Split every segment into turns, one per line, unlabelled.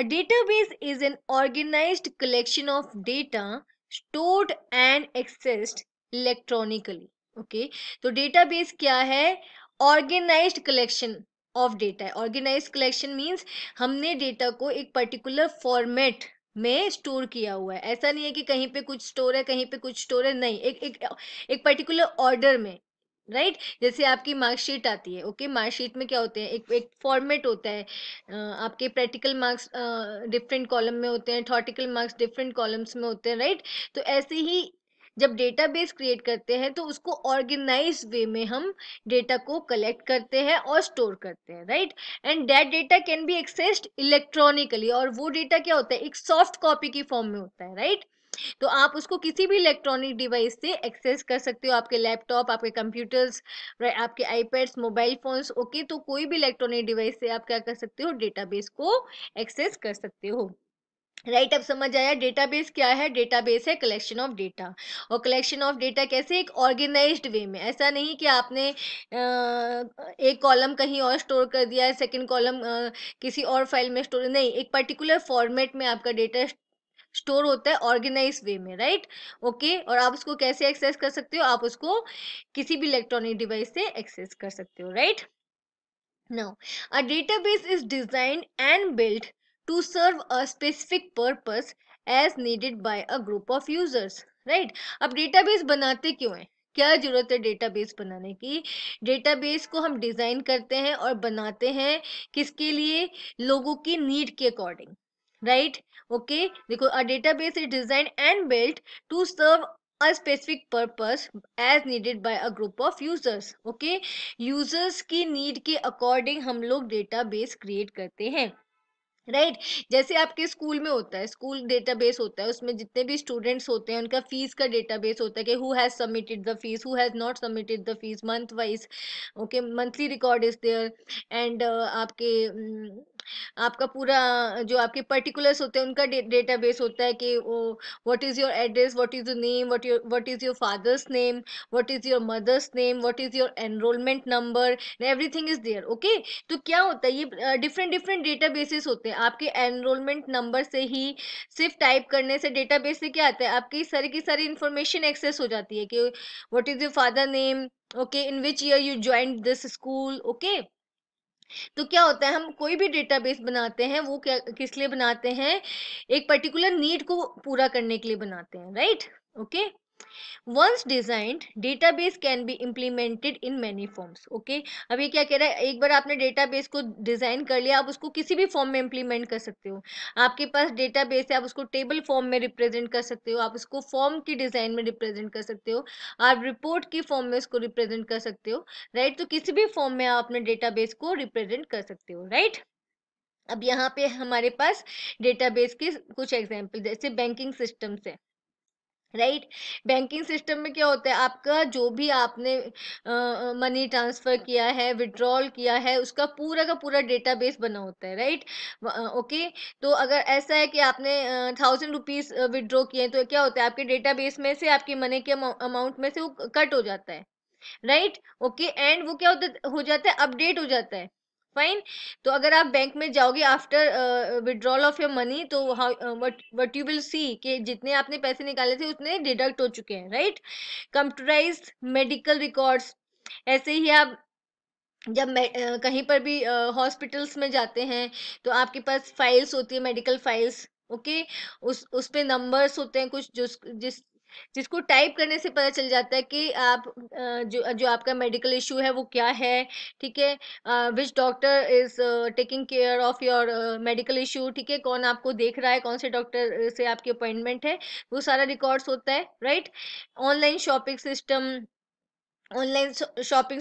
A database is an organized collection of data stored and accessed electronically. okay? तो database क्या है Organized collection of data. Organized collection means means हमने data को एक particular format में store किया हुआ है ऐसा नहीं है कि कहीं पे कुछ स्टोर है कहीं पे कुछ स्टोर है नहीं एक एक एक पर्टिकुलर ऑर्डर में राइट जैसे आपकी मार्कशीट आती है ओके मार्कशीट में क्या होते हैं एक एक फॉर्मेट होता है आपके प्रैक्टिकल मार्क्स डिफरेंट कॉलम में होते हैं थॉटिकल मार्क्स डिफरेंट कॉलम्स में होते हैं राइट तो ऐसे ही जब डेटाबेस क्रिएट करते हैं तो उसको ऑर्गेनाइज वे में हम डेटा को कलेक्ट करते हैं और स्टोर करते हैं right and that data can be accessed electronically और वो डेटा क्या होता है एक सॉफ्ट कॉपी की फॉर्म में होता है राइट right? तो आप उसको किसी भी इलेक्ट्रॉनिक डिवाइस से एक्सेस कर सकते हो आपके लैपटॉप आपके कंप्यूटर्स आपके आईपैड्स मोबाइल फ़ोन्स ओके तो कोई भी इलेक्ट्रॉनिक डिवाइस से आप क्या कर सकते हो डेटाबेस को एक्सेस कर सकते हो राइट right, अब समझ आया डेटाबेस क्या है डेटाबेस है कलेक्शन ऑफ डेटा और कलेक्शन ऑफ डेटा कैसे एक ऑर्गेनाइज्ड वे में ऐसा नहीं कि आपने एक कॉलम कहीं और स्टोर कर दिया है सेकंड कॉलम किसी और फाइल में स्टोर नहीं एक पर्टिकुलर फॉर्मेट में आपका डेटा स्टोर होता है ऑर्गेनाइज वे में राइट ओके और आप उसको कैसे एक्सेस कर सकते हो आप उसको किसी भी इलेक्ट्रॉनिक डिवाइस से एक्सेस कर सकते हो right now a database is design and build to serve a specific purpose as needed by a group of users right अब डेटाबेस बनाते क्यों है क्या जरूरत है डेटाबेस बनाने की डेटाबेस को हम डिजाइन करते हैं और बनाते हैं किसके लिए लोगों की नीड के अकॉर्डिंग राइट right? ओके देखो a data base is design and built to serve a specific purpose as needed by a group of users okay users की नीड के अकॉर्डिंग हम लोग डेटा बेस क्रिएट करते हैं right right. जैसे आपके school में होता है स्कूल डेटाबेस होता है उसमें जितने भी स्टूडेंट्स होते हैं उनका फीस का डेटाबेस होता है कि who has submitted the fees who has not submitted the fees month wise okay monthly record is there and आपके mm, आपका पूरा जो आपके पर्टिकुलर्स होते हैं उनका डेटा बेस होता है कि वो what is your address what is your name what your what is your father's name what is your mother's name what is your enrolment number every thing is there okay तो क्या होता है ये different different data basis होते हैं आपके enrolment number से ही सिर्फ टाइप करने से डेटा बेस से क्या आता है आपकी सारी की सारी इन्फॉर्मेशन एक्सेस हो जाती है कि what is your father name okay in which year you join this school okay तो क्या होता है हम कोई भी डेटाबेस बनाते हैं वो क्या किस लिए बनाते हैं एक पर्टिकुलर नीड को पूरा करने के लिए बनाते हैं right okay once designed database can be implemented in many forms okay अब ये क्या कह रहा है एक बार आपने डेटाबेस को डिज़ाइन कर लिया आप उसको किसी भी फॉर्म में इम्प्लीमेंट कर सकते हो आपके पास डेटाबेस है आप उसको टेबल फॉर्म में रिप्रेजेंट कर सकते हो आप उसको फॉर्म की डिज़ाइन में रिप्रेजेंट कर सकते हो आप रिपोर्ट की फॉर्म में उसको रिप्रेजेंट कर सकते हो राइट right? तो किसी भी फॉर्म में आप अपने डेटाबेस को रिप्रेजेंट कर सकते हो राइट right? अब यहाँ पे हमारे पास डेटाबेस के कुछ एग्जांपल जैसे बैंकिंग सिस्टम्स है राइट बैंकिंग सिस्टम में क्या होता है आपका जो भी आपने मनी ट्रांसफ़र किया है विड्रॉल किया है उसका पूरा का पूरा डेटाबेस बना होता है राइट ओके तो अगर ऐसा है कि आपने थाउजेंड रुपीज़ विड्रॉ किए हैं तो क्या होता है आपके डेटाबेस में से आपकी मनी के अमाउंट में से वो कट हो जाता है राइट ओके एंड वो क्या होता हो जाता है अपडेट हो जाता है फाइन तो अगर आप बैंक में जाओगे after withdrawal of your money तो how what you will see कि जितने आपने पैसे निकाले थे उतने डिडक्ट हो चुके हैं राइट कंप्यूटराइज मेडिकल रिकॉर्ड्स ऐसे ही आप जब uh, कहीं पर भी हॉस्पिटल्स uh, में जाते हैं तो आपके पास फाइल्स होती है मेडिकल फाइल्स ओके okay? उस उस पे नंबर्स होते हैं कुछ जिस जिस जिसको टाइप करने से पता चल जाता है कि आप जो जो आपका मेडिकल इशू है वो क्या है ठीक है which doctor is taking care of your medical issue ठीक है कौन आपको देख रहा है कौन से डॉक्टर से आपकी अपॉइंटमेंट है वो सारा रिकॉर्ड्स होता है right online shopping system online shopping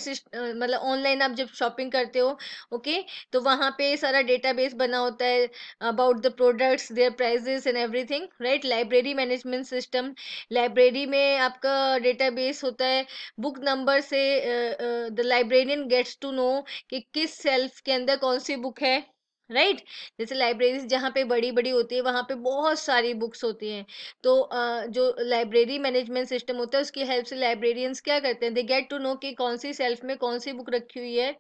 मतलब ऑनलाइन आप जब शॉपिंग करते हो ओके okay, तो वहाँ पे सारा डेटाबेस बना होता है about the products their prices and everything right library management system library में आपका डेटाबेस होता है बुक नंबर से the librarian gets to know कि किस सेल्फ के अंदर कौन सी बुक है राइट right? जैसे लाइब्रेरीज जहाँ पे बड़ी बड़ी होती है वहाँ पे बहुत सारी बुक्स होती हैं तो जो लाइब्रेरी मैनेजमेंट सिस्टम होता है उसकी हेल्प से लाइब्रेरियंस क्या करते हैं दे गेट टू नो कि कौन सी सेल्फ में कौन सी बुक रखी हुई है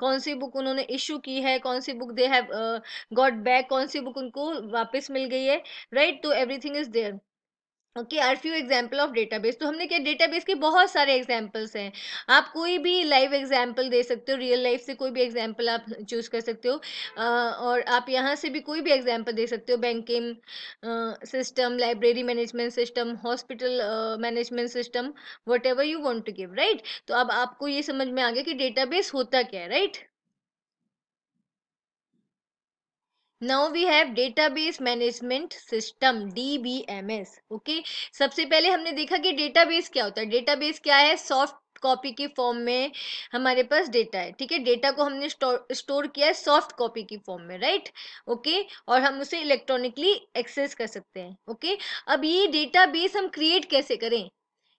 कौन सी बुक उन्होंने इशू की है कौन सी book they have got back कौन सी बुक उनको वापस मिल गई है राइट तो everything is there okay are few example of database तो हमने क्या डेटाबेस के बहुत सारे एग्जाम्पल्स हैं आप कोई भी लाइव एग्जाम्पल दे सकते हो रियल लाइफ से कोई भी एग्जाम्पल आप चूज कर सकते हो और आप यहाँ से भी कोई भी एग्जाम्पल दे सकते हो banking system library management system hospital management system whatever you want to give right तो अब आपको ये समझ में आ गया कि डेटाबेस होता क्या है right right? Now we have database management system DBMS okay सबसे पहले हमने देखा कि डेटाबेस क्या होता है डेटाबेस क्या है सॉफ्ट कॉपी के फॉर्म में हमारे पास डेटा है ठीक है डेटा को हमने स्टोर किया है सॉफ्ट कॉपी की फॉर्म में राइट ओके और हम उसे इलेक्ट्रॉनिकली एक्सेस कर सकते हैं ओके अब ये डेटाबेस हम क्रिएट कैसे करें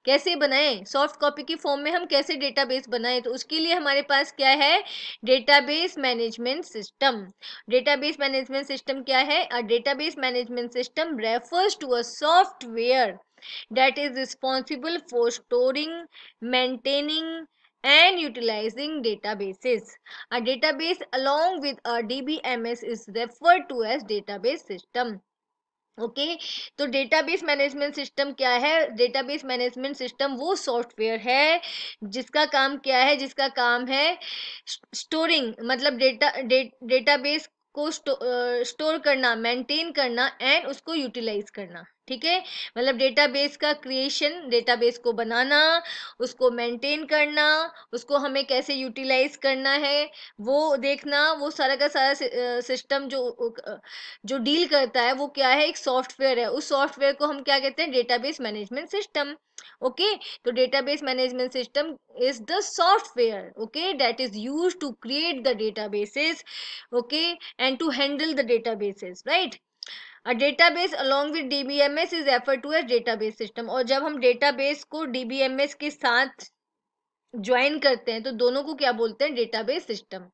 कैसे बनाएं सॉफ्ट कॉपी की फॉर्म में हम कैसे डेटाबेस बनाएं तो उसके लिए हमारे पास क्या है database management system database management system क्या है a database management system refers to a software that is responsible for storing maintaining and utilising databases database along with D B M S is refer to as database system okay okay? तो database management system क्या है database management system वो software है जिसका काम क्या है जिसका काम है स्टोरिंग मतलब डेटा डे, डेटाबेस को स्टो, स्टोर करना मेंटेन करना एंड उसको यूटिलाइज करना ठीक है मतलब डेटाबेस का क्रिएशन डेटाबेस को बनाना उसको मेंटेन करना उसको हमें कैसे यूटिलाइज करना है वो देखना वो सारा का सारा सिस्टम जो जो डील करता है वो क्या है एक सॉफ्टवेयर है उस सॉफ्टवेयर को हम क्या कहते हैं डेटाबेस मैनेजमेंट सिस्टम ओके तो database management system is the software okay that is use to create the databases okay and to handle the databases right a database along with DBMS is refer to as database system और जब हम database को DBMS के साथ join करते हैं तो दोनों को क्या बोलते हैं database system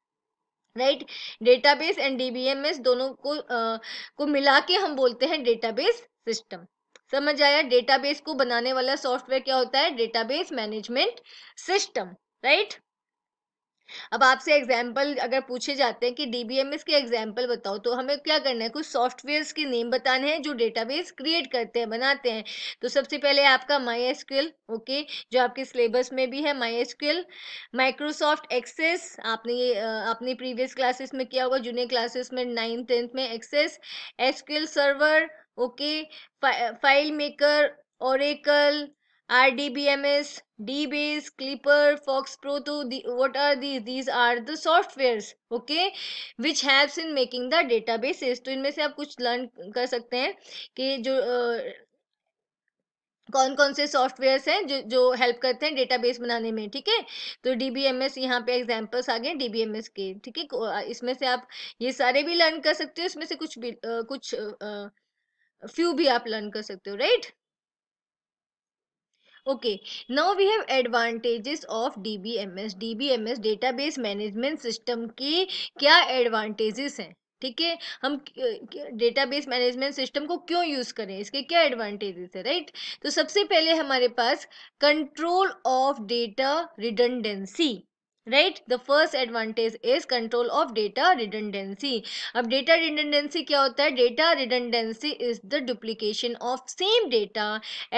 right database and DBMS दोनों को आ, को मिला के हम बोलते हैं डेटाबेस सिस्टम समझ आया डेटाबेस को बनाने वाला सॉफ्टवेयर क्या होता है डेटाबेस मैनेजमेंट सिस्टम राइट अब आपसे एग्जाम्पल अगर पूछे जाते हैं कि डीबीएमएस के एग्जाम्पल बताओ तो हमें क्या करना है कुछ सॉफ्टवेयर के नेम बताने हैं जो डेटाबेस क्रिएट करते हैं बनाते हैं तो सबसे पहले आपका माई एसक्यूएल ओके जो आपके सिलेबस में भी है माई एसक्यूएल माइक्रोसॉफ्ट एक्सेस आपने ये आपने प्रीवियस क्लासेस में किया होगा जूनियर क्लासेस में नाइन टेंथ में access SQL server okay FileMaker Oracle R D B M S dBASE Clipper FoxPro So what are the these are the software okay which help in making the data databases तो इनमें से आप कुछ learn कर सकते हैं कि जो uh, कौन कौन से सॉफ्टवेयर्स हैं जो जो हेल्प करते हैं डेटाबेस बनाने में ठीक है तो डी बी एम एस यहाँ पे एग्जाम्पल्स आ गए डी बी एम एस के ठीक है इसमें से आप ये सारे भी लर्न कर सकते हो इसमें से कुछ भी आ, कुछ आ, फ्यू भी आप लर्न कर सकते हो right right? Okay, now we have advantages of DBMS. DBMS database management system के क्या एडवांटेजेस हैं ठीक है हम डेटाबेस मैनेजमेंट सिस्टम को क्यों यूज करें इसके क्या एडवांटेजेस है राइट तो सबसे पहले हमारे पास control of data redundancy right the first advantage is control of data redundancy अब डेटा रिडेंडेंसी क्या होता है data redundancy is the duplication of same data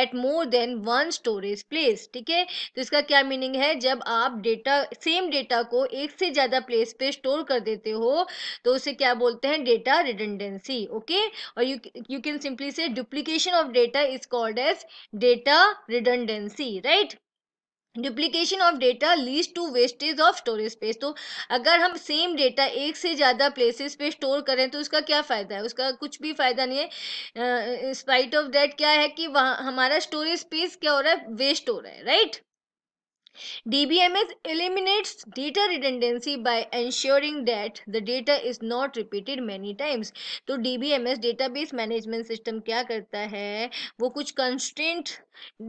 at more than one storage place ठीक है तो इसका क्या मीनिंग है जब आप डेटा सेम डेटा को एक से ज़्यादा प्लेस पे स्टोर कर देते हो तो उसे क्या बोलते हैं डेटा रिडेंडेंसी ओके और you you can simply say duplication of data is called as data redundancy right duplication of data leads to wastage of storage space तो अगर हम सेम डेटा एक से ज़्यादा प्लेसेस पे स्टोर करें तो उसका क्या फ़ायदा है उसका कुछ भी फ़ायदा नहीं है स्पाइट ऑफ डेट क्या है कि वहाँ हमारा स्टोरेज स्पेस क्या हो रहा है वेस्ट हो रहा है right DBMS eliminates data redundancy by ensuring that the data is not repeated many times. तो DBMS database management system क्या करता है वो कुछ constraint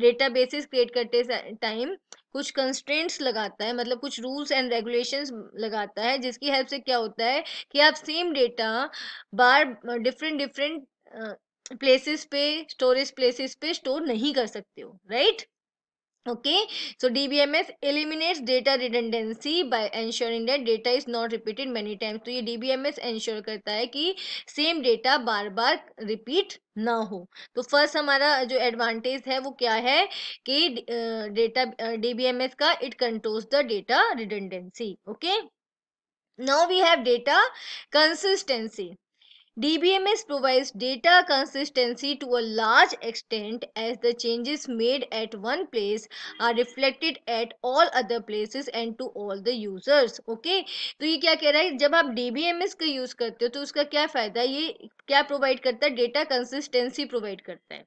databases create करते time कुछ कंस्ट्रेंट्स लगाता है मतलब कुछ रूल्स एंड रेगुलेशंस लगाता है जिसकी हेल्प से क्या होता है कि आप सेम डेटा बार डिफरेंट डिफरेंट प्लेसेस पे स्टोरेज प्लेसेस पे स्टोर नहीं कर सकते हो right right? okay so dbms eliminates data redundancy by ensuring that data is not repeated many times तो ये dbms ensure करता है कि same data बार बार repeat ना हो तो फर्स्ट हमारा जो एडवांटेज है वो क्या है कि डेटा डीबीएमएस का it controls the data redundancy okay now we have data consistency DBMS provides data consistency to a large extent as the changes made at one place are reflected at all other places and to all the users. Okay, तो ये क्या कह रहा है जब आप DBMS का use करते हो तो उसका क्या फायदा ये क्या प्रोवाइड करता है डेटा कंसिस्टेंसी प्रोवाइड करता है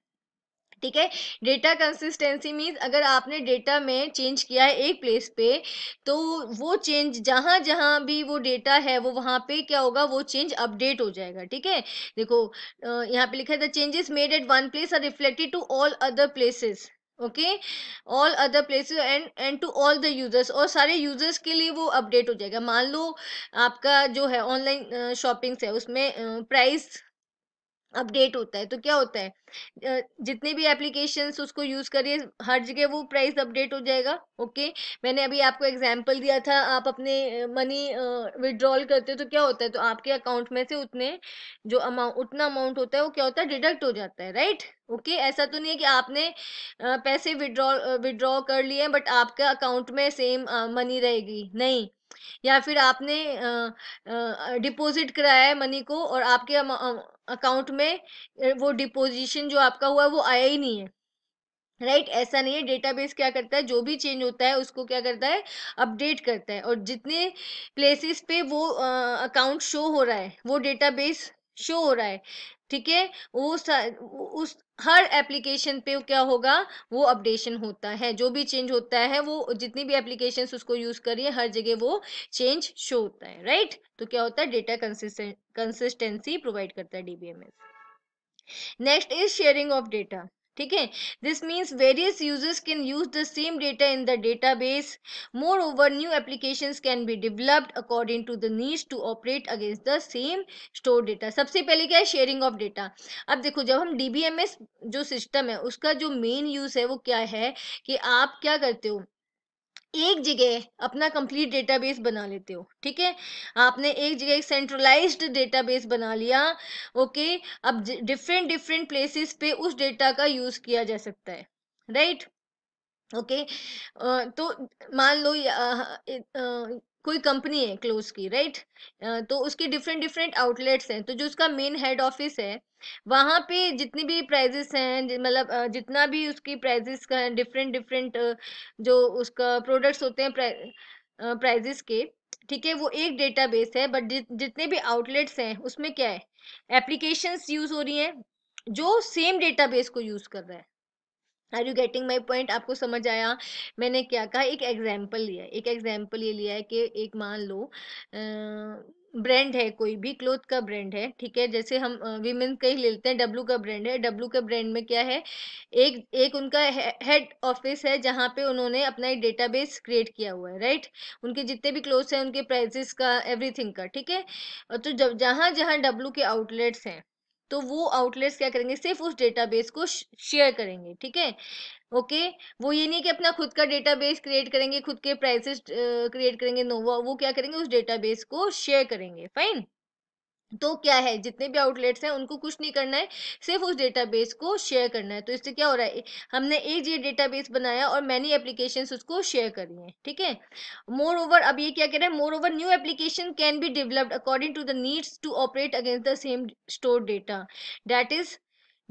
ठीक है डेटा कंसिस्टेंसी मीन्स अगर आपने डेटा में चेंज किया है एक प्लेस पे तो वो चेंज जहाँ जहाँ भी वो डेटा है वो वहाँ पे क्या होगा वो चेंज अपडेट हो जाएगा ठीक है देखो यहाँ पे लिखा है the changes made at one place are reflected to all other places okay all other places and and to all the users और सारे यूजर्स के लिए वो अपडेट हो जाएगा मान लो आपका जो है ऑनलाइन शॉपिंग्स है उसमें प्राइस अपडेट होता है तो क्या होता है जितने भी एप्लीकेशन उसको यूज़ करिए हर जगह वो प्राइस अपडेट हो जाएगा ओके मैंने अभी आपको एग्जांपल दिया था आप अपने मनी विड्रॉल करते हो तो क्या होता है तो आपके अकाउंट में से उतने जो अमाउंट उतना अमाउंट होता है वो क्या होता है डिडक्ट हो जाता है राइट ओके ऐसा तो नहीं है कि आपने पैसे विड्रॉ विड्रॉ कर लिए बट आपका अकाउंट में सेम मनी रहेगी नहीं या फिर आपने डिपॉजिट कराया है मनी को और आपके अकाउंट में वो डिपोजिशन जो आपका हुआ है वो आया ही नहीं है राइट right? ऐसा नहीं है डेटाबेस क्या करता है जो भी चेंज होता है उसको क्या करता है अपडेट करता है और जितने प्लेसेस पे वो अकाउंट शो हो रहा है वो डेटाबेस शो हो रहा है ठीक है उस उस हर एप्लीकेशन पे क्या होगा वो अपडेशन होता है जो भी चेंज होता है वो जितनी भी एप्लीकेशन उसको यूज करिए हर जगह वो चेंज शो होता है राइट तो क्या होता है डेटा कंसिस्टेंसी प्रोवाइड करता है DBMS next is sharing of data ठीक है this means various users can use the same data in the database moreover new application can be developed according to the needs to operate against the same store data सबसे पहले क्या है sharing of data अब देखो जब हम S जो system है उसका जो मेन यूज है वो क्या है कि आप क्या करते हो एक जगह अपना कंप्लीट डेटाबेस बना लेते हो ठीक है आपने एक जगह एक सेंट्रलाइज्ड डेटाबेस बना लिया ओके अब डिफरेंट डिफरेंट प्लेसेस पे उस डेटा का यूज किया जा सकता है राइट ओके okay, तो मान लो हाँ, कोई कंपनी है क्लोज की राइट right? तो उसके डिफरेंट डिफरेंट आउटलेट्स हैं तो जो उसका मेन हेड ऑफिस है वहाँ पे जितनी भी प्राइजेस हैं मतलब जितना भी उसकी प्राइजेस का डिफरेंट डिफरेंट जो उसका प्रोडक्ट्स होते हैं प्राइजेस के ठीक है वो एक डेटाबेस है बट जितने भी आउटलेट्स हैं उसमें क्या है एप्लीकेशंस यूज़ हो रही हैं जो सेम डेटाबेस को यूज़ कर रहा है are you getting my point आपको समझ आया मैंने क्या कहा एक एग्जाम्पल लिया एक एग्जाम्पल ये लिया है कि एक मान लो ब्रांड है कोई भी क्लोथ का ब्रांड है ठीक है जैसे हम वीमेन का ही लेते हैं डब्लू का ब्रांड है डब्लू के ब्रांड में क्या है एक एक उनका हेड ऑफिस है जहाँ पे उन्होंने अपना एक बेस क्रिएट किया हुआ है राइट उनके जितने भी क्लोथ्स हैं उनके प्राइजेस का एवरीथिंग का ठीक है तो जब जहाँ जहाँ डब्लू के आउटलेट्स हैं तो वो आउटलेट्स क्या करेंगे सिर्फ उस डेटाबेस को शेयर करेंगे ठीक है ओके वो ये नहीं कि अपना खुद का डेटाबेस क्रिएट करेंगे खुद के प्राइसेस क्रिएट करेंगे नो वो वो क्या करेंगे उस डेटाबेस को शेयर करेंगे फाइन तो क्या है जितने भी आउटलेट्स हैं उनको कुछ नहीं करना है सिर्फ उस डेटाबेस को शेयर करना है तो इससे क्या हो रहा है हमने एक ये डेटाबेस बनाया और मैनी एप्लीकेशंस उसको शेयर करी हैं ठीक है मोर ओवर अब ये क्या कह रहा है moreover new application can be developed according to the needs to operate against the same store data that is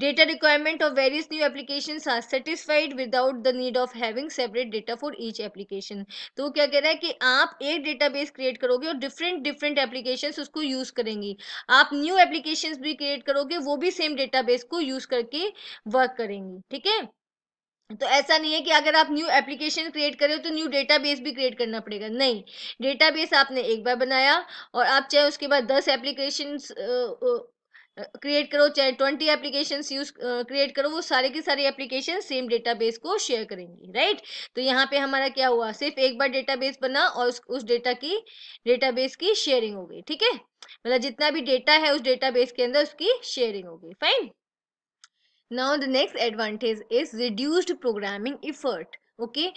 data requirement of various new application are satisfied without the need of having separate data for each application तो क्या कह रहा है कि आप एक data base create करोगे और डिफरेंट डिफरेंट एप्लीकेशन उसको यूज करेंगी आप न्यू एप्लीकेशन भी क्रिएट करोगे वो भी सेम डेटाबेस को यूज करके वर्क करेंगी ठीक है तो ऐसा नहीं है कि अगर आप न्यू एप्लीकेशन क्रिएट करें तो न्यू डेटा बेस भी क्रिएट करना पड़ेगा नहीं डेटा बेस आपने एक बार बनाया और आप चाहे उसके बाद दस एप्लीकेशन क्रिएट करो चाहे ट्वेंटी एप्लीकेशन यूज क्रिएट करो वो सारे के सारे एप्लीकेशन सेम डेटाबेस को शेयर करेंगी राइट right? तो यहाँ पे हमारा क्या हुआ सिर्फ एक बार डेटाबेस बना और उस, उस डेटा की डेटाबेस की शेयरिंग हो गई ठीक है मतलब जितना भी डेटा है उस डेटाबेस के अंदर उसकी शेयरिंग हो गई fine now the next advantage is reduced programming effort okay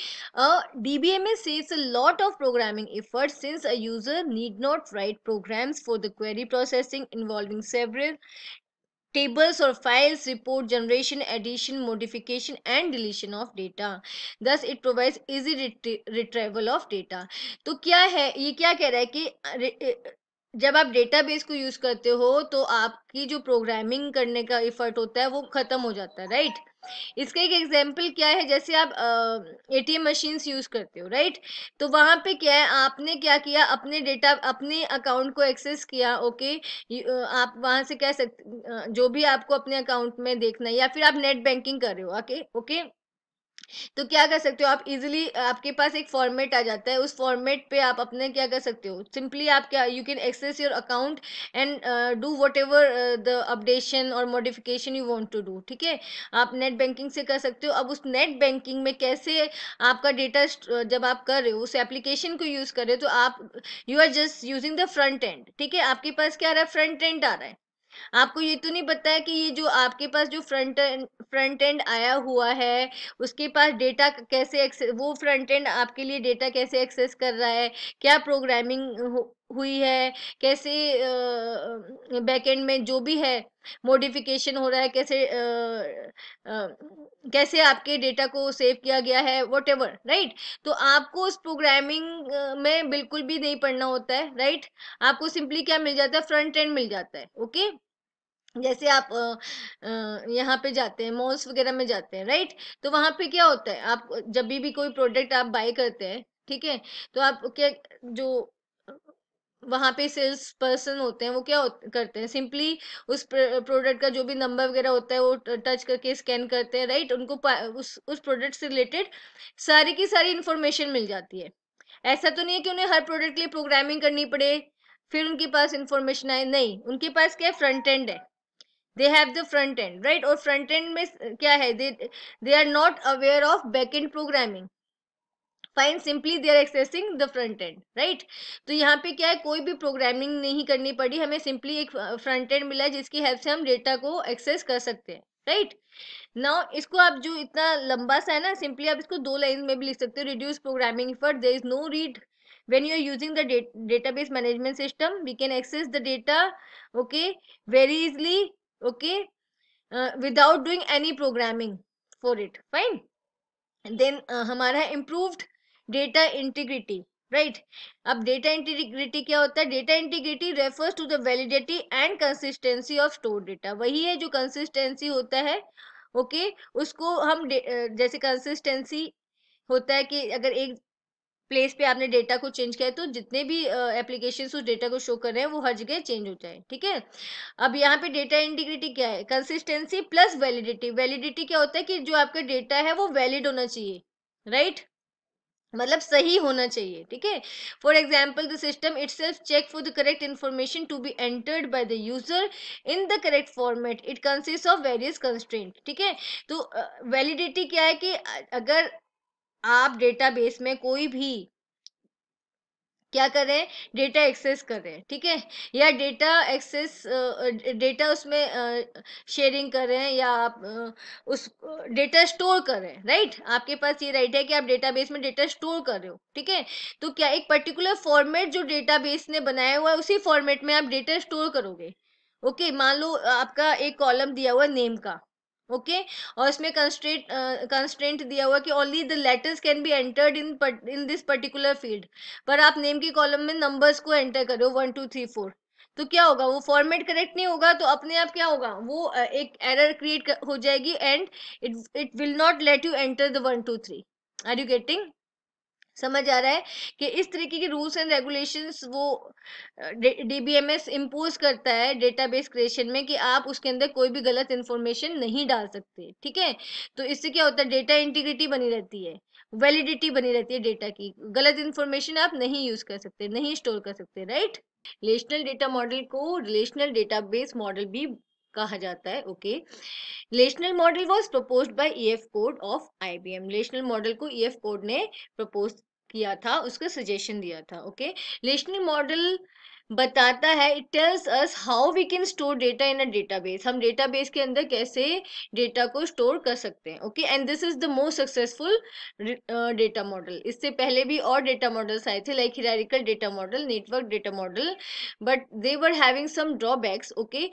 uh, dbms saves a lot of programming effort since a user need not write programs for the query processing involving several tables or files, report generation, addition, modification and deletion of data. Thus, it provides easy ret retrieval of data. तो क्या है ये क्या कह रहा है कि जब आप डेटाबेस को यूज करते हो तो आपकी जो प्रोग्रामिंग करने का इफर्ट होता है वो खत्म हो जाता है राइट इसका एक एग्जाम्पल क्या है जैसे आप A T M machines use करते हो राइट तो वहाँ पे क्या है आपने क्या किया अपने डेटा अपने अकाउंट को एक्सेस किया ओके आप वहाँ से कह सकते जो भी आपको अपने अकाउंट में देखना है या फिर आप नेट बैंकिंग कर रहे हो ओके ओके तो क्या कर सकते हो आप इजिली आपके पास एक फॉर्मेट आ जाता है उस फॉर्मेट पे आप अपने क्या कर सकते हो सिंपली आप क्या you can access your account and do whatever the updation और modification you want to do ठीक है आप नेट बैंकिंग से कर सकते हो अब उस नेट बैंकिंग में कैसे आपका डेटा जब आप कर रहे हो उस एप्लीकेशन को यूज़ कर रहे हो तो आप you are just using the front end ठीक है आपके पास क्या आ रहा है फ्रंट एंड आ रहा है आपको ये तो नहीं पता है कि ये जो आपके पास जो फ्रंट फ्रंट एंड आया हुआ है उसके पास डेटा कैसे वो फ्रंट एंड आपके लिए डेटा कैसे एक्सेस कर रहा है क्या प्रोग्रामिंग हुई है कैसे बैकएंड में जो भी है मोडिफिकेशन हो रहा है कैसे आ, आ, कैसे आपके डेटा को सेव किया गया है वट एवर राइट तो आपको उस प्रोग्रामिंग में बिल्कुल भी नहीं पढ़ना होता है राइट आपको सिंपली क्या मिल जाता है फ्रंट एंड मिल जाता है ओके जैसे आप यहाँ पे जाते हैं मॉल्स वगैरह में जाते हैं राइट तो वहाँ पे क्या होता है आप जब भी भी कोई प्रोडक्ट आप बाय करते हैं ठीक है तो आप क्या जो वहाँ पे सेल्स पर्सन होते हैं वो क्या करते हैं सिंपली उस प्रोडक्ट का जो भी नंबर वगैरह होता है वो टच करके स्कैन करते हैं राइट उनको उस उस प्रोडक्ट से रिलेटेड सारी की सारी इन्फॉर्मेशन मिल जाती है ऐसा तो नहीं है कि उन्हें हर प्रोडक्ट के लिए प्रोग्रामिंग करनी पड़े फिर उनके पास इन्फॉर्मेशन आए नहीं उनके पास क्या है फ्रंट एंड है they have the front end right और फ्रंट एंड में क्या है they they are not aware of back end programming fine simply they are accessing the front end right तो यहाँ पे क्या है कोई भी प्रोग्रामिंग नहीं करनी पड़ी हमें सिंपली एक फ्रंट एंड मिला है जिसकी हेल्प से हम डेटा को एक्सेस कर सकते हैं राइट नाउ इसको आप जो इतना लंबा सा है ना सिंपली आप इसको दो लाइन में भी लिख सकते हो reduce programming for there is no need when you are using the database management system we can access the data okay very easily okay without doing any programming for it fine then हमारा improved data integrity right अब data integrity क्या होता है data integrity refers to the validity and consistency of store data वही है जो consistency होता है ओके okay? उसको हम जैसे कंसिस्टेंसी होता है कि अगर एक प्लेस पे आपने डेटा को चेंज किया है तो जितने भी एप्लीकेशन उस डेटा को शो कर रहे हैं वो हर जगह चेंज हो जाए ठीक है अब यहाँ पे डेटा इंटीग्रिटी क्या है कंसिस्टेंसी प्लस वैलिडिटी वैलिडिटी क्या होता है कि जो आपका डेटा है वो वैलिड होना चाहिए राइट right? मतलब सही होना चाहिए ठीक है for example the system itself check for the correct information to be entered by the user in the correct format it consist of various constraint ठीक है तो वैलिडिटी uh, क्या है कि अगर आप डेटाबेस में कोई भी क्या कर रहे हैं डेटा एक्सेस कर रहे हैं ठीक है या डेटा एक्सेस डेटा उसमें शेयरिंग कर रहे हैं या आप उस डेटा स्टोर कर रहे हैं राइट आपके पास ये राइट है कि आप डेटाबेस में डेटा स्टोर कर रहे हो ठीक है तो क्या एक पर्टिकुलर फॉर्मेट जो डेटाबेस ने बनाया हुआ है उसी फॉर्मेट में आप डेटा स्टोर करोगे ओके मान लो आपका एक कॉलम दिया हुआ है नेम का ओके okay? और इसमें कंस्ट्रेंट uh, दिया हुआ कि only the letters can be entered in in this particular field पर आप नेम की कॉलम में नंबर्स को एंटर करो वन टू थ्री फोर तो क्या होगा वो फॉर्मेट करेक्ट नहीं होगा तो अपने आप क्या होगा वो एक एरर क्रिएट हो जाएगी and it it will not let you enter the one two three are you getting समझ आ रहा है कि इस तरीके की रूल्स एंड रेगुलेशंस वो D B M S impose करता है डेटाबेस क्रिएशन में कि आप उसके अंदर कोई भी गलत इन्फॉर्मेशन नहीं डाल सकते ठीक है तो इससे क्या होता है डेटा इंटीग्रिटी बनी रहती है वैलिडिटी बनी रहती है डेटा की गलत इन्फॉर्मेशन आप नहीं यूज कर सकते नहीं स्टोर कर सकते राइट रिलेशनल डेटा मॉडल को रिलेशनल डेटाबेस मॉडल भी कहा जाता है okay relational model was propose by E F Codd of IBM relational model को ईएफ e कोड ने प्रपोज किया था उसका सजेशन दिया था ओके रिलेशनल मॉडल बताता है it tells us how we can store data in a database हम डेटाबेस के अंदर कैसे डेटा को स्टोर कर सकते हैं okay and this is the most successful data model इससे पहले भी और डेटा मॉडल्स आए थे like hierarchical data model network data model but they were having some drawbacks okay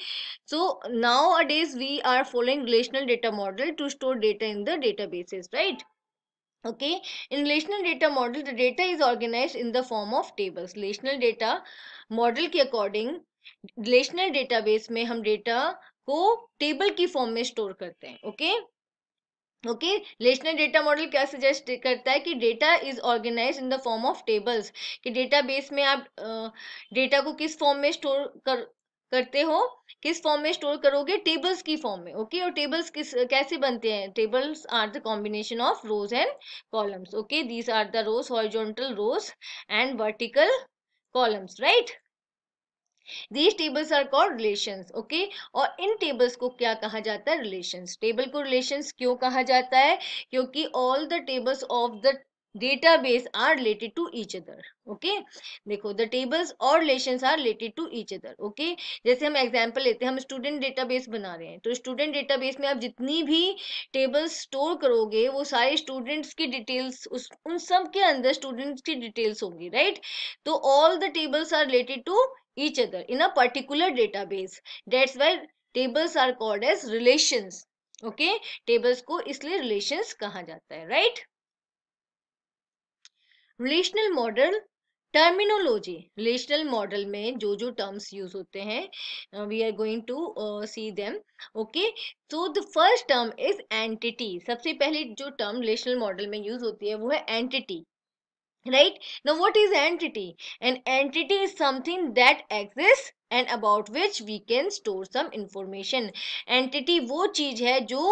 so nowadays we are following relational data model to store data in the databases right okay in relational data model the data is organise in the form of tables relational data model के according relational database में हम data को table की form में store करते हैं okay okay relational data model क्या suggest करता है कि data is organise in the form of tables कि डेटाबेस में आप डेटा uh, को किस फॉर्म में स्टोर कर करते हो किस फॉर्म में स्टोर करोगे टेबल्स की फॉर्म में ओके okay? और टेबल्स किस कैसे बनते हैं tables are the combination of rows and columns okay these are the rows horizontal rows and vertical columns right These tables are called relations, okay? और इन tables को क्या कहा जाता है relations? Table को relations क्यों कहा जाता है क्योंकि all the tables of the database are related to each other okay देखो द टेबल्स और relation are related to each other okay जैसे हम एग्जाम्पल लेते हैं हम स्टूडेंट डेटाबेस बना रहे हैं तो स्टूडेंट डेटाबेस में आप जितनी भी टेबल्स स्टोर करोगे वो सारे स्टूडेंट्स की डिटेल्स उन सब के अंदर स्टूडेंट्स की डिटेल्स होंगी राइट तो all the tables are related to each other in a particular database that's why tables are called as relations okay okay? Tables को इसलिए रिलेशंस कहा जाता है right relational model terminology relational model में जो जो टर्म्स यूज होते हैं we are going to see them okay so the first term is entity सबसे पहले जो टर्म रिलेशनल मॉडल में यूज होती है वो है entity right now what is entity an entity is something that exists and about which we can store some information entity वो चीज़ है जो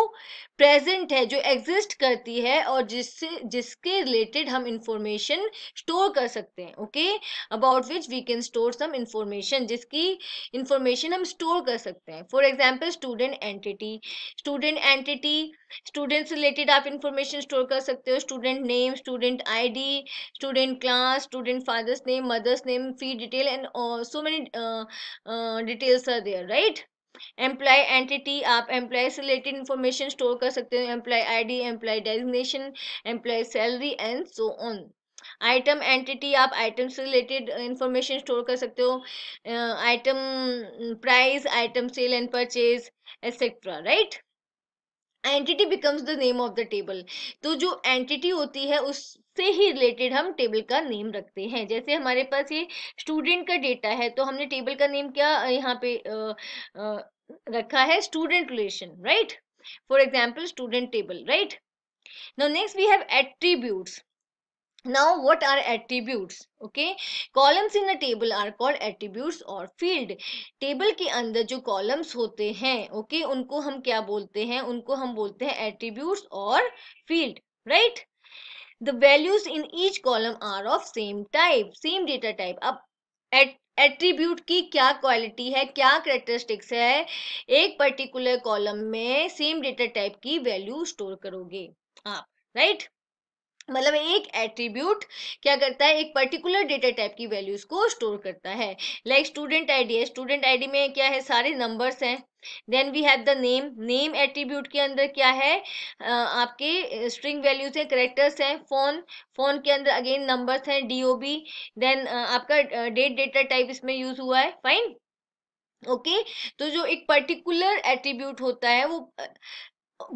प्रेजेंट है जो एग्जिस्ट करती है और जिससे जिसके रिलेटेड हम इंफॉर्मेशन स्टोर कर सकते हैं okay about which we can store some information जिसकी इंफॉर्मेशन हम स्टोर कर सकते हैं for example student entity student entity students related आप इंफॉर्मेशन स्टोर कर सकते हो student name student ID student class student father's name mother's name fee detail and so many details are there right employee entity आप employee से related information store कर सकते हो employee I D employee designation employ salary and so on item entity आप item से related information store कर सकते हो item price item sale and purchase etcetera right entity becomes the name of the table तो जो entity होती है उस से ही रिलेटेड हम टेबल का नेम रखते हैं जैसे हमारे पास ये स्टूडेंट का डेटा है तो हमने टेबल का नेम क्या यहाँ पे रखा है student relation right for example student table right now next we have attributes now what are attributes okay columns in a table are called attributes or field table के अंदर जो columns होते हैं okay उनको हम क्या बोलते हैं उनको हम बोलते हैं attributes or field right the values in each column are of same type same data type अब एट्रीब्यूट की क्या क्वालिटी है क्या करेक्टरिस्टिक्स है एक पर्टिकुलर कॉलम में सेम डेटा टाइप की वैल्यू स्टोर करोगे आप राइट right? मतलब एक एट्रीब्यूट क्या करता है एक पर्टिकुलर डेटा टाइप की वैल्यूज को स्टोर करता है लाइक स्टूडेंट आईडी है स्टूडेंट आईडी में क्या है सारे नंबर्स हैं then we have the name name attribute के अंदर क्या है आपके स्ट्रिंग वैल्यूज हैं करेक्टर्स हैं फोन फोन के अंदर अगेन नंबर्स हैं बी देन आपका डेट डेटा टाइप इसमें यूज हुआ है फाइन ओके okay? तो जो एक पर्टिकुलर एट्रीब्यूट होता है वो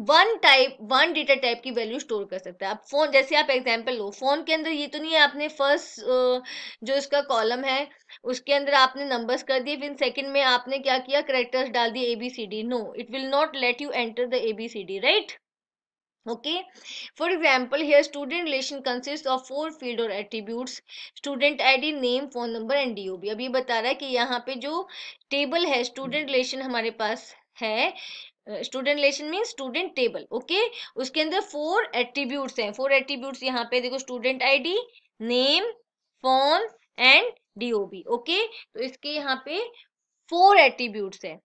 one type one data type की वैल्यू स्टोर कर सकते हैं आप फोन जैसे आप एग्जांपल लो फोन के अंदर ये तो नहीं है आपने फर्स्ट जो इसका कॉलम है उसके अंदर आपने नंबर्स कर दिए फिर सेकंड में आपने क्या किया करेक्टर्स डाल दिए A B C D no it will not let you enter the A B C D right okay for example here student relation consists of four field or attributes student id name phone number and dob अब ये बता रहा है कि यहाँ पे जो table है स्टूडेंट रिलेशन हमारे पास है student relation mean student table okay उसके अंदर फोर एट्रीब्यूट्स हैं फोर एट्रीब्यूट्स यहाँ पे देखो student ID name form and DOB okay तो इसके यहाँ पे फोर एट्रीब्यूट्स हैं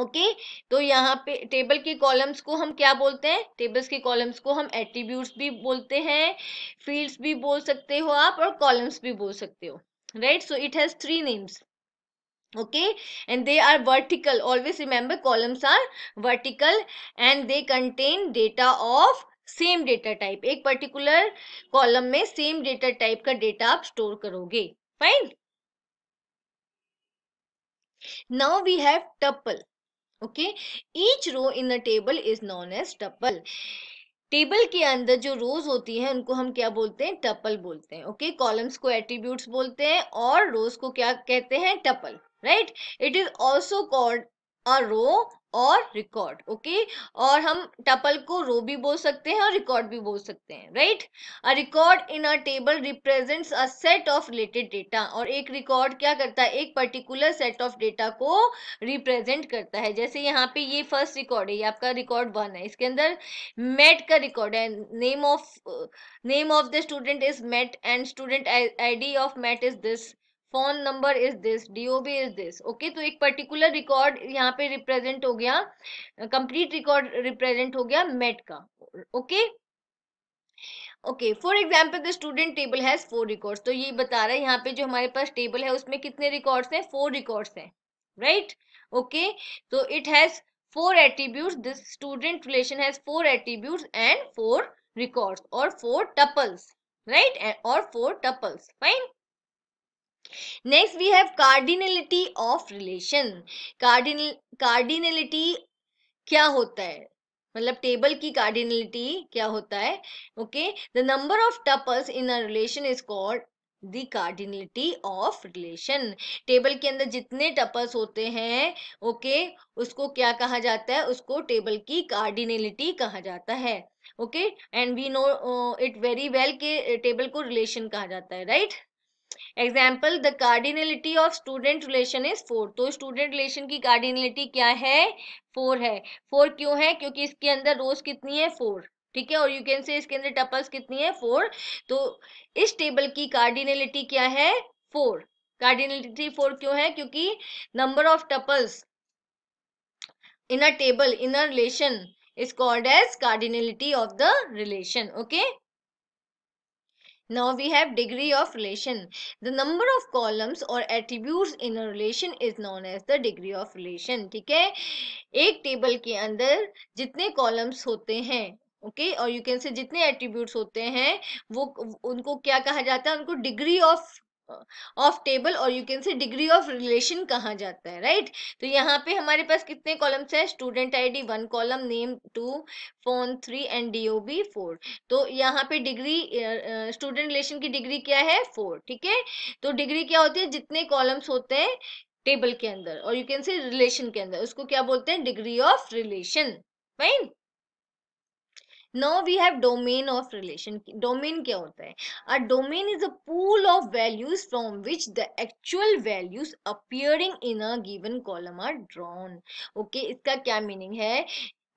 ओके okay, तो यहाँ पे टेबल के कॉलम्स को हम क्या बोलते हैं टेबल्स के कॉलम्स को हम एट्रीब्यूट्स भी बोलते हैं फील्ड्स भी बोल सकते हो आप और कॉलम्स भी बोल सकते हो right so it has three names okay and they are vertical always remember columns are vertical and they contain data of same data type एक पर्टिकुलर कॉलम में सेम डेटा टाइप का डेटा आप store करोगे fine now we have tuple okay each row in a table is known as tuple table के अंदर जो रोज होती हैं उनको हम क्या बोलते हैं टपल बोलते हैं ओके कॉलम्स को एट्रीब्यूट्स बोलते हैं और रोज को क्या कहते हैं tuple right it is also called a row or record okay और हम टपल को रो भी बोल सकते हैं और रिकॉर्ड भी बोल सकते हैं right a record in a table represents a set of related data और एक रिकॉर्ड क्या करता है एक पर्टिकुलर सेट ऑफ डेटा को रिप्रेजेंट करता है जैसे यहाँ पे ये फर्स्ट रिकॉर्ड है ये आपका रिकॉर्ड वन है इसके अंदर मेट का रिकॉर्ड है name of name of the student is Matt and student I D of Matt is this phone number is this DOB is this okay तो एक पर्टिकुलर रिकॉर्ड यहाँ पे रिप्रेजेंट हो गया कंप्लीट रिकॉर्ड रिप्रेजेंट हो गया Matt का okay okay for example the student table has four records तो ये बता रहा है यहाँ पे जो हमारे पास टेबल है उसमें कितने रिकॉर्ड्स हैं फोर रिकॉर्ड्स हैं राइट ओके तो it has four attribute this student relation has four attribute and four records और फोर टपल्स राइट और four tuples fine next we have cardinality of relation cardinal cardinality क्या होता है मतलब table की cardinality क्या होता है okay the number of tuples in a relation is called the cardinality of relation table के अंदर जितने टपल्स होते हैं ओके okay, उसको क्या कहा जाता है उसको टेबल की कार्डिनलिटी कहा जाता है okay and we know it very well के टेबल को रिलेशन कहा जाता है right right? Example the cardinality of student relation is four तो स्टूडेंट रिलेशन की कार्डिनलिटी क्या है फोर है फोर क्यों है क्योंकि इसके अंदर रोज कितनी है फोर ठीक है और यू कैन से इसके अंदर टपल्स कितनी है फोर तो इस टेबल की कार्डिनलिटी क्या है फोर कार्डिनलिटी फोर क्यों है क्योंकि number of tuples in a table in a relation is called as cardinality of the relation okay Now we have degree of relation. The number of columns or attributes in a relation is known as the degree of relation. ठीक है एक table के अंदर जितने columns होते हैं okay okay? और you can say जितने एट्रीब्यूट्स होते हैं वो उनको क्या कहा जाता है उनको डिग्री ऑफ ऑफ हाँ। टेबल और you can say degree of relation कहा जाता है राइट right? तो यहाँ पे हमारे पास कितने कॉलम्स है student ID one column name two phone three and B four तो यहाँ पे डिग्री स्टूडेंट रिलेशन की डिग्री क्या है फोर ठीक है तो डिग्री क्या होती है जितने कॉलम्स होते हैं टेबल के अंदर और यू कैन से रिलेशन के अंदर उसको क्या बोलते हैं degree of relation right no we have domain of relation domain क्या होता है a domain is a pool of values from which the actual values appearing in a given column are drawn okay इसका क्या meaning है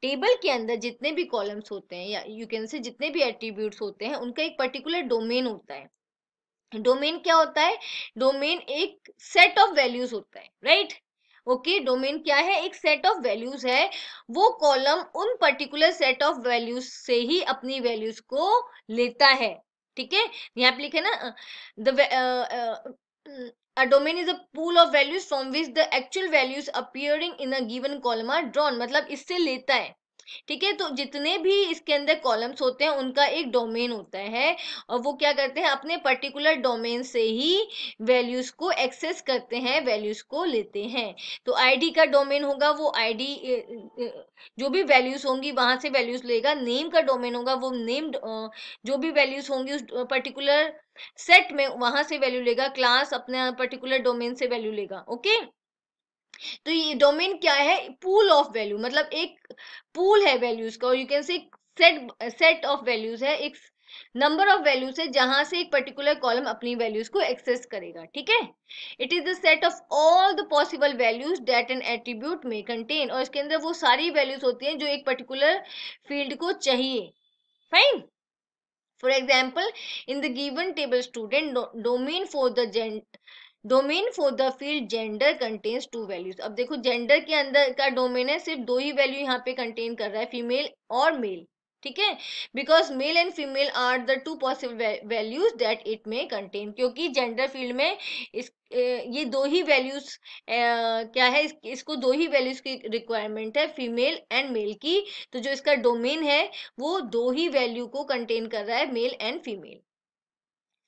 table के अंदर जितने भी कॉलम्स होते हैं या यू कैन से जितने भी एट्रीब्यूट होते हैं उनका एक पर्टिकुलर डोमेन होता है डोमेन क्या होता है डोमेन एक सेट ऑफ वैल्यूज होता है right right? Okay okay, domain क्या है एक सेट ऑफ वैल्यूज है वो कॉलम उन पर्टिकुलर सेट ऑफ वैल्यूज से ही अपनी वैल्यूज को लेता है ठीक है यहाँ पे लिखे ना the A domain is a pool of values from which the actual values appearing in a given column are drawn. मतलब इससे लेता है ठीक है तो जितने भी इसके अंदर कॉलम्स होते हैं उनका एक डोमेन होता है और वो क्या करते हैं अपने पर्टिकुलर डोमेन से ही वैल्यूज को एक्सेस करते हैं वैल्यूज को लेते हैं तो आईडी का डोमेन होगा वो आईडी जो भी वैल्यूज होंगी वहां से वैल्यूज लेगा नेम का डोमेन होगा वो नेम जो भी वैल्यूज होंगी उस पर्टिकुलर सेट में वहां से वैल्यू लेगा क्लास अपने पर्टिकुलर डोमेन से वैल्यू लेगा ओके okay? तो ये डोमेन क्या है पूल ऑफ वैल्यू मतलब एक पूल है वैल्यूज का और you can say set set of values है एक नंबर ऑफ वैल्यूज है जहां से एक पर्टिकुलर कॉलम अपनी वैल्यूज को एक्सेस करेगा ठीक है it is the set of all the possible values that and attribute में कंटेन और इसके अंदर वो सारी वैल्यूज होती हैं जो एक पर्टिकुलर फील्ड को चाहिए fine for example in the given table student domain for the the domain for the field gender contains two values अब देखो जेंडर के अंदर का डोमेन है सिर्फ दो ही वैल्यू यहाँ पे कंटेन कर रहा है फीमेल और मेल ठीक है because male and female are the two possible values that it may contain क्योंकि जेंडर फील्ड में इस ये दो ही वैल्यूज क्या है इस, इसको दो ही वैल्यूज की रिक्वायरमेंट है फीमेल एंड मेल की तो जो इसका डोमेन है वो दो ही वैल्यू को कंटेन कर रहा है मेल एंड फीमेल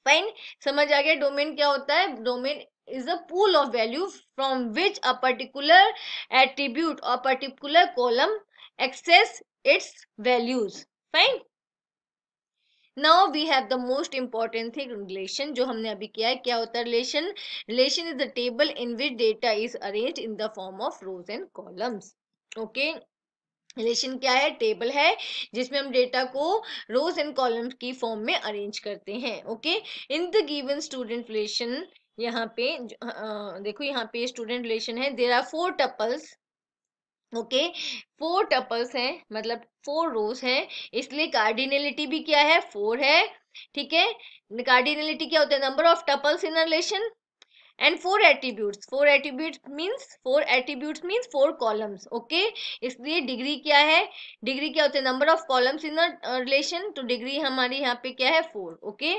फाइन समझ आ गया डोमेन क्या होता है domain is a pool of value from which a particular attribute or particular column access its values fine now we have the most important thing relation जो हमने अभी किया है क्या होता है relation relation is the table in which data is arrange in the form of rows and columns okay relation क्या है टेबल है जिसमें हम डेटा को रोज एंड कॉलम की फॉर्म में अरेंज करते हैं okay in the given student relation यहाँ पे आ, देखो यहाँ पे स्टूडेंट रिलेशन है there are four tuples okay four tuples हैं मतलब फोर रोज हैं इसलिए कार्डिनेलिटी भी क्या है फोर है ठीक है कार्डिनेलिटी क्या होता है number of tuples in relation and four attributes four attribute means four attribute means four columns okay इसलिए डिग्री क्या है डिग्री क्या होते हैं number of columns in relation तो डिग्री हमारी यहाँ पे क्या है four okay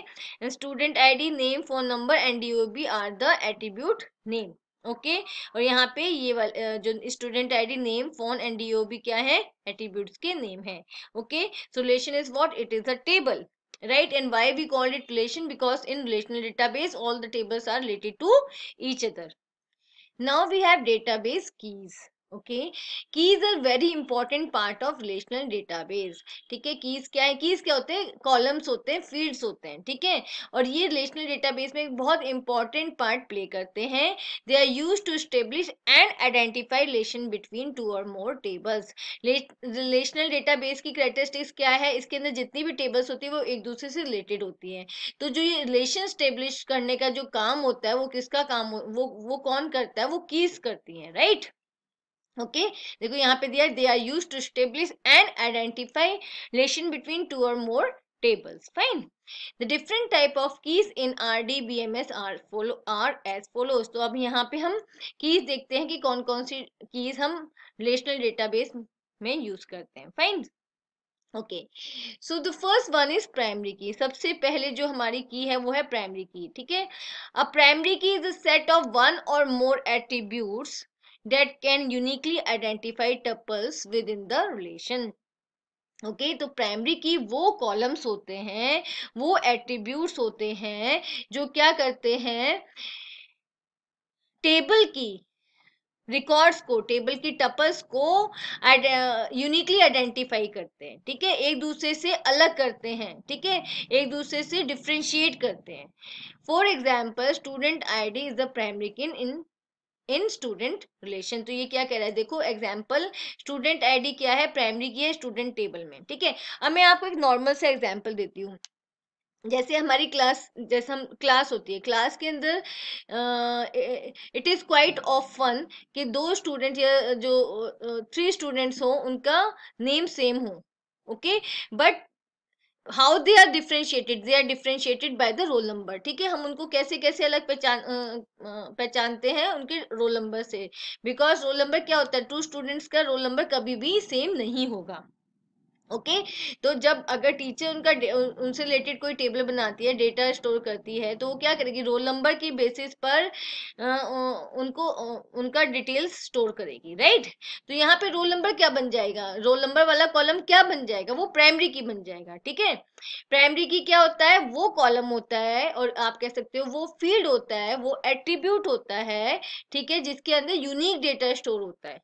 student I D name phone number and D O B are the attribute name okay और यहाँ पे ये वाल, uh, जो student I D name phone and B क्या है एटीब्यूट के नेम है okay so relation is what it is a table right and why we called it relation because in relational database all the tables are related to each other now we have database keys okay keys are very important part of relational database ठीक है keys क्या है keys क्या होते हैं columns होते हैं fields होते हैं ठीक है और ये रिलेशनल डेटाबेस में एक बहुत इंपॉर्टेंट पार्ट प्ले करते हैं they are use to establish and identify relation between two और मोर टेबल्स रिलेशनल डेटाबेस की करेक्टरिस्टिक्स क्या है इसके अंदर जितनी भी टेबल्स होती है वो एक दूसरे से रिलेटेड होती है तो जो ये रिलेशन स्टेब्लिश करने का जो काम होता है वो किसका काम वो वो कौन करता है वो कीज करती है राइट right? Okay okay? देखो यहाँ पे दिया they are use to establish and identify relation between two और more type of keys in R D B M S are follow are as follows तो अब यहाँ पे हम कीज देखते हैं कि कौन कौन सी कीज हम डेटा बेस में यूज करते हैं fine okay so the first one is primary key सबसे पहले जो हमारी की है वो है प्राइमरी की ठीक है अब primary key is a set of one or more attributes that can uniquely identify tuples within the relation. Okay okay, तो प्राइमरी की वो कॉलम्स होते हैं वो एट्रीब्यूट्स होते हैं जो क्या करते हैं टेबल की रिकॉर्ड्स को टेबल की टपल्स को यूनिकली आइडेंटिफाई uh, करते हैं ठीक है एक दूसरे से अलग करते हैं ठीक है एक दूसरे से डिफ्रेंशिएट करते हैं for example student ID is the primary key in in in student relation तो ये क्या कह रहा है देखो एग्जाम्पल स्टूडेंट आईडी क्या है प्राइमरी की है स्टूडेंट टेबल में ठीक है अब मैं आपको एक नॉर्मल सा एग्जाम्पल देती हूँ जैसे हमारी क्लास जैसे हम क्लास होती है क्लास के अंदर it is quite of fun कि दो स्टूडेंट या जो थ्री स्टूडेंट्स हो उनका नेम सेम हो okay but how they are differentiated they are differentiated by the roll number ठीक है हम उनको कैसे कैसे अलग पहचान पहचानते हैं उनके रोल नंबर से बिकॉज रोल नंबर क्या होता है टू स्टूडेंट्स का रोल नंबर कभी भी सेम नहीं होगा ओके okay? तो जब अगर टीचर उनका उनसे रिलेटेड कोई टेबल बनाती है डेटा स्टोर करती है तो वो क्या करेगी रोल नंबर की बेसिस पर उनको उनका डिटेल्स स्टोर करेगी राइट तो यहाँ पे रोल नंबर क्या बन जाएगा रोल नंबर वाला कॉलम क्या बन जाएगा वो प्राइमरी की बन जाएगा ठीक है प्राइमरी की क्या होता है वो कॉलम होता है और आप कह सकते हो वो फील्ड होता है वो एट्रीब्यूट होता है ठीक है जिसके अंदर यूनिक डेटा स्टोर होता है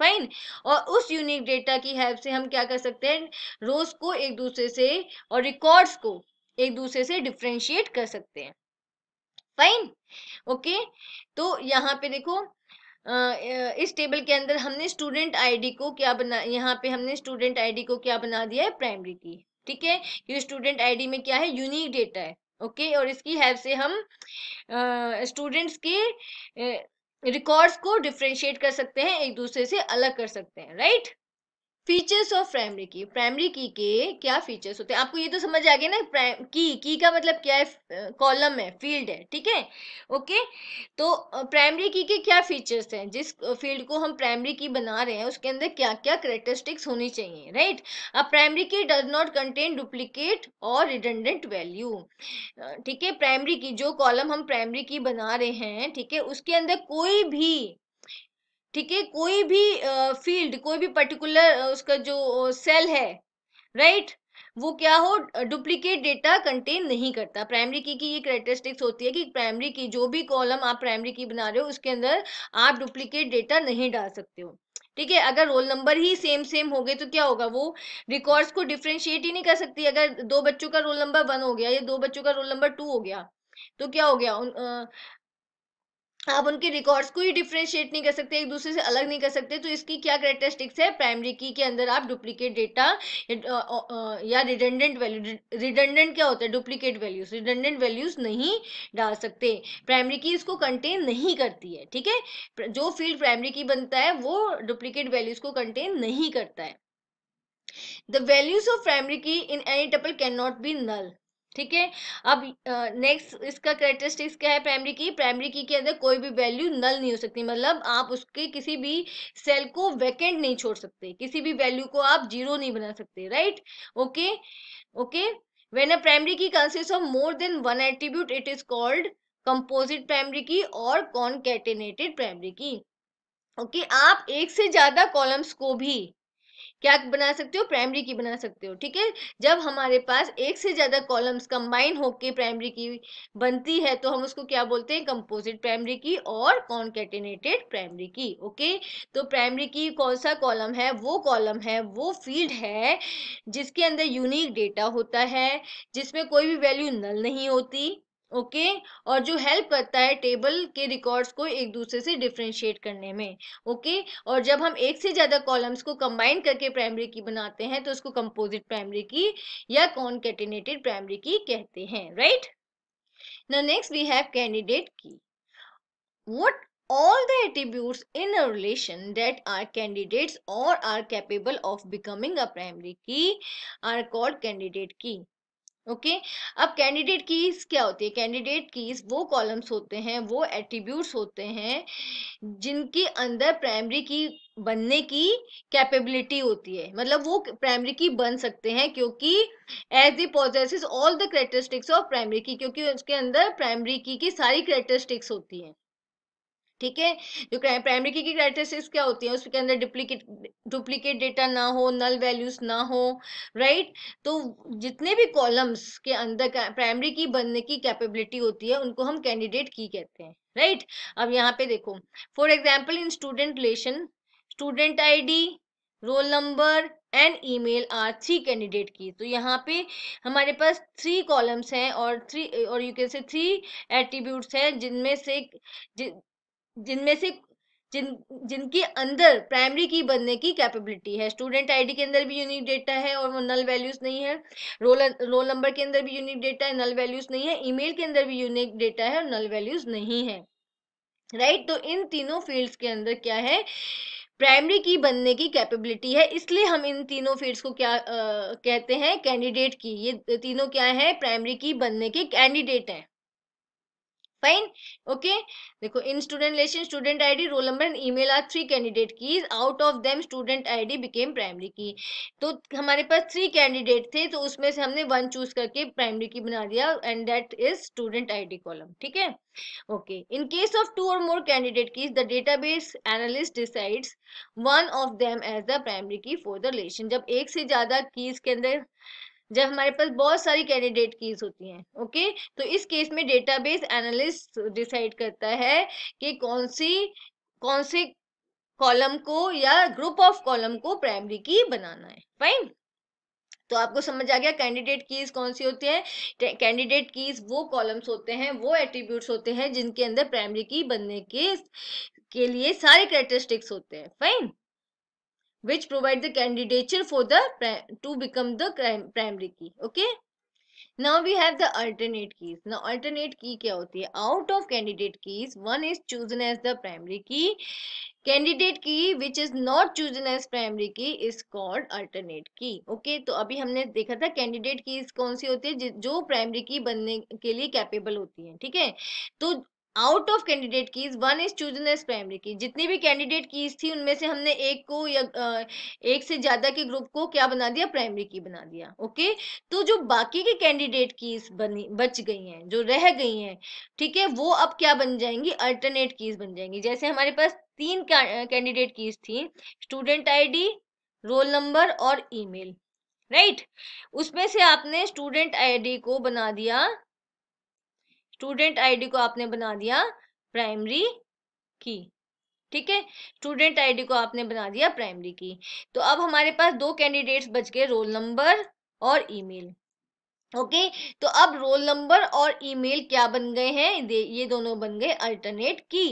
फाइन और उस यूनिक डेटा की हेल्प से हम क्या कर सकते हैं रोज को एक दूसरे से और रिकॉर्ड्स को एक दूसरे से डिफ्रेंशिएट कर सकते हैं फाइन ओके तो यहाँ पे देखो इस टेबल के अंदर हमने स्टूडेंट आईडी को क्या बना यहाँ पे हमने स्टूडेंट आईडी को क्या बना दिया है प्राइमरी की ठीक है ये स्टूडेंट आईडी में क्या है यूनिक डेटा है ओके okay? और इसकी हेल्प से हम स्टूडेंट्स के रिकॉर्ड्स को डिफ्रेंशिएट कर सकते हैं एक दूसरे से अलग कर सकते हैं right features of primary key primary key के क्या फीचर्स होते हैं आपको ये तो समझ आ गया ना की की का मतलब क्या है कॉलम है फील्ड है ठीक है ओके तो प्राइमरी की के क्या फीचर्स हैं जिस फील्ड को हम प्राइमरी की बना रहे हैं उसके अंदर क्या क्या करेक्टरिस्टिक्स होनी चाहिए राइट अब primary key does not contain duplicate or redundant value ठीक है प्राइमरी की जो कॉलम हम प्राइमरी की बना रहे हैं ठीक है उसके अंदर कोई भी ठीक है कोई भी फील्ड uh, कोई भी पर्टिकुलर उसका जो सेल है राइट right? वो क्या हो डुप्लीकेट डेटा कंटेन नहीं करता प्राइमरी की की ये करेक्टरिस्टिक्स होती है कि प्राइमरी की जो भी कॉलम आप प्राइमरी की बना रहे हो उसके अंदर आप डुप्लीकेट डेटा नहीं डाल सकते हो ठीक है अगर रोल नंबर ही सेम सेम हो गए तो क्या होगा वो रिकॉर्ड्स को डिफ्रेंशिएट ही नहीं कर सकती अगर दो बच्चों का रोल नंबर वन हो गया या दो बच्चों का रोल नंबर टू हो गया तो क्या हो गया उन, आप उनके रिकॉर्ड्स को ही डिफ्रेंशिएट नहीं कर सकते एक दूसरे से अलग नहीं कर सकते तो इसकी क्या करेक्टरिस्टिक्स है प्राइमरी की के अंदर आप duplicate data uh, uh, uh, या रिडेंडेंट वैल्यू रिडेंडेंट क्या होता है डुप्लीकेट वैल्यूज रिडेंडेंट वैल्यूज नहीं डाल सकते प्राइमरी की इसको कंटेन नहीं करती है ठीक है जो फील्ड प्राइमरी की बनता है वो डुप्लीकेट वैल्यूज को कंटेन नहीं करता है the values of primary key in any tuple can not be null ठीक है अब नेक्स्ट इसका करेक्टरिस्टिक्स क्या है प्राइमरी की प्राइमरी की के अंदर कोई भी वैल्यू नल नहीं हो सकती मतलब आप उसके किसी भी सेल को वैकेंट नहीं छोड़ सकते किसी भी वैल्यू को आप जीरो नहीं बना सकते right okay okay when a primary key consist of more than one attribute it is called composite primary key or concatenated primary key okay okay, आप एक से ज्यादा कॉलम्स को भी क्या बना सकते हो प्राइमरी की बना सकते हो ठीक है जब हमारे पास एक से ज़्यादा कॉलम्स कंबाइन होके प्राइमरी की बनती है तो हम उसको क्या बोलते हैं composite primary key or concatenated primary key okay तो प्राइमरी की कौन सा कॉलम है वो कॉलम है वो फील्ड है जिसके अंदर यूनिक डेटा होता है जिसमें कोई भी वैल्यू नल नहीं होती ओके okay? और जो हेल्प करता है टेबल के रिकॉर्ड्स को एक दूसरे से डिफ्रेंशिएट करने में ओके okay? और जब हम एक से ज़्यादा कॉलम्स को कंबाइन करके प्राइमरी की बनाते हैं तो उसको कंपोजिट प्राइमरी की या कॉन्केटिनेटेड प्राइमरी की कहते हैं राइट ना next we have candidate key what all the attributes इन a relation that are candidates or are capable of becoming a primary key are called candidate key okay okay? अब candidate keys क्या होती है candidate keys वो columns होते हैं वो attributes होते हैं जिनके अंदर प्राइमरी की बनने की कैपेबिलिटी होती है मतलब वो प्राइमरी की बन सकते हैं क्योंकि as the possesses all the characteristics of primary key क्योंकि उसके अंदर प्राइमरी की की सारी करेक्टरिस्टिक्स होती हैं ठीक है जो प्राइमरी की कैरेक्टरिस्टिक्स क्या होती है उसके अंदर डुप्लीकेट डुप्लीकेट डेटा ना हो नल वैल्यूज ना हो राइट तो जितने भी कॉलम्स के अंदर प्राइमरी की बनने की कैपेबिलिटी होती है उनको हम कैंडिडेट की कहते हैं राइट अब यहाँ पे देखो for example in student relation student I roll number and email are three candidate key तो यहाँ पे हमारे पास थ्री कॉलम्स हैं और थ्री और you can say three attributes हैं जिनमें से जि, जिनमें से जिन जिनके अंदर प्राइमरी की बनने की कैपेबिलिटी है स्टूडेंट आईडी के अंदर भी यूनिक डेटा है और वो नल वैल्यूज नहीं है रोल रोल नंबर के अंदर भी यूनिक डेटा है नल वैल्यूज नहीं है ईमेल के अंदर भी यूनिक डेटा है और नल वैल्यूज नहीं है राइट तो इन तीनों फील्ड्स के अंदर क्या है प्राइमरी की बनने की कैपेबिलिटी है इसलिए हम इन तीनों फील्ड्स को क्या आ, कहते हैं कैंडिडेट की ये तीनों क्या है प्राइमरी की बनने के कैंडिडेट हैं फाइन ओके देखो in student relation student ID roll number and email are three candidate key out of them student ID became primary key तो हमारे पास थ्री कैंडिडेट थे तो उसमें से हमने वन चूज करके प्राइमरी की बना दिया and that is student ID column ठीक है okay in case of two और more candidate key the database analyst decides one of them as the primary key for the relation जब एक से ज्यादा कीज के अंदर जब हमारे पास बहुत सारी कैंडिडेट कीज होती हैं ओके तो इस केस में डेटाबेस एनालिस्ट डिसाइड करता है कि कौन सी कौन से कॉलम को या ग्रुप ऑफ कॉलम को प्राइमरी की बनाना है फाइन तो आपको समझ आ गया कैंडिडेट कीज कौन सी होती है कैंडिडेट कीज वो कॉलम्स होते हैं वो एट्रीब्यूट्स होते हैं जिनके अंदर प्राइमरी की बनने के के लिए सारे करेक्टरिस्टिक्स होते हैं fine which provide the candidature for the to become the primary key okay now we have the alternate keys now alternate key kya hoti hai out of candidate keys one is chosen as the primary key candidate key which is not chosen as primary key is called alternate key okay to abhi humne dekha tha candidate keys kaun si hoti hai jo primary key banne ke liye capable hoti hai theek hai to out of candidate keys one is chosen as primary key जितनी भी candidate keys थी उनमें से हमने एक को या एक से ज्यादा के ग्रुप को क्या बना दिया प्राइमरी की बना दिया ओके तो जो बाकी के कैंडिडेट कीज बनी बच गई हैं जो रह गई हैं ठीक है वो अब क्या बन जाएंगी अल्टरनेट कीज बन जाएंगी जैसे हमारे पास तीन कैंडिडेट कीज थी स्टूडेंट आईडी रोल नंबर और ईमेल राइट right? उसमें से आपने स्टूडेंट आईडी को बना दिया स्टूडेंट आईडी को आपने बना दिया प्राइमरी की ठीक है स्टूडेंट आईडी को आपने बना दिया प्राइमरी की तो अब हमारे पास दो कैंडिडेट्स बच गए रोल नंबर और ईमेल ओके तो अब रोल नंबर और ईमेल क्या बन गए हैं ये दोनों बन गए अल्टरनेट की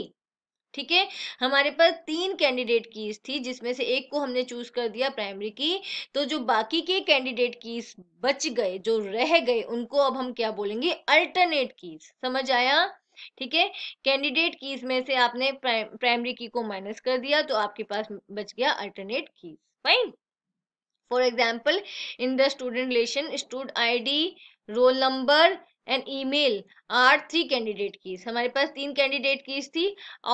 ठीक है हमारे पास तीन कैंडिडेट कीज थी जिसमें से एक को हमने चूज कर दिया प्राइमरी की तो जो बाकी के कैंडिडेट कीज बच गए जो रह गए उनको अब हम क्या बोलेंगे अल्टरनेट कीज समझ आया ठीक है कैंडिडेट कीज में से आपने प्राइमरी की को माइनस कर दिया तो आपके पास बच गया alternate keys fine for example in the student relation stud ID roll number and email are three candidate key हमारे पास तीन कैंडिडेट कीज थी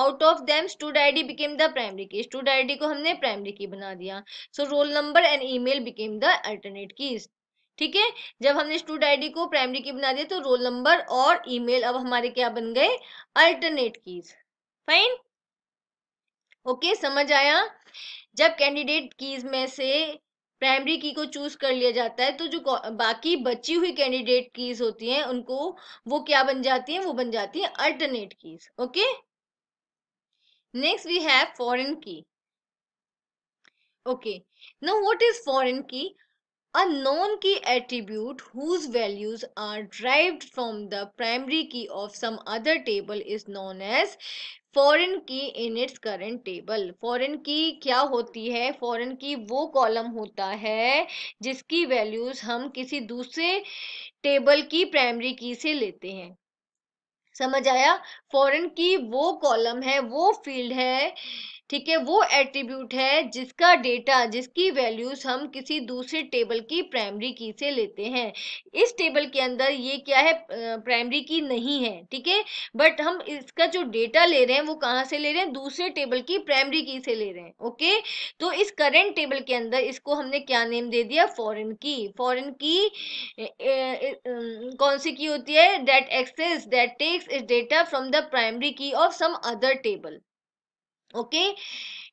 out of them stud ID became the primary key stud ID को हमने primary key बना दिया so roll number and email became the alternate keys ठीक है जब हमने स्टूड आईडी को प्राइमरी की बना दिया तो रोल नंबर और ईमेल अब हमारे क्या बन गए अल्टरनेट कीज फाइन ओके समझ आया जब कैंडिडेट कीज में से प्राइमरी की को चूज कर लिया जाता है तो जो बाकी बची हुई कैंडिडेट कीज होती हैं उनको वो क्या बन जाती हैं वो बन जाती हैं alternate keys okay next we have foreign key okay no what is foreign key a non key attribute whose values are derived from the primary key of some other table is known as foreign key in its current table foreign key क्या होती है foreign की वो column होता है जिसकी values हम किसी दूसरे टेबल की प्राइमरी की से लेते हैं समझ आया फॉरेन की वो कॉलम है वो फील्ड है ठीक है वो एट्रीब्यूट है जिसका डेटा जिसकी वैल्यूज हम किसी दूसरे टेबल की प्राइमरी की से लेते हैं इस टेबल के अंदर ये क्या है प्राइमरी की नहीं है ठीक है बट हम इसका जो डेटा ले रहे हैं वो कहाँ से ले रहे हैं दूसरे टेबल की प्राइमरी की से ले रहे हैं ओके तो इस करेंट टेबल के अंदर इसको हमने क्या नेम दे दिया फ़ॉरन की फॉरन की कौन सी की होती है data access data takes is data from the primary key of some other table okay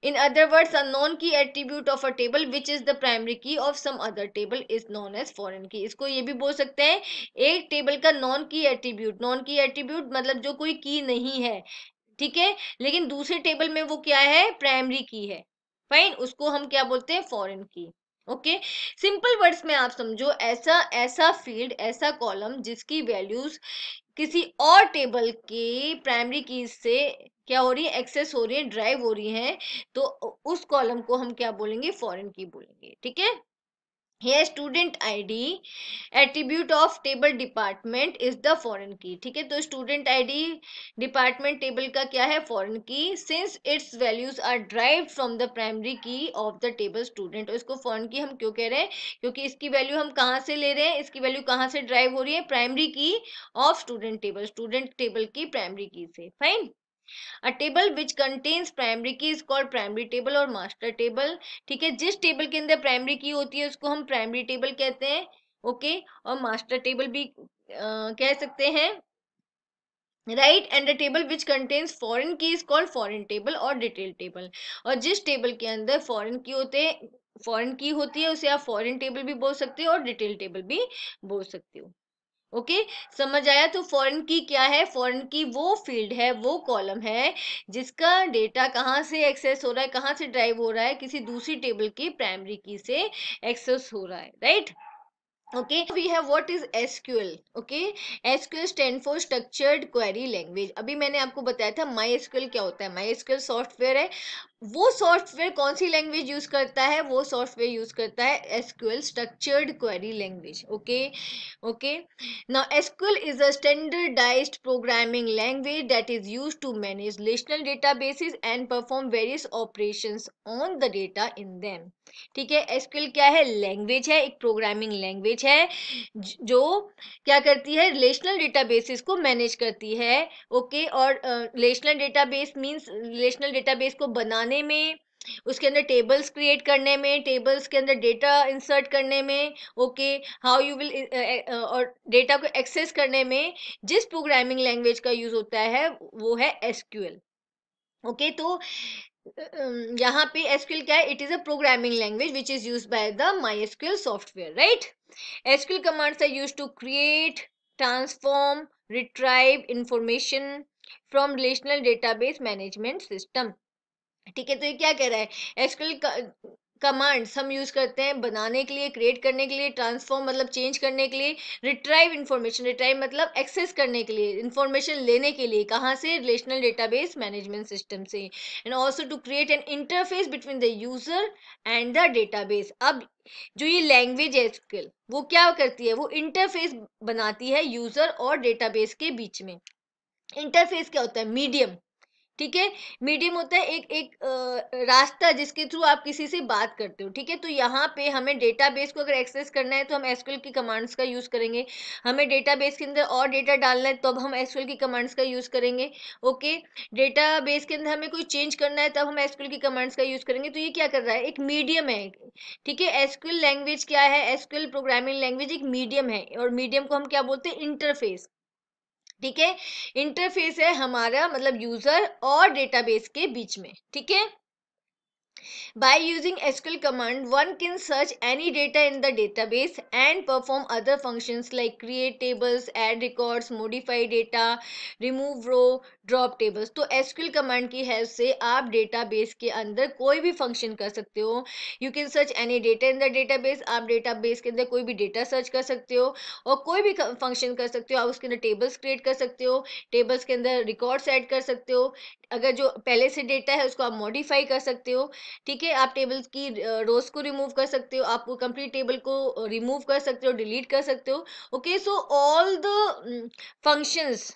in other words a known key attribute of a table which is the primary key of some other table is known as foreign key इसको ये भी बोल सकते हैं एक table का non key attribute non key attribute मतलब जो कोई की नहीं है ठीक है लेकिन दूसरे टेबल में वो क्या है प्राइमरी की है फाइन उसको हम क्या बोलते हैं फॉरन की ओके सिंपल वर्ड्स में आप समझो ऐसा ऐसा फील्ड ऐसा कॉलम जिसकी वैल्यूज किसी और टेबल की प्राइमरी कीज से क्या हो रही है एक्सेस हो रही है ड्राइव हो रही है तो उस कॉलम को हम क्या बोलेंगे फॉरेन की बोलेंगे ठीक है here student I ID attribute of table department is the foreign key ठीक है तो स्टूडेंट आई डी डिपार्टमेंट टेबल का क्या है foreign key since its values are derive from the primary key of the table student इसको foreign की हम क्यों कह रहे हैं क्योंकि इसकी वैल्यू हम कहाँ से ले रहे हैं इसकी वैल्यू कहाँ से ड्राइव हो रही है primary key of student table student table की प्राइमरी की से fine a table which contains primary key is called primary table और मास्टर टेबल ठीक है जिस टेबल के अंदर प्राइमरी की होती है उसको हम प्राइमरी टेबल कहते हैं ओके okay? और मास्टर टेबल भी आ, कह सकते हैं right and the table which contains foreign key is called foreign table और डिटेल टेबल और जिस टेबल के अंदर फॉरेन की होते हैं फॉरेन की होती है उसे आप फॉरेन टेबल भी बोल सकते हो और डिटेल टेबल भी बोल सकते हो ओके समझ आया तो फॉरेन की क्या है फॉरेन की वो फील्ड है वो कॉलम है जिसका डेटा कहाँ से एक्सेस हो रहा है कहाँ से ड्राइव हो रहा है किसी दूसरी टेबल की प्राइमरी की से एक्सेस हो रहा है right okay we have what is SQL okay SQL stand for structured query language अभी मैंने आपको बताया था माई एसक्यूएल क्या होता है माई एसक्यूएल सॉफ्टवेयर है वो सॉफ्टवेयर कौन सी लैंग्वेज यूज करता है वो सॉफ्टवेयर यूज करता है SQL structured query language okay okay now SQL is a standardize programming language that is use to manage relational databases and perform various operations on the data in them ठीक है SQL क्या है language है एक programming language है जो क्या करती है रिलेशनल डेटाबेसिस को मैनेज करती है ओके और relational database means relational database को बनाने में उसके अंदर टेबल्स क्रिएट करने में टेबल्स के अंदर डेटा इंसर्ट करने में ओके हाउ यू विल और डेटा को एक्सेस करने में जिस प्रोग्रामिंग लैंग्वेज का यूज़ होता है वो है एसक्यूएल ओके okay, तो यहाँ पे एसक्यूएल क्या है it is a programming language which is use by the my SQL software right SQL commands are use to create transform retrieve information from relational database management system ठीक है तो ये क्या कह रहा है एसक्यूएल कमांड्स हम यूज़ करते हैं बनाने के लिए क्रिएट करने के लिए ट्रांसफॉर्म मतलब चेंज करने के लिए रिट्राइव इन्फॉर्मेशन रिट्राइव मतलब एक्सेस करने के लिए इन्फॉर्मेशन लेने के लिए कहाँ से रिलेशनल डेटाबेस मैनेजमेंट सिस्टम से and also to create an interface between the user and the database अब जो ये लैंग्वेज है स्किल वो क्या करती है वो इंटरफेस बनाती है यूज़र और डेटाबेस के बीच में इंटरफेस क्या होता है मीडियम ठीक है मीडियम होता है एक एक रास्ता जिसके थ्रू आप किसी से बात करते हो ठीक है तो यहाँ पे हमें डेटाबेस को अगर एक्सेस करना है तो हम एसक्यूएल की कमांड्स का यूज़ करेंगे हमें डेटाबेस के अंदर और डेटा डालना है तो अब हम एसक्यूएल की कमांड्स का यूज़ करेंगे ओके डेटाबेस के अंदर हमें कोई चेंज करना है तब हम एसक्यूएल की कमांड्स का यूज़ करेंगे तो ये क्या कर रहा है एक मीडियम है ठीक है एसक्यूएल लैंग्वेज क्या है एसक्यूएल प्रोग्रामिंग लैंग्वेज एक मीडियम है और मीडियम को हम क्या बोलते हैं इंटरफेस ठीक है इंटरफेस है हमारा मतलब यूजर और डेटाबेस के बीच में ठीक है By using SQL command, one can search any data in the database and perform other functions like create tables, add records, modify data, remove row, drop tables तो एसक्यूएल कमांड की help से आप database के अंदर कोई भी function कर सकते हो you can search any data in the database आप डेटाबेस के अंदर कोई भी डेटा सर्च कर सकते हो और कोई भी फंक्शन कर सकते हो आप उसके अंदर टेबल्स क्रिएट कर सकते हो टेबल्स के अंदर रिकॉर्ड्स ऐड कर सकते हो अगर जो पहले से डेटा है उसको आप मॉडिफाई कर सकते हो ठीक है आप टेबल्स की रोज को रिमूव कर सकते हो आप कंप्लीट टेबल को रिमूव कर सकते हो डिलीट कर सकते हो okay so all the functions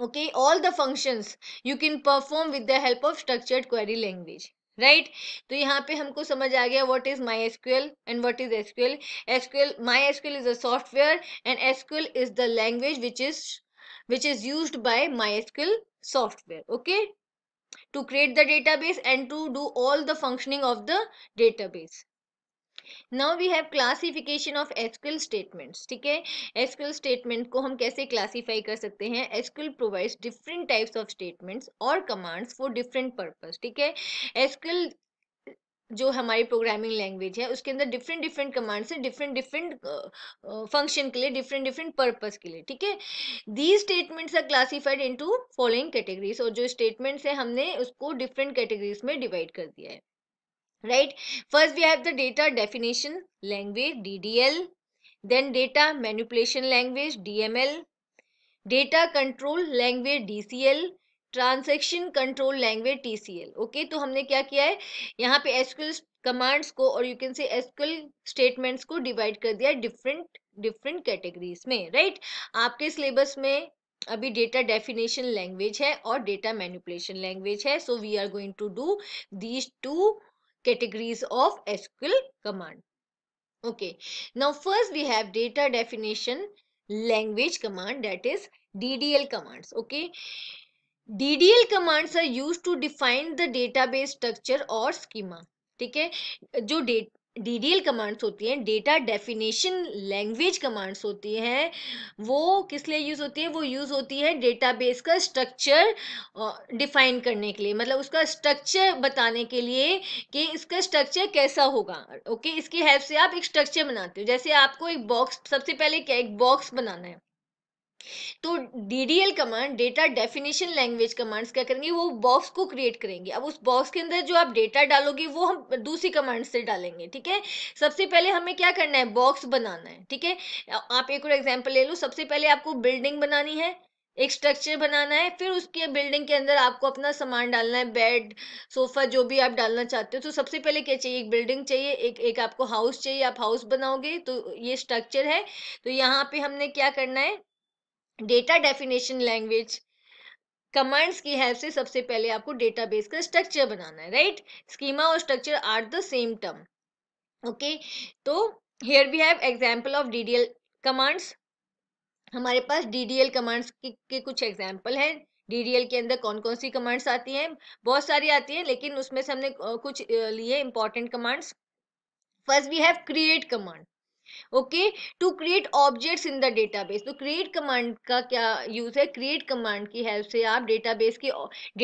okay all the functions you can perform with the help of structured query language right right? तो यहाँ पे हमको समझ आ गया what is my SQL and what is SQL SQL my SQL is a software and SQL is the language which is which is use by my SQL software okay to create the database and to do all the functioning of the database now we have classification of SQL statements ठीक है SQL statement को हम कैसे classify कर सकते हैं SQL provides different types of statements और commands for different purpose ठीक है एसक्यूएल जो हमारी प्रोग्रामिंग लैंग्वेज है उसके अंदर डिफरेंट डिफरेंट कमांड्स है डिफरेंट डिफरेंट फंक्शन के लिए डिफरेंट डिफरेंट पर्पस के लिए ठीक है these statements are classified into following categories और जो स्टेटमेंट्स है हमने उसको डिफरेंट कैटेगरीज में डिवाइड कर दिया है right first we have the data definition language ddl then data manipulation language dml data control language dcl transaction control language T C L okay तो हमने क्या किया है यहाँ पे एसक्यूएल कमांड्स को और you can say SQL statements को डिवाइड कर दिया डिफरेंट डिफरेंट कैटेगरीज में राइट right? आपके सिलेबस में अभी डेटा डेफिनेशन लैंग्वेज है और डेटा मैनिपुलेशन लैंग्वेज है so we are going to do these two categories of SQL command. Okay, now first we have data definition language command that is DDL commands. Okay, DDL commands are used to define the database structure or schema. ठीक है जो DDL commands होती हैं data definition language commands होती हैं वो किस लिए यूज़ होती है वो यूज़ होती है डेटाबेस का स्ट्रक्चर डिफाइन करने के लिए मतलब उसका स्ट्रक्चर बताने के लिए कि इसका स्ट्रक्चर कैसा होगा ओके okay? इसकी हेल्प से आप एक स्ट्रक्चर बनाते हो जैसे आपको एक बॉक्स सबसे पहले क्या एक बॉक्स बनाना है तो DDL command data definition language commands क्या करेंगे वो बॉक्स को क्रिएट करेंगे अब उस बॉक्स के अंदर जो आप डेटा डालोगे वो हम दूसरी कमांड से डालेंगे ठीक है सबसे पहले हमें क्या करना है बॉक्स बनाना है ठीक है आप एक और एग्जाम्पल ले लो सबसे पहले आपको बिल्डिंग बनानी है एक स्ट्रक्चर बनाना है फिर उसके बिल्डिंग के अंदर आपको अपना सामान डालना है बेड सोफा जो भी आप डालना चाहते हो तो सबसे पहले क्या चाहिए एक बिल्डिंग चाहिए एक एक आपको हाउस चाहिए आप हाउस बनाओगे तो ये स्ट्रक्चर है तो यहाँ पे हमने क्या करना है डेटा डेफिनेशन लैंग्वेज कमांड्स की हेल्प से सबसे पहले आपको डेटाबेस का स्ट्रक्चर बनाना है राइट स्कीमा और structure are the same term okay तो here we have example of DDL commands हमारे पास डीडीएल कमांड्स के, कुछ एग्जाम्पल हैं डीडीएल के अंदर कौन कौन सी कमांड्स आती हैं बहुत सारी आती हैं लेकिन उसमें से हमने कुछ लिए important commands first we have create command okay to create objects in the database तो क्रिएट कमांड का क्या यूज़ है क्रिएट कमांड की हेल्प से आप डेटाबेस के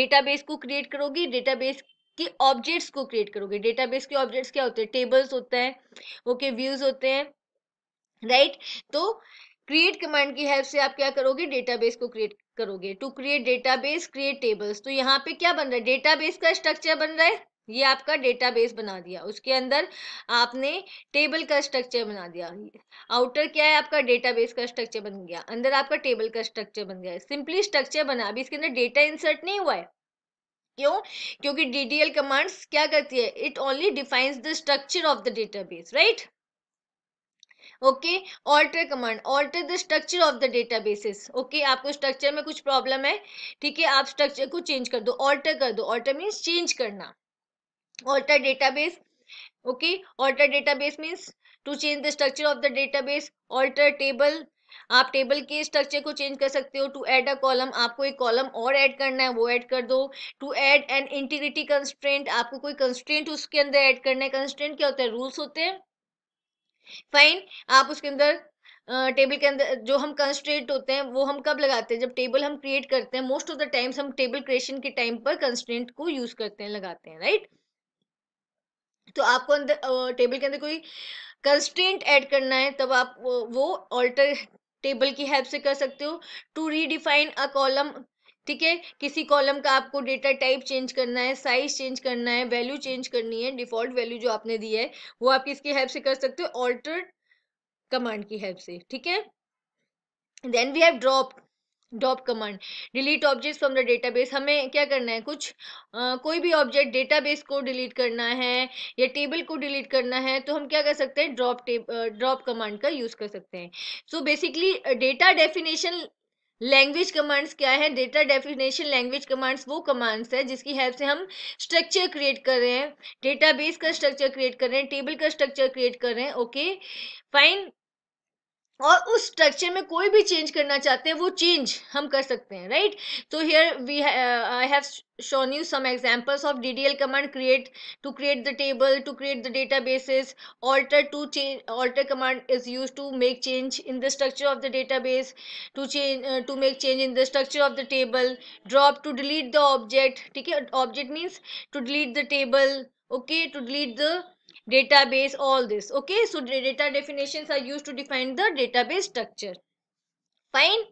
डेटाबेस को क्रिएट करोगे डेटाबेस के ऑब्जेक्ट्स को क्रिएट करोगे डेटाबेस के ऑब्जेक्ट्स क्या होते हैं टेबल्स होते हैं ओके व्यूज होते हैं राइट तो क्रिएट कमांड की हेल्प से आप क्या करोगे डेटाबेस को क्रिएट करोगे to create database create tables तो यहाँ पे क्या बन रहा है डेटाबेस का स्ट्रक्चर बन रहा है ये आपका डेटाबेस बना दिया उसके अंदर आपने टेबल का स्ट्रक्चर बना दिया आउटर क्या है आपका डेटाबेस का स्ट्रक्चर बन गया अंदर आपका टेबल का स्ट्रक्चर बन गया सिंपली स्ट्रक्चर बना अभी इसके अंदर डेटा इंसर्ट नहीं हुआ है क्यों क्योंकि डीडीएल कमांड्स क्या करती है it only define the structure of the database right okay alter command alter the structure of the data basis okay आपको स्ट्रक्चर में कुछ प्रॉब्लम है ठीक है आप स्ट्रक्चर को चेंज कर दो ऑल्टर कर दो ऑल्टर मीन्स चेंज करना alter database okay alter database means to change the structure of the database alter table आप टेबल के स्ट्रक्चर को चेंज कर सकते हो टू ऐड अ कॉलम आपको एक कॉलम और ऐड करना है वो ऐड कर दो to add an integrity constraint आपको कोई कंस्ट्रेंट उसके अंदर ऐड करना है कंस्ट्रेंट क्या होता है रूल्स होते हैं फाइन आप उसके अंदर टेबल के अंदर जो हम कंस्ट्रेंट होते हैं वो हम कब लगाते हैं जब टेबल हम क्रिएट करते हैं मोस्ट ऑफ द टाइम्स हम टेबल क्रिएशन के टाइम पर कंस्ट्रेंट को यूज करते हैं लगाते हैं राइट तो आपको अंदर टेबल के अंदर कोई कंस्टेंट ऐड करना है तब आप वो ऑल्टर टेबल की हेल्प से कर सकते हो टू रीडिफाइन अ कॉलम ठीक है किसी कॉलम का आपको डेटा टाइप चेंज करना है साइज चेंज करना है वैल्यू चेंज करनी है डिफॉल्ट वैल्यू जो आपने दी है वो आप किसकी हेल्प से कर सकते हो ऑल्टर कमांड की हेल्प से ठीक है then we have drop drop command delete object from the database हमें क्या करना है कुछ आ, कोई भी ऑब्जेक्ट डेटाबेस को डिलीट करना है या टेबल को डिलीट करना है तो हम क्या कर सकते हैं ड्रॉप ड्रॉप कमांड का यूज़ कर सकते हैं so basically data definition language commands क्या है डेटा डेफिनेशन लैंग्वेज कमांड्स वो कमांड्स है जिसकी हेल्प से हम स्ट्रक्चर क्रिएट कर रहे हैं डेटाबेस का स्ट्रक्चर क्रिएट कर रहे हैं टेबल का स्ट्रक्चर क्रिएट कर रहे हैं ओके फाइन और उस स्ट्रक्चर में कोई भी चेंज करना चाहते हैं वो चेंज हम कर सकते हैं राइट तो here we I have shown you some examples of ddl command create to create the table to create the databases alter to change alter command is used to make change in the structure of the database to change uh, to make change in the structure of the table drop to delete the object ठीक है object means to delete the table okay to delete the database all this okay so data definitions are used to define the database structure fine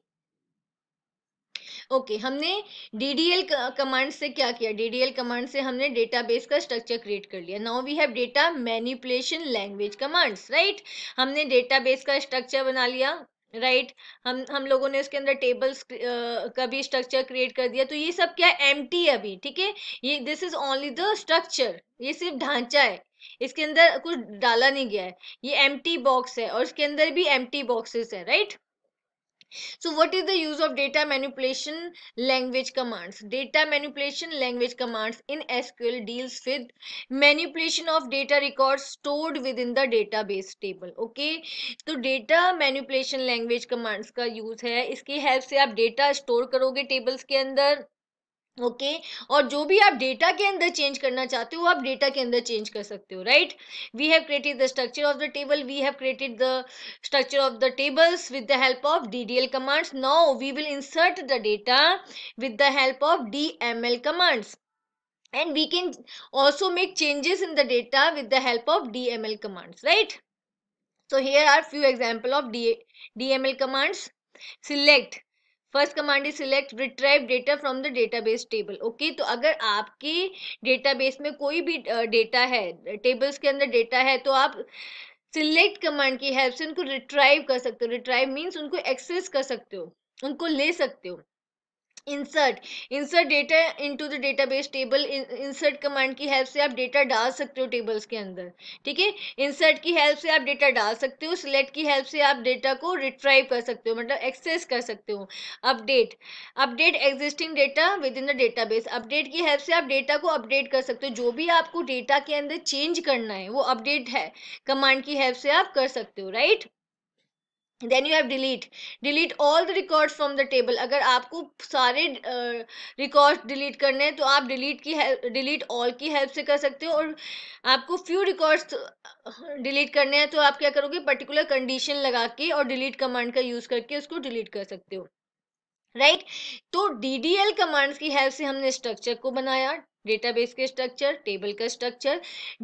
okay okay, हमने DDL command से क्या किया DDL command से हमने database का structure create कर लिया now we have data manipulation language commands right हमने डेटाबेस का स्ट्रक्चर बना लिया राइट right? हम हम लोगों ने उसके अंदर टेबल्स uh, का भी स्ट्रक्चर क्रिएट कर दिया तो ये सब क्या एम अभी ठीक है ये this is only the structure ये सिर्फ ढांचा है इसके अंदर कुछ डाला नहीं गया है ये एम बॉक्स है और इसके अंदर भी एम बॉक्सेस है right so what is the use of data manipulation language commands data manipulation language commands in sql deals with manipulation of data records stored within the database table okay तो data manipulation language commands का use है इसकी help से आप data store करोगे tables के अंदर okay okay? और जो भी आप डेटा के अंदर चेंज करना चाहते हो आप डेटा के अंदर चेंज कर सकते हो right we have created the structure of the table we have created the structure of the tables with the help of DDL commands now we will insert the data with the help of DML commands and we can also make changes in the of D the help of dml commands right so here are few example of D dml commands select first command is select retrieve data from the database table okay तो अगर आपके database में कोई भी data है tables के अंदर data है तो आप सिलेक्ट कमांड की हेल्प से उनको रिट्राइव कर सकते हो रिट्राइव मीन्स उनको एक्सेस कर सकते हो उनको ले सकते हो insert insert data into the database table insert command की हेल्प से आप डेटा डाल सकते हो टेबल्स के अंदर ठीक है इंसर्ट की हेल्प से आप डेटा डाल सकते हो सिलेक्ट की हेल्प से आप डेटा को रिट्राइव कर सकते हो मतलब एक्सेस कर सकते हो update update existing data within the base update की हेल्प से आप डेटा को अपडेट कर सकते हो जो भी आपको डेटा के अंदर चेंज करना है वो अपडेट है कमांड की हेल्प से आप कर सकते हो right then you have delete delete all the record from the table अगर आपको सारे रिकॉर्ड्स uh, डिलीट करने हैं तो आप डिलीट की डिलीट ऑल की हेल्प से कर सकते हो और आपको फ्यू रिकॉर्ड्स डिलीट करने हैं तो आप क्या करोगे पर्टिकुलर कंडीशन लगा के और डिलीट कमांड का यूज़ करके उसको डिलीट कर सकते हो राइट right? तो डी डी एल कमांड्स की हेल्प से हमने स्ट्रक्चर को बनाया डेटाबेस के स्ट्रक्चर टेबल का स्ट्रक्चर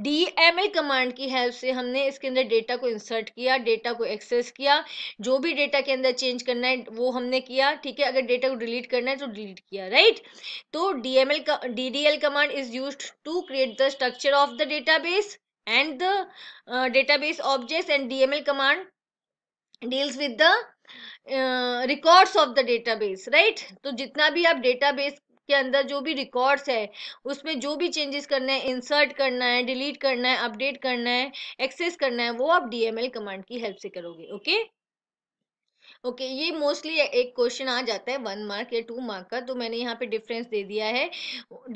डीएमए कमांड की हेल्प से हमने इसके अंदर डेटा को इंसर्ट किया डेटा को एक्सेस किया जो भी डेटा के अंदर चेंज करना है वो हमने किया ठीक है अगर डेटा को डिलीट करना है तो डिलीट किया राइट तो DML DDL command is use to create the structure of the database and the data database objects and dml command deals with the records of the database right तो जितना भी आप database उसके अंदर जो भी रिकॉर्ड्स है उसमें जो भी चेंजेस करना है इंसर्ट करना है डिलीट करना है अपडेट करना है एक्सेस करना है वो आप डीएमएल कमांड की हेल्प से करोगे ओके ओके okay, ये मोस्टली एक क्वेश्चन आ जाता है वन मार्क या टू मार्क का तो मैंने यहाँ पे डिफरेंस दे दिया है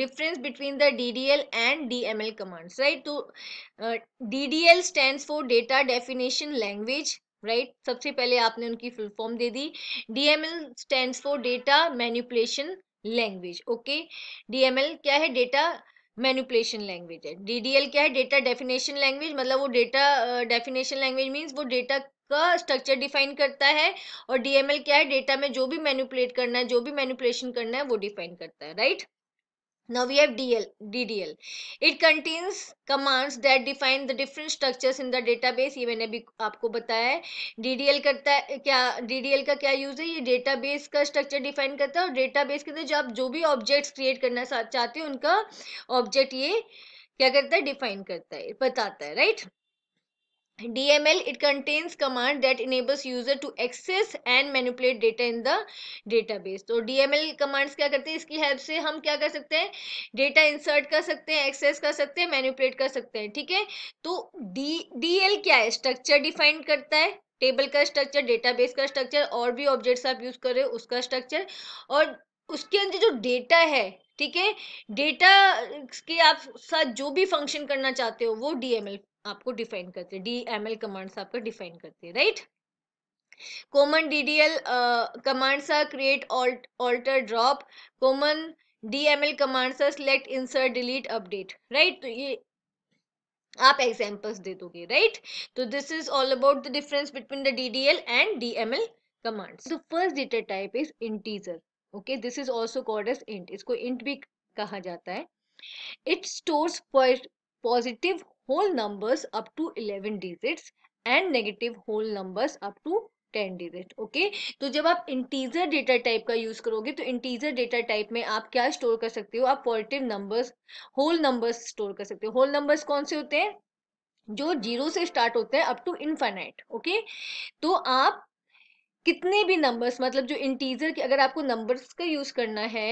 difference between the DDL and DML commands right तो DDL stands for data definition language right सबसे पहले आपने उनकी फुल फॉर्म दे दी DML stands for data manipulation language okay DML क्या है डेटा मैनुपलेशन लैंग्वेज है डीडीएल क्या है डेटा डेफिनेशन लैंग्वेज मतलब वो डेटा डेफिनेशन लैंग्वेज मीन्स वो डेटा का स्ट्रक्चर डिफाइन करता है और डीएमएल क्या है डेटा में जो भी मैनुपलेट करना है जो भी मैनुपलेशन करना है वो डिफाइन करता है right Now we have DL, DDL. It contains commands that define the different structures in the database. ये मैंने भी आपको बताया है DDL करता है क्या DDL का क्या यूज़ है ये डेटा बेस का स्ट्रक्चर डिफाइन करता है और डेटा बेस के अंदर जो आप जो भी ऑब्जेक्ट्स क्रिएट करना चाहते हो उनका ऑब्जेक्ट ये क्या करता है डिफाइन करता है बताता है right DML, it contains command that enables user to access and manipulate data in the database. तो DML commands क्या करते हैं इसकी help से हम क्या कर सकते हैं data insert कर सकते हैं access कर सकते हैं manipulate कर सकते हैं ठीक है तो डी DL क्या है structure define करता है टेबल का स्ट्रक्चर बेस का स्ट्रक्चर और भी ऑब्जेक्ट्स आप यूज कर रहे हो उसका स्ट्रक्चर और उसके अंदर जो डेटा है ठीक है डेटा के आप साथ जो भी फंक्शन करना चाहते हो वो डीएमएल आपको डिफाइन करते है डी एम एल कमांड्स आपको डिफाइन करते है right common D D L commands are create alter drop common D M L commands are select insert delete update right तो ये आप एग्जाम्पल्स दे दोगे राइट तो this is all about the difference between the D D L and D M L commands the first data type is integer okay this is also called as int इसको int भी कहा जाता है it stores positive whole numbers up to 11 digits and negative whole numbers up to ten digit okay तो जब आप integer data type का use करोगे तो इंटीजर डेटा टाइप में आप क्या स्टोर कर सकते हो आप positive numbers whole numbers store कर सकते हो होल नंबर्स कौन से होते हैं जो जीरो से स्टार्ट होते हैं अप टू इनफाइनाइट ओके तो आप कितने भी नंबर्स मतलब जो इंटीजर के अगर आपको नंबर्स का यूज करना है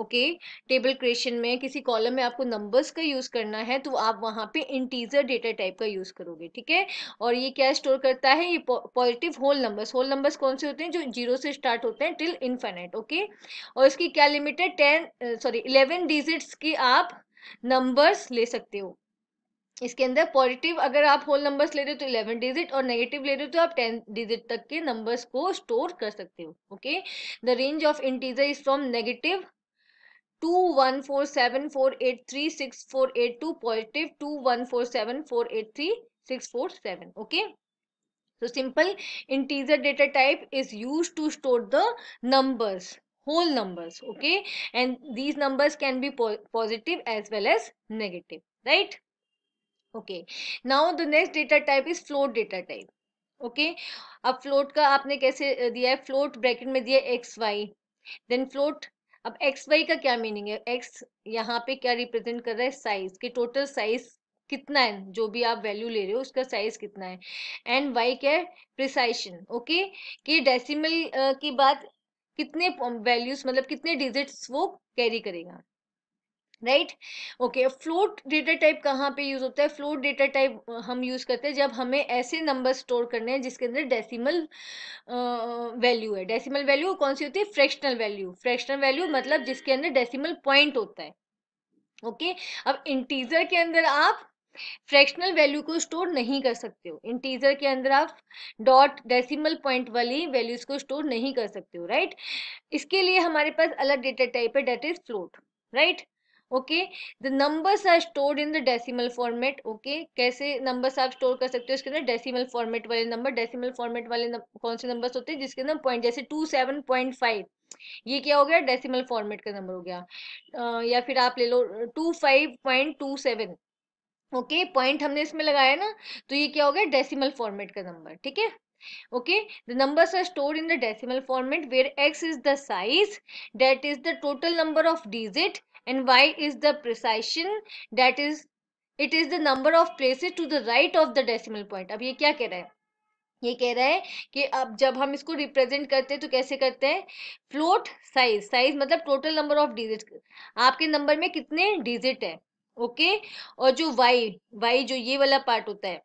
ओके टेबल क्रिएशन में किसी कॉलम में आपको नंबर्स का यूज़ करना है तो आप वहां पे इंटीजर डेटा टाइप का यूज़ करोगे ठीक है और ये क्या स्टोर करता है ये positive whole numbers whole numbers कौन से होते हैं जो जीरो से स्टार्ट होते हैं टिल इन्फेनाइट ओके और इसकी क्या लिमिट है टेन सॉरी इलेवन डिजिट्स की आप नंबर्स ले सकते हो इसके अंदर पॉजिटिव अगर आप होल नंबर्स ले रहे हो तो इलेवन डिजिट और नेगेटिव ले रहे हो तो आप टेन डिजिट तक के नंबर्स को स्टोर कर सकते हो okay the range of integer is from negative Two one four seven four eight three six four eight two to positive okay so simple integer data type is used to store the numbers whole numbers okay and these numbers can be po positive as well as negative right okay now the next data type is float data type okay okay? अब float का आपने कैसे दिया है float bracket में दिया X Y then float अब X Y का क्या मीनिंग है एक्स यहाँ पे क्या रिप्रेजेंट कर रहा है साइज कि टोटल साइज कितना है जो भी आप वैल्यू ले रहे हो उसका साइज कितना है एंड वाई क्या है प्रिसाइशन ओके कि डेसिमल की बात कितने वैल्यूज मतलब कितने डिजिट्स वो कैरी करेगा right okay float data type कहाँ पे यूज़ होता है फ्लोट डेटा टाइप हम यूज़ करते हैं जब हमें ऐसे नंबर स्टोर करने हैं जिसके अंदर डेसिमल वैल्यू है डेसिमल वैल्यू कौन सी होती है फ्रैक्शनल वैल्यू फ्रैक्शनल वैल्यू मतलब जिसके अंदर डेसिमल पॉइंट होता है ओके okay? अब इंटीजर के अंदर आप फ्रैक्शनल वैल्यू को स्टोर नहीं कर सकते हो इंटीजर के अंदर आप डॉट डेसिमल पॉइंट वाली वैल्यूज को स्टोर नहीं कर सकते हो राइट right? इसके लिए हमारे पास अलग डेटा टाइप है that is float right okay the numbers are stored in the decimal format okay कैसे नंबर्स आप स्टोर कर सकते हो इसके अंदर डेसिमल फॉर्मेट वाले नंबर डेसिमल फॉर्मेट वाले कौन से नंबर्स होते हैं जिसके अंदर पॉइंट जैसे टू सेवन पॉइंट फाइव ये क्या हो गया डेसिमल फॉर्मेट का नंबर हो गया uh, या फिर आप ले लो two five point two seven okay point हमने इसमें लगाया ना तो ये क्या हो गया डेसिमल फॉर्मेट का नंबर ठीक है okay the numbers are stored in the decimal format where X is the size that is the total number of digit and y is the precision that is it is the number of places to the right of the decimal point अब ये क्या कह raha hai ये कह रहा है कि अब जब हम इसको रिप्रेजेंट करते हैं तो कैसे करते हैं फ्लोट साइज साइज मतलब टोटल नंबर ऑफ डिजिट आपके नंबर में कितने डिजिट है ओके और जो वाई वाई जो ये वाला पार्ट होता है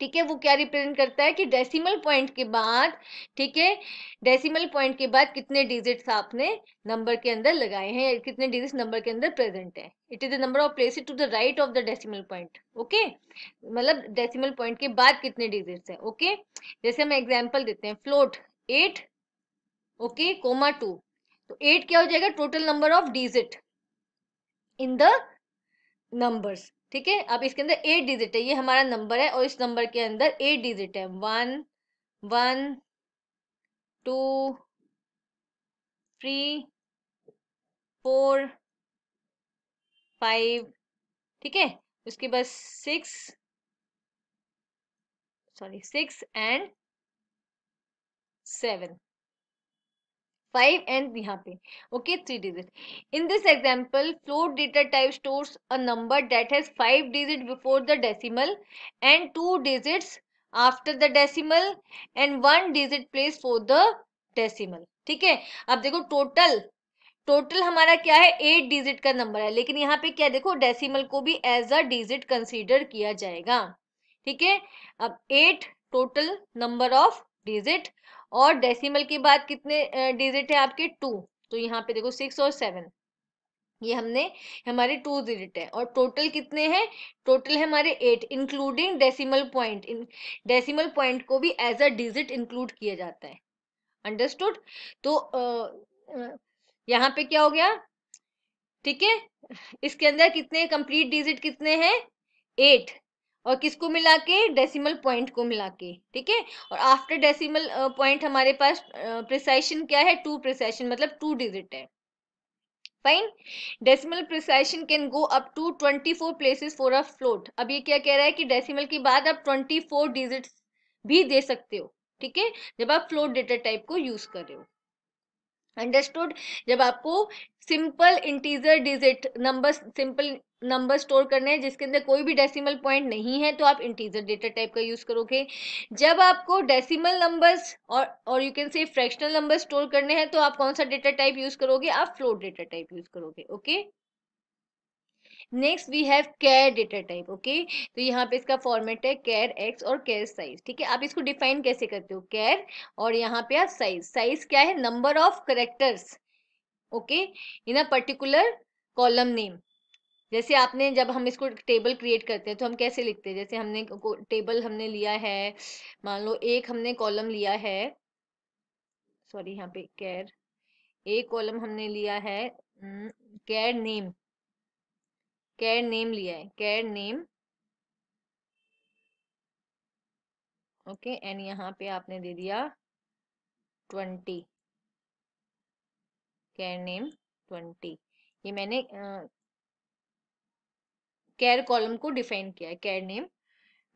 ठीक है वो क्या रिप्रेजेंट करता है कि डेसिमल पॉइंट के बाद ठीक है डेसिमल पॉइंट के बाद कितने डिजिट्स आपने नंबर के अंदर लगाए हैं कितने डिजिट्स नंबर के अंदर प्रेजेंट है it is the number of places to the right of the decimal point okay मतलब डेसिमल पॉइंट के बाद कितने डिजिट्स है ओके okay? जैसे हम एग्जाम्पल देते हैं float eight okay comma two तो एट क्या हो जाएगा total number of digit in the numbers ठीक है अब इसके अंदर एट डिजिट है ये हमारा नंबर है और इस नंबर के अंदर एट डिजिट है one one two three four five ठीक है उसके बाद six sorry six and seven five and यहाँ पे okay three digit in this example float data type store number that has five digit before the decimal and two digit after the decimal and one digit place for the decimal ठीक है अब देखो total total हमारा क्या है eight digit का number है लेकिन यहाँ पे क्या देखो डेसिमल को भी एज अ डिजिट कंसीडर किया जाएगा ठीक है अब eight total number of digit और डेसिमल के बाद कितने डिजिट है आपके टू तो यहाँ पे देखो सिक्स और सेवन ये हमने हमारे टू डिजिट है और टोटल कितने हैं टोटल है हमारे eight including decimal point decimal point को भी एज अ डिजिट इंक्लूड किया जाता है अंडरस्टूड तो यहाँ पे क्या हो गया ठीक है इसके अंदर कितने कंप्लीट डिजिट कितने हैं एट और किसको मिला के डेसिमल पॉइंट को मिला के ठीक है और आफ्टर डेसिमल पॉइंट हमारे पास प्रिसाइशन क्या है टू प्रिसाइशन मतलब टू डिजिट है fine decimal precision can go up to twenty four places for a float अब ये क्या कह रहा है कि डेसिमल के बाद आप ट्वेंटी फोर डिजिट भी दे सकते हो ठीक है जब आप फ्लोट डेटा टाइप को यूज कर रहे हो अंडरस्टूड जब आपको simple integer digit number simple number store करने हैं जिसके अंदर कोई भी डेसिमल पॉइंट नहीं है तो आप इंटीजर डेटा टाइप का यूज़ करोगे जब आपको डेसिमल नंबर्स और और you can say fractional number store करने हैं तो आप कौन सा डेटा टाइप यूज़ करोगे आप फ्लोट डेटा टाइप यूज़ करोगे okay next we have char data type okay तो यहाँ पे इसका फॉर्मेट है कैर एक्स और कैर साइज ठीक है आप इसको डिफाइन कैसे करते हो कैर और यहाँ पे आप साइज साइज क्या है number of characters okay in a particular column name जैसे आपने जब हम इसको टेबल क्रिएट करते हैं तो हम कैसे लिखते हैं जैसे हमने टेबल हमने लिया है मान लो एक हमने कॉलम लिया है सॉरी यहाँ पे कैर एक कॉलम हमने लिया है कैर नेम कैर नेम लिया है कैर नेम ओके एंड यहाँ पे आपने दे दिया ट्वेंटी कैर नेम ट्वेंटी ये मैंने कैर कॉलम को डिफाइन किया है कैर नेम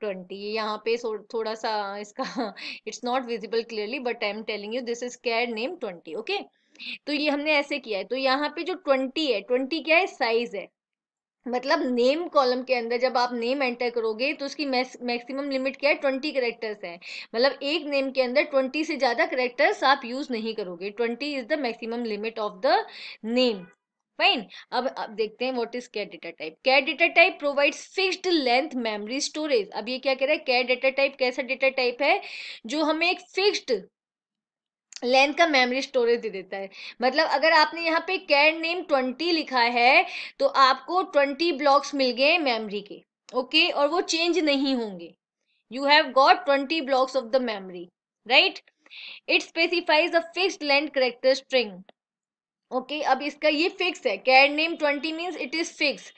ट्वेंटी यहाँ पे थोड़ा सा इसका it's not visible clearly but I am telling you this is char name twenty okay तो ये हमने ऐसे किया है तो यहाँ पे जो ट्वेंटी है ट्वेंटी क्या है साइज है मतलब नेम कॉलम के अंदर जब आप नेम एंटर करोगे तो उसकी मैक्सिमम लिमिट क्या है ट्वेंटी करेक्टर्स है मतलब एक नेम के अंदर ट्वेंटी से ज़्यादा करेक्टर्स आप यूज़ नहीं करोगे twenty is the maximum limit of the name fine अब अब देखते हैं what is cat data type cat data type provides fixed length memory storage अब ये क्या कह रहा है कैट डेटा टाइप कैसा डेटा टाइप है जो हमें एक फिक्स्ड लेंथ का मेमोरी स्टोरेज दे देता है मतलब अगर आपने यहाँ पे कैर नेम ट्वेंटी लिखा है तो आपको ट्वेंटी ब्लॉक्स मिल गए मेमोरी के ओके okay? और वो चेंज नहीं होंगे you have got twenty blocks of the memory right it specifies a fixed length character string okay okay, अब इसका ये फिक्स है कैड name twenty means it is fix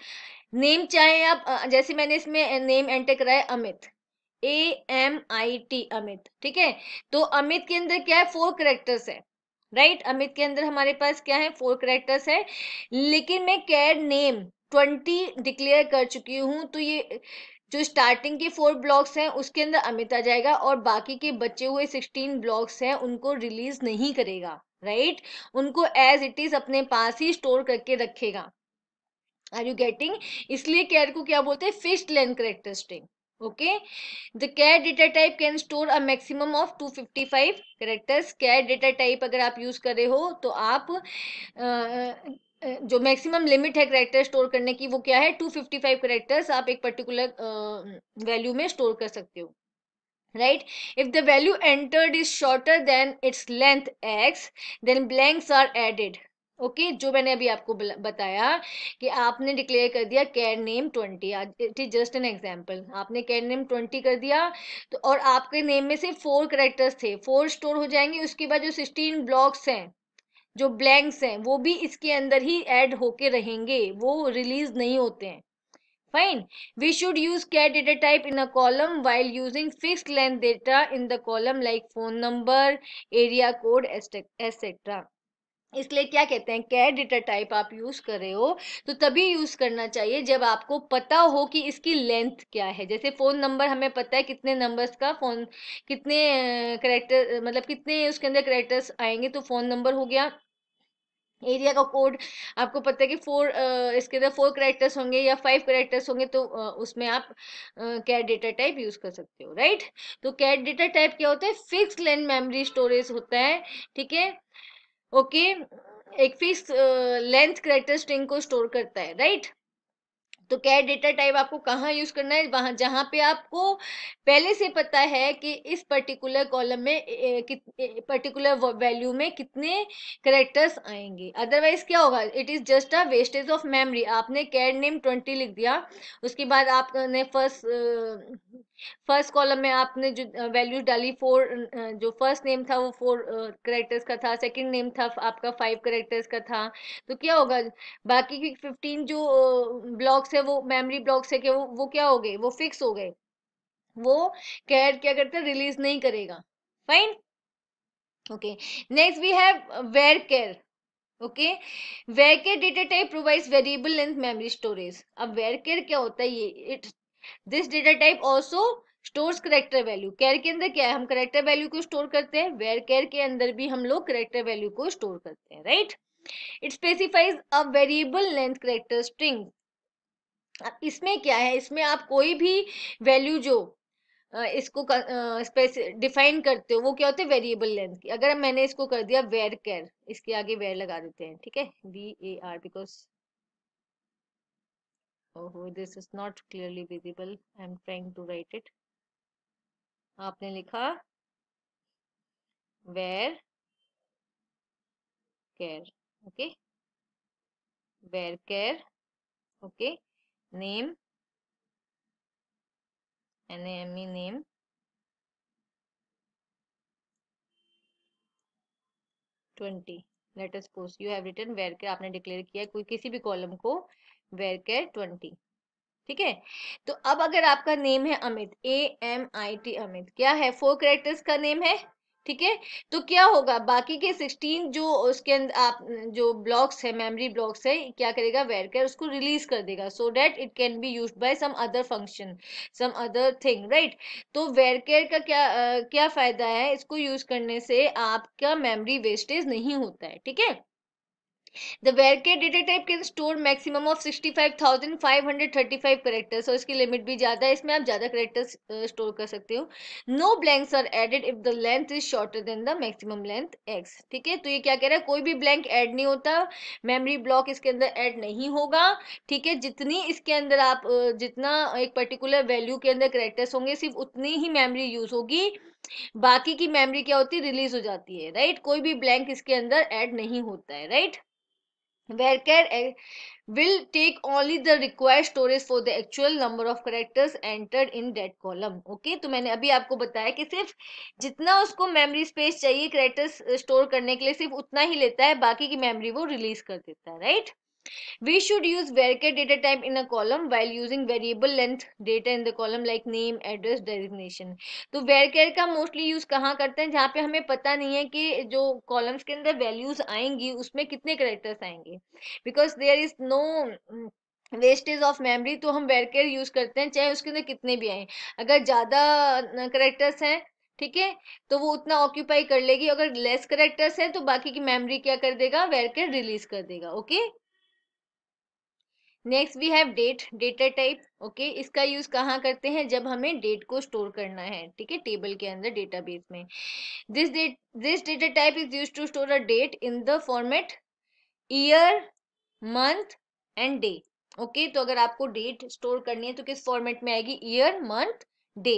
name चाहे आप जैसे मैंने इसमें नेम एंटर कराया Amit A M I T Amit ठीक है तो अमित के अंदर क्या है फोर करेक्टर्स है राइट right? अमित के अंदर हमारे पास क्या है फोर करेक्टर्स है लेकिन मैं कैड नेम ट्वेंटी डिक्लेयर कर चुकी हूँ तो ये जो स्टार्टिंग के फोर ब्लॉक्स हैं उसके अंदर अमित आ जाएगा और बाकी के बचे हुए सिक्सटीन ब्लॉक्स हैं उनको रिलीज नहीं करेगा राइट right? उनको एज इट इज अपने पास ही स्टोर करके रखेगा आर यू गेटिंग इसलिए कैर को क्या बोलते हैं fixed length characteristic okay the char data type can store a maximum of 255 characters char data type अगर आप यूज कर रहे हो तो आप uh, जो मैक्सिमम लिमिट है करेक्टर स्टोर करने की वो क्या है 255 करेक्टर्स आप एक पर्टिकुलर वैल्यू में स्टोर कर सकते हो right if the value entered is shorter than its length x then blanks are added okay okay, जो मैंने अभी आपको बताया कि आपने डिक्लेयर कर दिया char name twenty it is just an example आपने कैर नेम ट्वेंटी कर दिया तो और आपके नेम में से फोर करेक्टर्स थे फोर स्टोर हो जाएंगे उसके बाद जो सिक्सटीन ब्लॉक्स हैं जो ब्लैंक्स हैं वो भी इसके अंदर ही ऐड होके रहेंगे वो रिलीज नहीं होते हैं Fine. We should use cat data type in a column while using fixed length data in the column like phone number, area code, etc. इसलिए क्या कहते हैं कैट डेटा टाइप आप यूज़ कर रहे हो तो तभी यूज़ करना चाहिए जब आपको पता हो कि इसकी लेंथ क्या है जैसे फ़ोन नंबर हमें पता है कितने नंबर्स का फ़ोन कितने करेक्टर मतलब कितने उसके अंदर करेक्टर्स आएंगे तो फ़ोन नंबर हो गया एरिया का कोड आपको पता है कि फोर इसके अंदर फोर करेक्टर्स होंगे या फाइव करेक्टर्स होंगे तो उसमें आप कैट डेटा टाइप यूज़ कर सकते हो राइट तो कैट डेटा टाइप क्या होता है फिक्स लेंथ मेमोरी स्टोरेज होता है ठीक है ओके एक फिक्स लेंथ करेक्टर स्ट्रिंग को स्टोर करता है राइट तो कैर डेटा टाइप आपको कहाँ यूज़ करना है वहाँ जहाँ पे आपको पहले से पता है कि इस पर्टिकुलर कॉलम में पर्टिकुलर वैल्यू में कितने करेक्टर्स आएंगे अदरवाइज क्या होगा it is just a wastage of memory आपने कैट नेम ट्वेंटी लिख दिया उसके बाद आपने फर्स्ट फर्स्ट कॉलम में आपने जो वैल्यूज डाली फोर जो फर्स्ट नेम था वो फोर करेक्टर्स का था सेकंड नेम था आपका फाइव करेक्टर्स का था तो क्या होगा बाकी की फिफ्टीन जो ब्लॉक्स है वो मेमोरी ब्लॉक्स है कि वो वो क्या हो गए वो फिक्स हो गए वो कैर क्या करते है रिलीज नहीं करेगा fine okay next we have varchar okay varchar data type provides variable length memory storage अब वेर केयर क्या होता है ये it this data type also stores character value char के अंदर क्या है हम करेक्टर वैल्यू को स्टोर करते हैं वेयर केयर के अंदर भी हम लोग करेक्टर वैल्यू को स्टोर करते हैं right it specifies a variable length character string इसमें क्या है इसमें आप कोई भी वैल्यू जो इसको डिफाइन करते हो वो क्या होते हैं वेरिएबल लेंथ की अगर मैंने इसको कर दिया वेर केयर इसके आगे वेर लगा देते हैं ठीक है वी ए आर बिकॉज ओहो this is not clearly visible I am trying to write it आपने लिखा varchar okay varchar okay name N M E name twenty let us you have written varchar आपने declare किया है कोई किसी भी column को where care twenty ठीक है तो अब अगर आपका नेम है Amit A M I T Amit क्या है फोर करेक्टर्स का नेम है ठीक है तो क्या होगा बाकी के सिक्सटीन जो उसके अंदर आप जो ब्लॉक्स है मेमोरी ब्लॉक्स है क्या करेगा वेर कर उसको रिलीज कर देगा so that it can be use by some other function some other thing right तो वेर केयर का क्या आ, क्या फायदा है इसको यूज करने से आपका मेमोरी वेस्टेज नहीं होता है ठीक है द वेरकेट data type can store maximum of sixty five thousand five hundred thirty five characters और इसकी लिमिट भी ज़्यादा है इसमें आप ज़्यादा करेक्टर्स स्टोर कर सकते हो no blanks are added if the length is shorter than the maximum length x ठीक है तो ये क्या कह रहा है कोई भी ब्लैंक ऐड नहीं होता मेमोरी ब्लॉक इसके अंदर ऐड नहीं होगा ठीक है जितनी इसके अंदर आप जितना एक पर्टिकुलर वैल्यू के अंदर करेक्टर्स होंगे सिर्फ उतनी ही मेमोरी यूज होगी बाकी की मेमोरी क्या होती है रिलीज हो जाती है राइट कोई भी ब्लैंक इसके अंदर ऐड नहीं होता है right Varchar will take only the required storage for the actual number of characters entered in that column. Okay, तो मैंने अभी आपको बताया कि सिर्फ जितना उसको मेमोरी स्पेस चाहिए करेक्टर्स स्टोर करने के लिए सिर्फ उतना ही लेता है बाकी की मेमोरी वो रिलीज कर देता है right We should use varchar data type in a column while using variable length data in the column like name, address, designation. to so, varchar ka mostly use kahan karte hain jahan pe hame pata nahi hai ki jo columns ke andar values aayengi usme kitne characters aayenge because there is no wastage of memory तो हम varchar use करते हैं चाहे उसके अंदर कितने भी आए अगर ज़्यादा करेक्टर्स हैं ठीक है तो वो उतना ऑक्यूपाई कर लेगी अगर लेस करेक्टर्स हैं तो बाकी की मेमोरी क्या कर देगा वेरकेयर रिलीज कर देगा okay okay? Next we have date data type okay इसका यूज कहाँ करते हैं जब हमें डेट को स्टोर करना है ठीक है टेबल के अंदर डेटाबेस में this date this data type is use to store a date in the format year month and day okay तो अगर आपको डेट स्टोर करनी है तो किस फॉर्मेट में आएगी year month day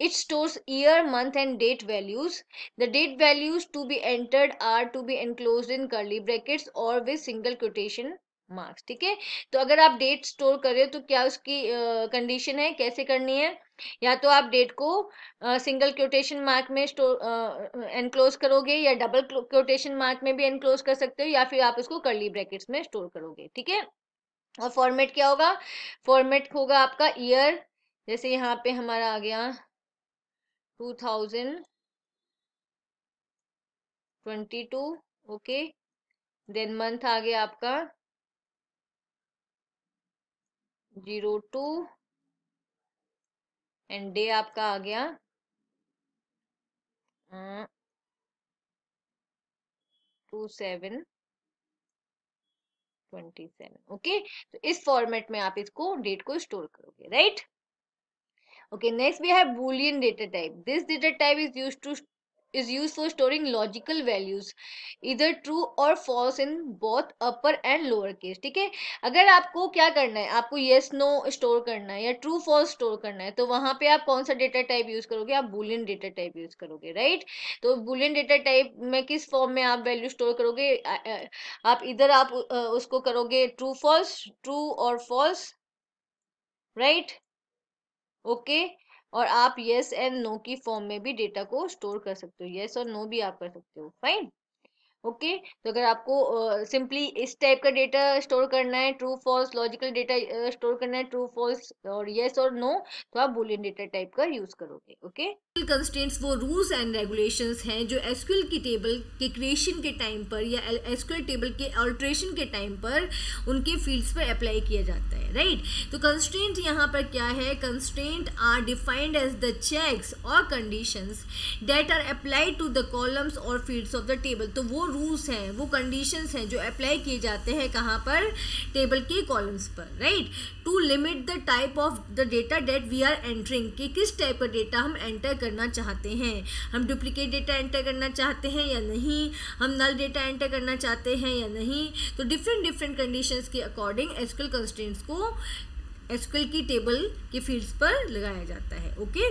it store year month and date values the date values to be entered are to be enclose in curly brackets और विद सिंगल कोटेशन मार्क्स ठीक है तो अगर आप डेट स्टोर कर रहे हो तो क्या उसकी कंडीशन uh, है कैसे करनी है या तो आप डेट को सिंगल क्वोटेशन मार्क में स्टोर एनक्लोज करोगे या डबल क्वोटेशन मार्क में भी एनक्लोज कर सकते हो या फिर आप उसको करली ब्रैकेट्स में स्टोर करोगे ठीक है और फॉर्मेट क्या होगा फॉर्मेट होगा आपका ईयर जैसे यहाँ पे हमारा आ गया two thousand twenty two okay then month आ गया आपका जीरो टू एंड डे आपका आ गया um, two seven twenty seven okay तो इस फॉर्मेट में आप इसको डेट को स्टोर करोगे राइट ओके नेक्स्ट भी है boolean data type this data type is use to is used for storing logical values either true or false in both upper and lower case ठीक है अगर आपको क्या करना है आपको yes no स्टोर करना है या true false स्टोर करना है तो वहां पे आप कौन सा डेटा टाइप यूज करोगे आप बुलियन डेटा टाइप यूज करोगे राइट तो बुलियन डेटा टाइप में किस फॉर्म में आप वैल्यू स्टोर करोगे आप इधर आप उसको करोगे ट्रू फॉल्स ट्रू और फॉल्स राइट ओके okay? और आप येस एंड नो की फॉर्म में भी डेटा को स्टोर कर सकते हो येस और नो भी आप कर सकते हो फाइन ओके तो अगर आपको सिंपली इस टाइप का डेटा स्टोर करना है true false logical data store करना है ट्रू फॉल्स और येस और नो तो आप बुलियन डेटा टाइप का यूज करोगे ओके कंस्टेंट्स वो रूल्स एंड रेगुलेशन हैं जो एसक्यूएल की टेबल के क्रिएशन के टाइम पर या एसक्यूएल टेबल के अल्ट्रेशन के टाइम पर उनके फील्ड्स पर अप्लाई किया जाता है राइट तो कंस्टेंट यहाँ पर क्या है constant are defined as the checks और conditions that are apply to the columns और फील्ड्स ऑफ द टेबल तो वो रूल्स हैं वो कंडीशंस हैं जो अप्लाई किए जाते हैं कहाँ पर टेबल के कॉलम्स पर right to limit the type of the data that we are entering कि किस टाइप का डेटा हम एंटर करना चाहते हैं हम डुप्लीकेट डेटा एंटर करना चाहते हैं या नहीं हम नल डेटा एंटर करना चाहते हैं या नहीं तो डिफरेंट डिफरेंट कंडीशंस के अकॉर्डिंग एजकल कंस्टेंट्स को एसक्यूएल की टेबल के फील्ड्स पर लगाया जाता है okay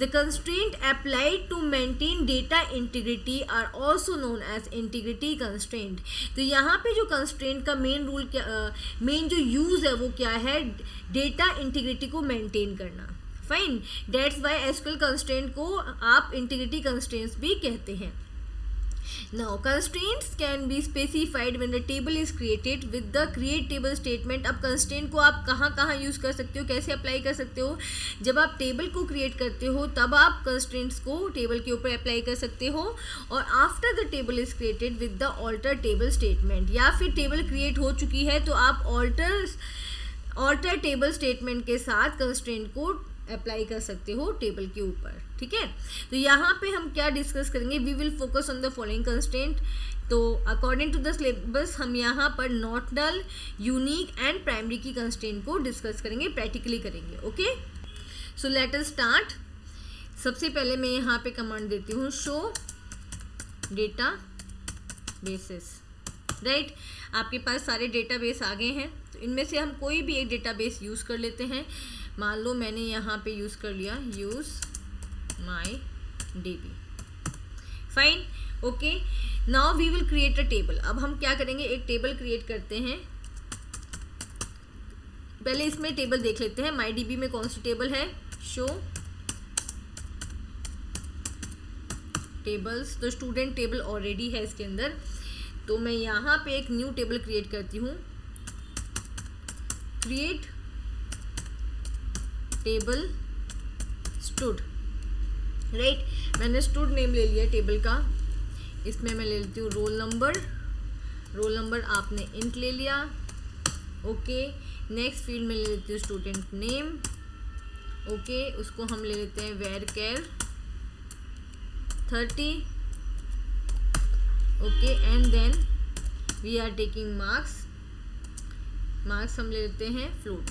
the constraint applied to maintain data integrity are also known as integrity constraint तो यहाँ पे जो कंस्ट्रेंट का मेन रूल क्या मेन जो यूज़ है वो क्या है डेटा इंटीग्रिटी को मेंटेन करना fine that's why SQL constraint को आप इंटीग्रिटी कंस्ट्रेंट्स भी कहते हैं Now constraints can be specified when the table is created with the create table statement. अब constraint को आप कहाँ कहाँ use कर सकते हो कैसे apply कर सकते हो जब आप table को create करते हो तब आप constraints को table के ऊपर apply कर सकते हो और after the table is created with the alter table statement या फिर table create हो चुकी है तो आप alter alter table statement के साथ constraint को अप्लाई कर सकते हो टेबल के ऊपर ठीक है तो यहाँ पे हम क्या डिस्कस करेंगे we will focus on the following constant तो अकॉर्डिंग टू द सिलेबस हम यहाँ पर not null unique and primary key constant को डिस्कस करेंगे प्रैक्टिकली करेंगे okay so let us start सबसे पहले मैं यहाँ पे कमांड देती हूँ शो डेटा बेसिस राइट आपके पास सारे डेटा बेस आ गए हैं तो इनमें से हम कोई भी एक डेटा बेस यूज़ कर लेते हैं मान लो मैंने यहाँ पे यूज़ कर लिया use my db fine okay now we will create a table अब हम क्या करेंगे एक टेबल क्रिएट करते हैं पहले इसमें टेबल देख लेते हैं माई डी में कौन सी टेबल है शो टेबल्स तो स्टूडेंट टेबल ऑलरेडी है इसके अंदर तो मैं यहां पे एक न्यू टेबल क्रिएट करती हूँ क्रिएट टेबल स्टूड राइट मैंने स्टूड नेम ले लिया टेबल का इसमें मैं ले लेती हूँ रोल नंबर रोल नंबर आपने इंट ले लिया ओके नेक्स्ट फील्ड में ले लेती हूँ स्टूडेंट नेम ओके उसको हम ले लेते हैं varchar thirty okay and then we are taking marks marks हम ले लेते हैं float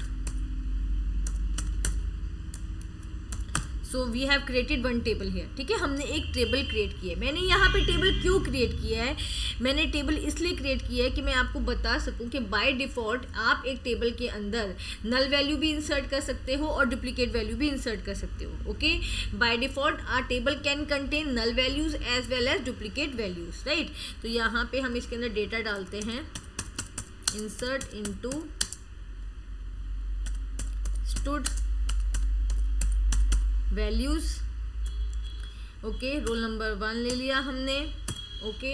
so we have created one table here ठीक है हमने एक टेबल क्रिएट किया है मैंने यहाँ पे टेबल क्यों क्रिएट किया है मैंने टेबल इसलिए क्रिएट किया है कि मैं आपको बता सकूँ कि बाय डिफ़ॉल्ट आप एक टेबल के अंदर नल वैल्यू भी इंसर्ट कर सकते हो और डुप्लीकेट वैल्यू भी इंसर्ट कर सकते हो okay by default our table can contain null values as well as duplicate values right तो यहाँ पर हम इसके अंदर डेटा डालते हैं into stud values okay roll number one ले लिया हमने ओके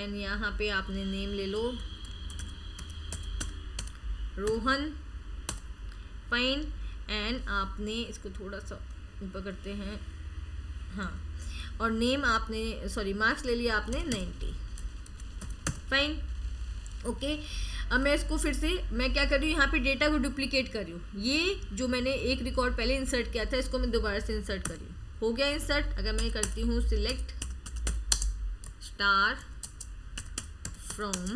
एंड यहाँ पे आपने नेम ले लो रोहन फाइन एंड आपने इसको थोड़ा सा ऊपर करते हैं हाँ और नेम आपने सॉरी मार्क्स ले लिया आपने नाइन्टी फाइन ओके अब मैं इसको फिर से मैं क्या कर रही हूँ यहाँ पे डेटा को डुप्लीकेट कर रही हूँ ये जो मैंने एक रिकॉर्ड पहले इंसर्ट किया था इसको मैं दोबारा से इंसर्ट कर रही हूँ हो गया इंसर्ट अगर मैं करती हूँ सिलेक्ट स्टार फ्रॉम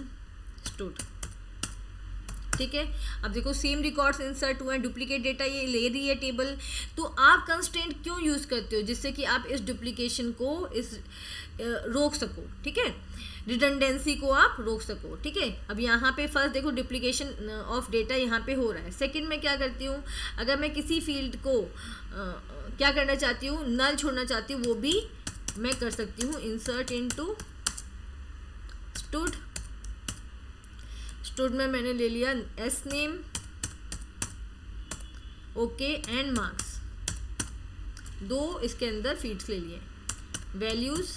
स्टूड ठीक है अब देखो सेम रिकॉर्ड्स इंसर्ट हुए हैं डुप्लीकेट डेटा ये ले रही है टेबल तो आप कंस्टेंट क्यों यूज़ करते हो जिससे कि आप इस डुप्लीकेशन को इस रोक सको ठीक है रिडंडेंसी को आप रोक सको ठीक है अब यहाँ पे फर्स्ट देखो डिप्लीकेशन ऑफ डेटा यहाँ पे हो रहा है सेकंड में क्या करती हूँ अगर मैं किसी फील्ड को आ, क्या करना चाहती हूँ नल छोड़ना चाहती हूँ वो भी मैं कर सकती हूँ insert into stud stud में मैंने ले लिया S name okay and marks दो इसके अंदर फीड्स ले लिए वैल्यूज़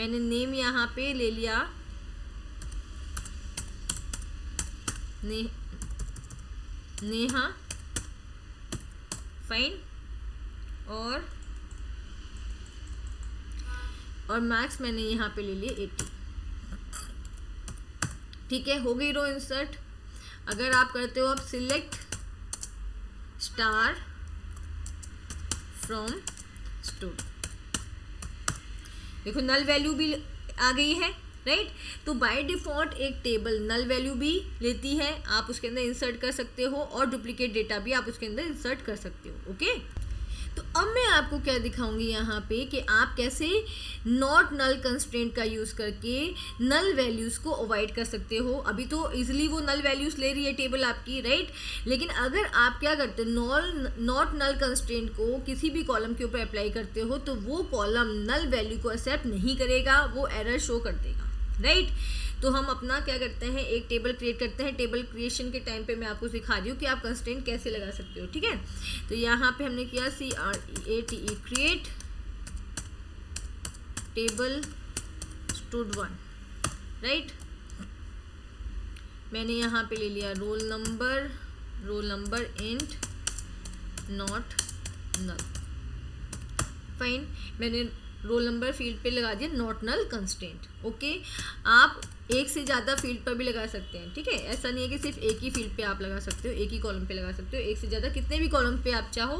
मैंने नेम यहाँ पे ले लिया ने नेहा फाइन और और मैक्स मैंने यहाँ पे ले लिए एटी ठीक है हो गई रो इंसर्ट अगर आप करते हो आप सिलेक्ट स्टार फ्रॉम स्टोर देखो नल वैल्यू भी आ गई है राइट तो बाय डिफ़ॉल्ट एक टेबल नल वैल्यू भी लेती है आप उसके अंदर इंसर्ट कर सकते हो और डुप्लीकेट डेटा भी आप उसके अंदर इंसर्ट कर सकते हो ओके तो अब मैं आपको क्या दिखाऊंगी यहाँ पे कि आप कैसे नॉट नल कंस्टेंट का यूज़ करके नल वैल्यूज़ को अवॉइड कर सकते हो अभी तो ईजिली वो नल वैल्यूज़ ले रही है टेबल आपकी राइट लेकिन अगर आप क्या करते हो नॉल नॉट नल कंस्टेंट को किसी भी कॉलम के ऊपर अप्लाई करते हो तो वो कॉलम नल वैल्यू को एक्सेप्ट नहीं करेगा वो एरर शो कर देगा राइट तो हम अपना क्या करते हैं एक टेबल क्रिएट करते हैं टेबल क्रिएशन के टाइम पे मैं आपको सिखा रही हूँ कि आप कंस्टेंट कैसे लगा सकते हो ठीक है तो यहाँ पे हमने किया C R A T E create table stud one right मैंने यहाँ पे ले लिया roll number roll number and not null fine मैंने रोल नंबर फील्ड पे लगा दिया नॉट नल कंस्टेंट ओके आप एक से ज़्यादा फील्ड पर भी लगा सकते हैं ठीक है ऐसा नहीं है कि सिर्फ एक ही फील्ड पे आप लगा सकते हो एक ही कॉलम पे लगा सकते हो एक से ज़्यादा कितने भी कॉलम पे आप चाहो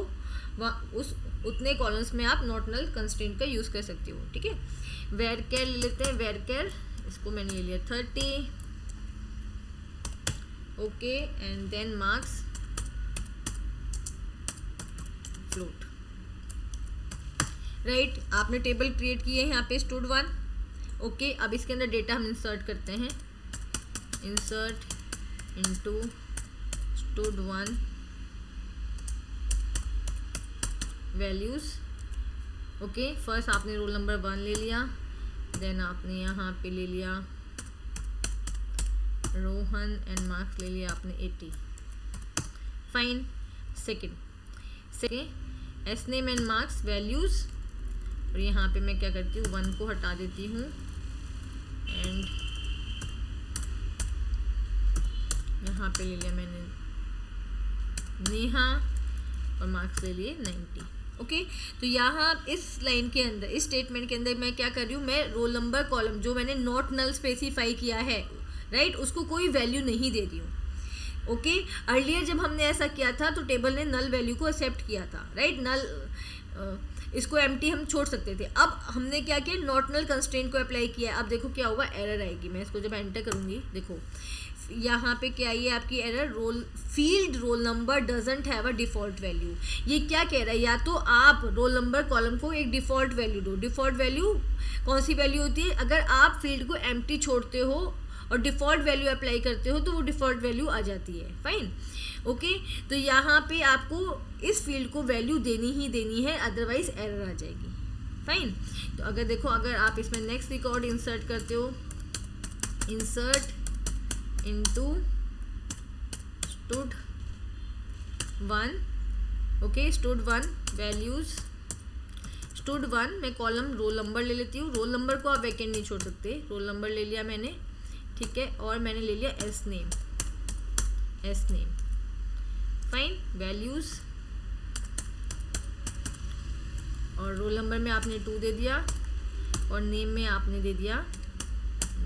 वहाँ उस उतने कॉलम्स में आप नल कंस्टेंट का यूज़ कर सकते हो ठीक है वेर केयर ले लेते हैं वेर केयर इसको मैंने ले लिया thirty okay and then marks float right आपने टेबल क्रिएट किए हैं यहाँ पे स्टूड वन ओके अब इसके अंदर डेटा हम इंसर्ट करते हैं insert into stud one values okay first आपने रोल नंबर वन ले लिया देन आपने यहाँ पे ले लिया रोहन एंड मार्क्स ले लिया आपने eighty fine second second S name and marks values और यहाँ पे मैं क्या करती हूँ वन को हटा देती हूँ एंड mm. यहाँ पे ले लिया मैंने नेहा और मार्क्स ले लिए नाइन्टी ओके okay? तो यहाँ इस लाइन के अंदर इस स्टेटमेंट के अंदर मैं क्या कर रही हूँ मैं रोल नंबर कॉलम जो मैंने नॉट नल स्पेसिफाई किया है राइट उसको कोई वैल्यू नहीं दे रही हूँ ओके okay? अर्लियर जब हमने ऐसा किया था तो टेबल ने नल वैल्यू को एक्सेप्ट किया था राइट नल इसको एम हम छोड़ सकते थे अब हमने क्या किया नॉटनल कंस्टेंट को अप्लाई किया अब देखो क्या होगा एरर आएगी मैं इसको जब एंटर करूँगी देखो यहाँ पे क्या ये आपकी error roll field roll number doesn't have a default value ये क्या कह रहा है या तो आप रोल नंबर कॉलम को एक डिफ़ॉल्ट वैल्यू दो डिफ़ॉल्ट वैल्यू कौन सी वैल्यू होती है अगर आप फील्ड को एम्प्टी छोड़ते हो और डिफ़ॉल्ट वैल्यू अप्लाई करते हो तो वो डिफ़ॉल्ट वैल्यू आ जाती है फाइन ओके तो यहाँ पे आपको इस फील्ड को वैल्यू देनी ही देनी है अदरवाइज एरर आ जाएगी फाइन तो अगर देखो अगर आप इसमें नेक्स्ट रिकॉर्ड इंसर्ट करते हो insert into stud one okay stud one values stud one मैं कॉलम रोल नंबर ले लेती हूँ रोल नंबर को आप वैकेंट नहीं छोड़ सकते रोल नंबर ले लिया मैंने ठीक है और मैंने ले लिया S name S name fine values और रोल नंबर में आपने टू दे दिया और नेम में आपने दे दिया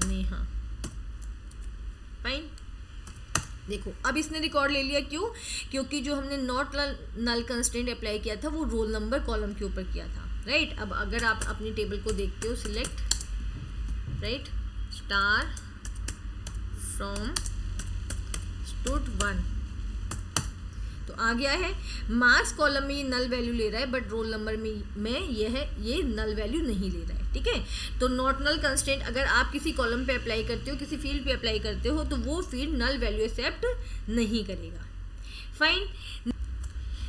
नेहा फाइन देखो अब इसने रिकॉर्ड ले लिया क्यों क्योंकि जो हमने नॉट नल कंस्टेंट अप्लाई किया था वो रोल नंबर कॉलम के ऊपर किया था राइट अब अगर आप अपनी टेबल को देखते हो select right star from stud one आ गया है मार्क्स कॉलम में ये नल वैल्यू ले रहा है बट रोल नंबर में में ये है ये नल वैल्यू नहीं ले रहा है ठीक है तो नॉट नल कंस्टेंट अगर आप किसी कॉलम पे अप्लाई करते हो किसी फील्ड पे अप्लाई करते हो तो वो फील्ड नल वैल्यू एक्सेप्ट नहीं करेगा fine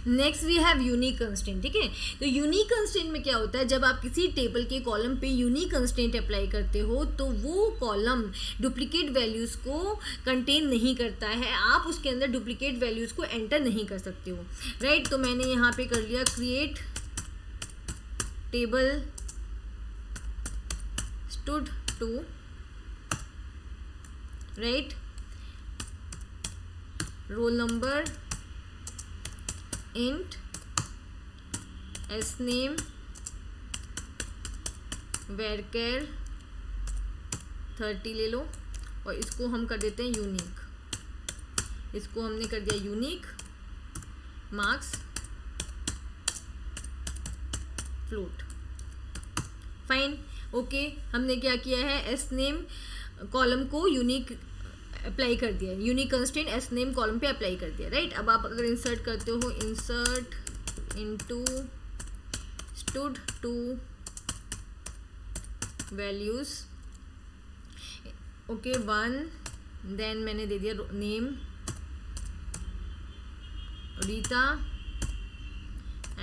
next we have unique constant ठीक है तो यूनिक कंस्टेंट में क्या होता है जब आप किसी टेबल के कॉलम पे यूनिक कंस्टेंट अप्लाई करते हो तो वो कॉलम डुप्लीकेट वैल्यूज़ को कंटेन नहीं करता है आप उसके अंदर डुप्लीकेट वैल्यूज़ को एंटर नहीं कर सकते हो राइट right? तो मैंने यहाँ पे कर लिया create table stud two right roll number int sname varchar thirty ले लो और इसको हम कर देते हैं यूनिक इसको हमने कर दिया unique marks float fine okay हमने क्या किया है एस नेम कॉलम को यूनिक अप्लाई कर दिया unique constant S name column पे अप्लाई कर दिया राइट अब आप अगर इंसर्ट करते हो insert into stud two values okay one then मैंने दे दिया नेम रीता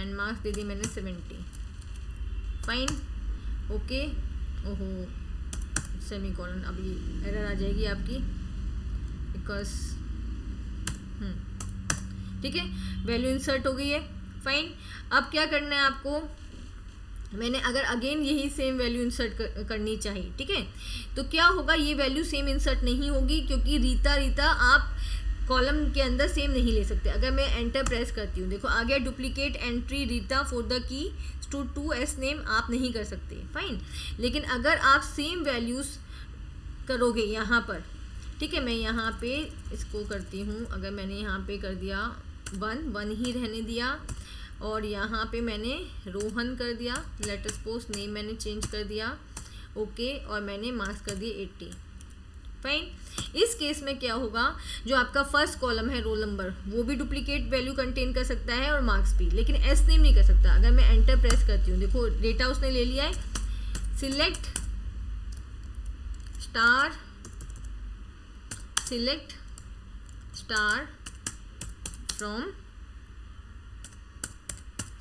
एंड मार्क्स दे दिए मैंने सेवेंटी फाइन ओके ओहो सेमी कॉलन अभी एरर आ जाएगी आपकी बिकॉज hmm. ठीक है वैल्यू इंसर्ट हो गई है फाइन अब क्या करना है आपको मैंने अगर अगेन यही सेम वैल्यू इंसर्ट करनी चाहिए ठीक है तो क्या होगा ये वैल्यू सेम इंसर्ट नहीं होगी क्योंकि रीता रीता आप कॉलम के अंदर सेम नहीं ले सकते अगर मैं एंटर प्रेस करती हूँ देखो आ गया duplicate entry Rita for the key two two S name आप नहीं कर सकते फाइन लेकिन अगर आप सेम वैल्यूज़ करोगे यहाँ पर ठीक है मैं यहाँ पे इसको करती हूँ अगर मैंने यहाँ पे कर दिया वन वन ही रहने दिया और यहाँ पे मैंने रोहन कर दिया लेटर पोस्ट नेम मैंने चेंज कर दिया ओके और मैंने मार्क्स कर दिए एट्टी फाइन इस केस में क्या होगा जो आपका फर्स्ट कॉलम है रोल नंबर वो भी डुप्लीकेट वैल्यू कंटेन कर सकता है और मार्क्स भी लेकिन एस नेम नहीं कर सकता अगर मैं एंटर प्रेस करती हूँ देखो डेटा उसने ले लिया है select star select star from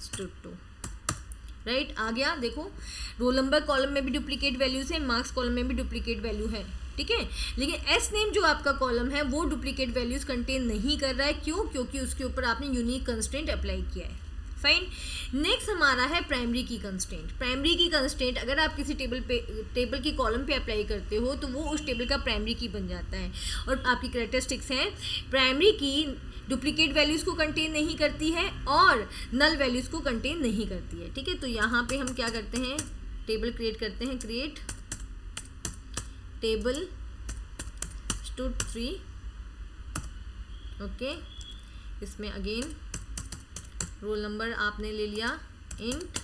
stud two right आ गया देखो रोल नंबर कॉलम में भी डुप्लीकेट वैल्यूज है मार्क्स कॉलम में भी डुप्लीकेट वैल्यू है ठीक है लेकिन एस नेम जो आपका कॉलम है वो डुप्लीकेट वैल्यूज कंटेन नहीं कर रहा है क्यों क्योंकि उसके ऊपर आपने यूनिक कंस्टेंट अप्लाई किया है फाइन नेक्स्ट हमारा है primary key constant primary key constant अगर आप किसी टेबल पे टेबल की कॉलम पे अप्लाई करते हो तो वो उस टेबल का प्राइमरी की बन जाता है और आपकी करेक्टरिस्टिक्स हैं प्राइमरी की डुप्लीकेट वैल्यूज़ को कंटेन नहीं करती है और नल वैल्यूज़ को कंटेन नहीं करती है ठीक है तो यहाँ पर हम क्या करते हैं टेबल क्रिएट करते हैं create table stud three okay इसमें अगेन रोल नंबर आपने ले लिया इंट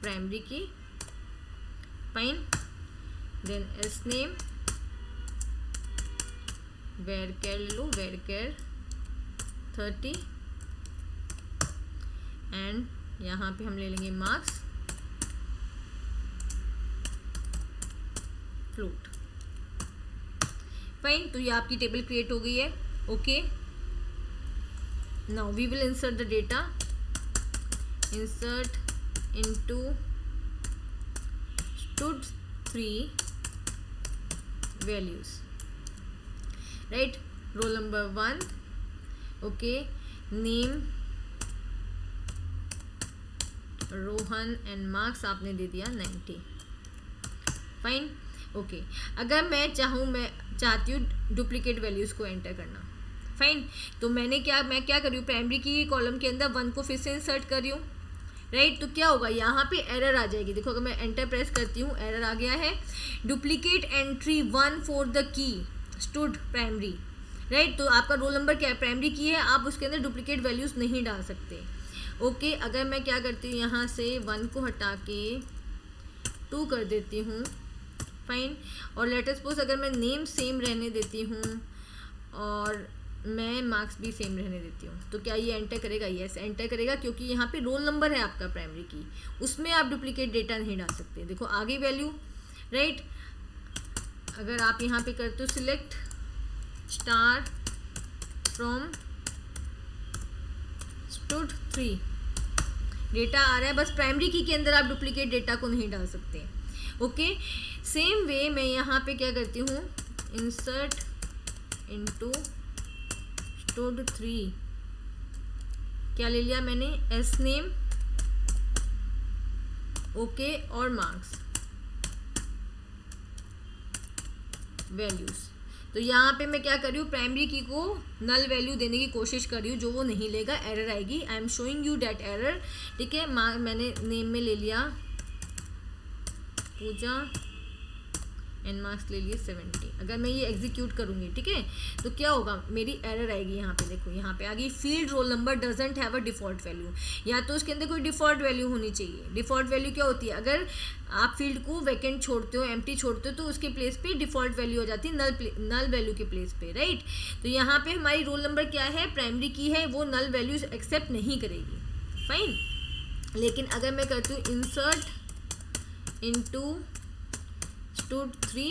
प्राइमरी की पेन then S name varchar ले लो वेर केयर थर्टी एंड यहाँ पे हम ले लेंगे मार्क्स फ्लूट फाइन तो ये आपकी टेबल क्रिएट हो गई है okay okay. now we will insert the data insert into stud3 values right roll number 1 okay name Rohan and marks आपने दे दिया नाइन्टी फाइन ओके अगर मैं चाहूँ मैं चाहती हूँ डुप्लीकेट वैल्यूज़ को एंटर करना फाइन तो मैंने क्या मैं क्या कर रही हूँ प्राइमरी की कॉलम के अंदर वन को फिर से इंसर्ट कर रही हूँ राइट तो क्या होगा यहाँ पे एरर आ जाएगी देखो अगर मैं एंटर प्रेस करती हूँ एरर आ गया है duplicate entry one for the key stud primary right तो आपका रोल नंबर क्या है प्राइमरी की है आप उसके अंदर डुप्लीकेट वैल्यूज़ नहीं डाल सकते ओके okay, अगर मैं क्या करती हूँ यहाँ से वन को हटा के टू कर देती हूँ फाइन और लेटेस्ट पोस्ट अगर मैं नेम सेम रहने देती हूँ और मैं मार्क्स भी सेम रहने देती हूँ तो क्या ये एंटर करेगा येस एंटर करेगा क्योंकि यहाँ पे रोल नंबर है आपका प्राइमरी की उसमें आप डुप्लीकेट डेटा नहीं डाल सकते देखो आगे वैल्यू राइट अगर आप यहाँ पे करते हो select star from stud three data आ रहा है बस प्राइमरी की के अंदर आप डुप्लीकेट डेटा को नहीं डाल सकते ओके सेम वे मैं यहाँ पे क्या करती हूँ इंसर्ट इनटू टोल्ड थ्री क्या ले लिया मैंने एस नेम ओके और मार्क्स वैल्यूज़ तो यहाँ पे मैं क्या कर रही हूँ प्राइमरी की को नल वैल्यू देने की कोशिश कर रही हूँ जो वो नहीं लेगा एरर आएगी I am showing you that error ठीक है मैंने नेम में ले लिया पूजा एन मार्क्स ले लिए सेवेंटी अगर मैं ये एग्जीक्यूट करूँगी ठीक है तो क्या होगा मेरी एरर आएगी यहाँ पे देखो यहाँ पे आ गई field roll number doesn't have a default value या तो उसके अंदर कोई डिफ़ॉल्ट वैल्यू होनी चाहिए डिफ़ॉल्ट वैल्यू क्या होती है अगर आप फील्ड को वैकेंट छोड़ते हो एम छोड़ते हो तो उसके प्लेस पर डिफ़ॉल्ट वैल्यू हो जाती है नल नल वैल्यू के प्लेस पर राइट तो यहाँ पर हमारी रोल नंबर क्या है प्राइमरी की है वो नल वैल्यू एक्सेप्ट नहीं करेगी फाइन लेकिन अगर मैं करती हूँ insert into stud three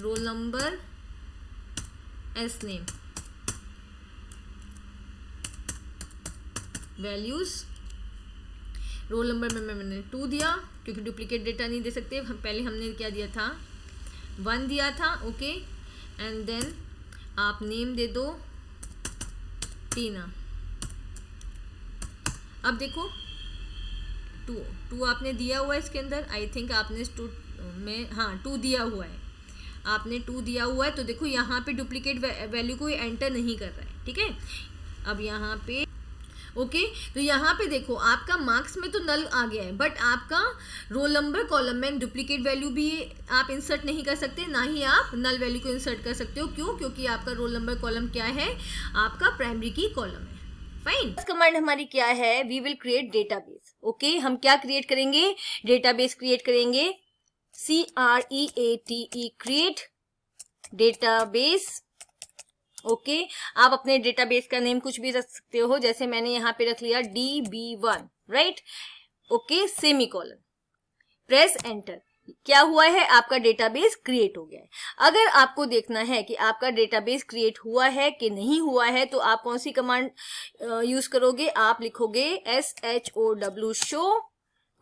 roll number S name values roll number में मैं मैंने टू दिया क्योंकि डुप्लीकेट डेटा नहीं दे सकते हम पहले हमने क्या दिया था वन दिया था ओके एंड देन आप नेम दे दो टीना अब देखो टू टू आपने दिया हुआ है इसके अंदर आई थिंक आपने टू में हाँ टू दिया हुआ है आपने टू दिया हुआ है तो देखो यहाँ पे डुप्लीकेट वैल्यू को एंटर नहीं कर रहा है ठीक है अब यहाँ पे ओके okay, तो यहाँ पे देखो आपका मार्क्स में तो नल आ गया है बट आपका रोल नंबर कॉलम में डुप्लीकेट वैल्यू भी आप इंसर्ट नहीं कर सकते ना ही आप नल वैल्यू को इंसर्ट कर सकते हो क्यों क्योंकि आपका रोल नंबर कॉलम क्या है आपका प्राइमरी की कॉलम है फाइन कमांड हमारी क्या है we will create database okay हम क्या क्रिएट करेंगे डेटाबेस क्रिएट करेंगे C R E A T E create database okay आप अपने डेटाबेस का नेम कुछ भी रख सकते हो जैसे मैंने यहाँ पे रख लिया D B one right okay semicolon press enter क्या हुआ है आपका डेटाबेस क्रिएट हो गया है अगर आपको देखना है कि आपका डेटाबेस क्रिएट हुआ है कि नहीं हुआ है तो आप कौन सी कमांड यूज करोगे आप लिखोगे S H O W show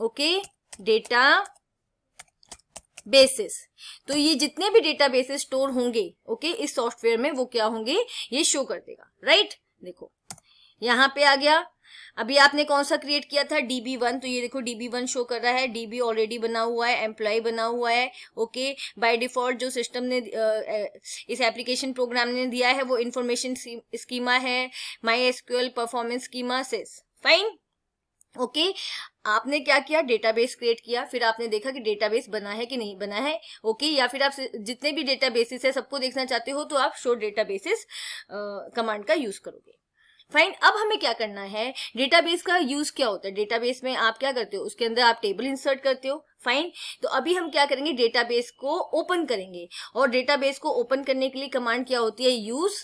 okay databases तो ये जितने भी डेटा बेसिस स्टोर होंगे ओके इस सॉफ्टवेयर में वो क्या होंगे ये शो कर देगा राइट देखो यहाँ पे आ गया अभी आपने कौन सा क्रिएट किया था बी वन तो ये देखो बी वन शो कर रहा है बी ऑलरेडी बना हुआ है एम्प्लॉय बना हुआ है ओके बाय डिफॉल्ट जो सिस्टम ने इस एप्लीकेशन प्रोग्राम ने दिया है वो इन्फॉर्मेशन स्कीमा है माई एसक्यूएल परफॉर्मेंस स्कीमा से फाइन ओके okay, आपने क्या किया डेटाबेस क्रिएट किया फिर आपने देखा कि डेटाबेस बना है कि नहीं बना है ओके okay, या फिर आप जितने भी डेटाबेसिस है सबको देखना चाहते हो तो आप शो डेटाबेसिस कमांड का यूज करोगे फाइन अब हमें क्या करना है डेटाबेस का यूज क्या होता है डेटाबेस में आप क्या करते हो उसके अंदर आप टेबल इंसर्ट करते हो फाइन तो अभी हम क्या करेंगे डेटाबेस को ओपन करेंगे और डेटाबेस को ओपन करने के लिए कमांड क्या होती है यूज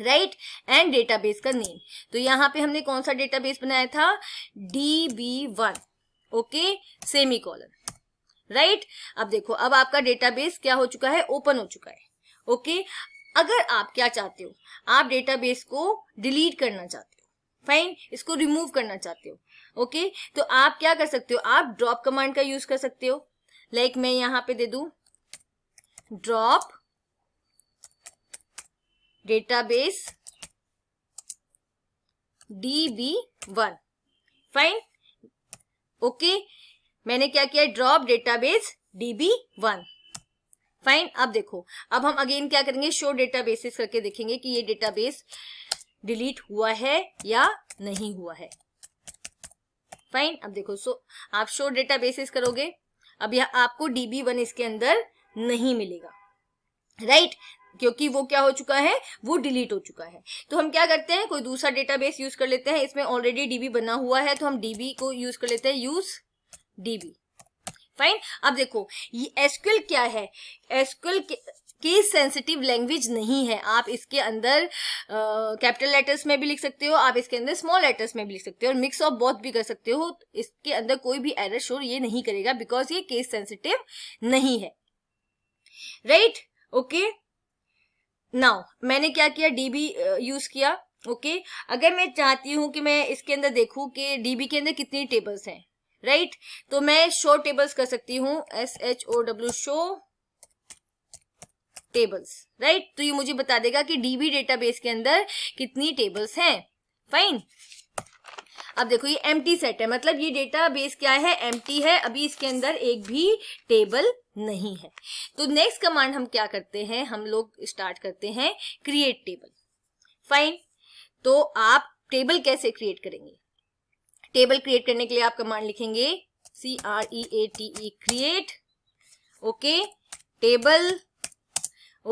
राइट एंड डेटाबेस का नेम तो यहाँ पे हमने कौन सा डेटाबेस बनाया था D B one okay semicolon right अब देखो अब आपका डेटाबेस क्या हो चुका है ओपन हो चुका है ओके okay? अगर आप क्या चाहते हो आप डेटाबेस को डिलीट करना चाहते हो फाइन इसको रिमूव करना चाहते हो ओके तो आप क्या कर सकते हो आप ड्रॉप कमांड का यूज कर सकते हो लाइक like मैं यहां पे दे दू drop database DB one fine okay मैंने क्या किया drop database DB one fine अब देखो अब हम अगेन क्या करेंगे शो डेटा बेसिस करके देखेंगे कि ये डेटा बेस डिलीट हुआ है या नहीं हुआ है फाइन अब देखो सो आप शो डेटा बेसिस करोगे अब यह आपको डीबी वन इसके अंदर नहीं मिलेगा राइट right? क्योंकि वो क्या हो चुका है वो डिलीट हो चुका है तो हम क्या करते हैं कोई दूसरा डेटाबेस यूज कर लेते हैं इसमें ऑलरेडी डीबी बना हुआ है तो हम डीबी को यूज कर लेते हैं यूज डीबी फाइन अब देखो ये एसक्यूएल क्या है एसक्यूएल केस सेंसिटिव लैंग्वेज नहीं है आप इसके अंदर कैपिटल uh, लेटर्स में भी लिख सकते हो आप इसके अंदर स्मॉल लेटर्स में भी लिख सकते हो और मिक्स ऑफ बोथ भी कर सकते हो इसके अंदर कोई भी एरर शोर ये नहीं करेगा बिकॉज ये केस सेंसिटिव नहीं है राइट ओके नाउ मैंने क्या किया डीबी यूज किया ओके okay? अगर मैं चाहती हूं कि मैं इसके अंदर देखूं कि डीबी के अंदर कितनी टेबल्स हैं राइट तो मैं शो टेबल्स कर सकती हूँ S H O W show tables right तो ये मुझे बता देगा कि डीबी डेटाबेस के अंदर कितनी टेबल्स हैं फाइन अब देखो ये एम सेट है मतलब ये डेटा बेस क्या है एम है अभी इसके अंदर एक भी टेबल नहीं है तो नेक्स्ट कमांड हम क्या करते हैं हम लोग स्टार्ट करते हैं क्रिएट टेबल फाइन तो आप टेबल कैसे क्रिएट करेंगे टेबल क्रिएट करने के लिए आप कमांड लिखेंगे C R E A T E create okay table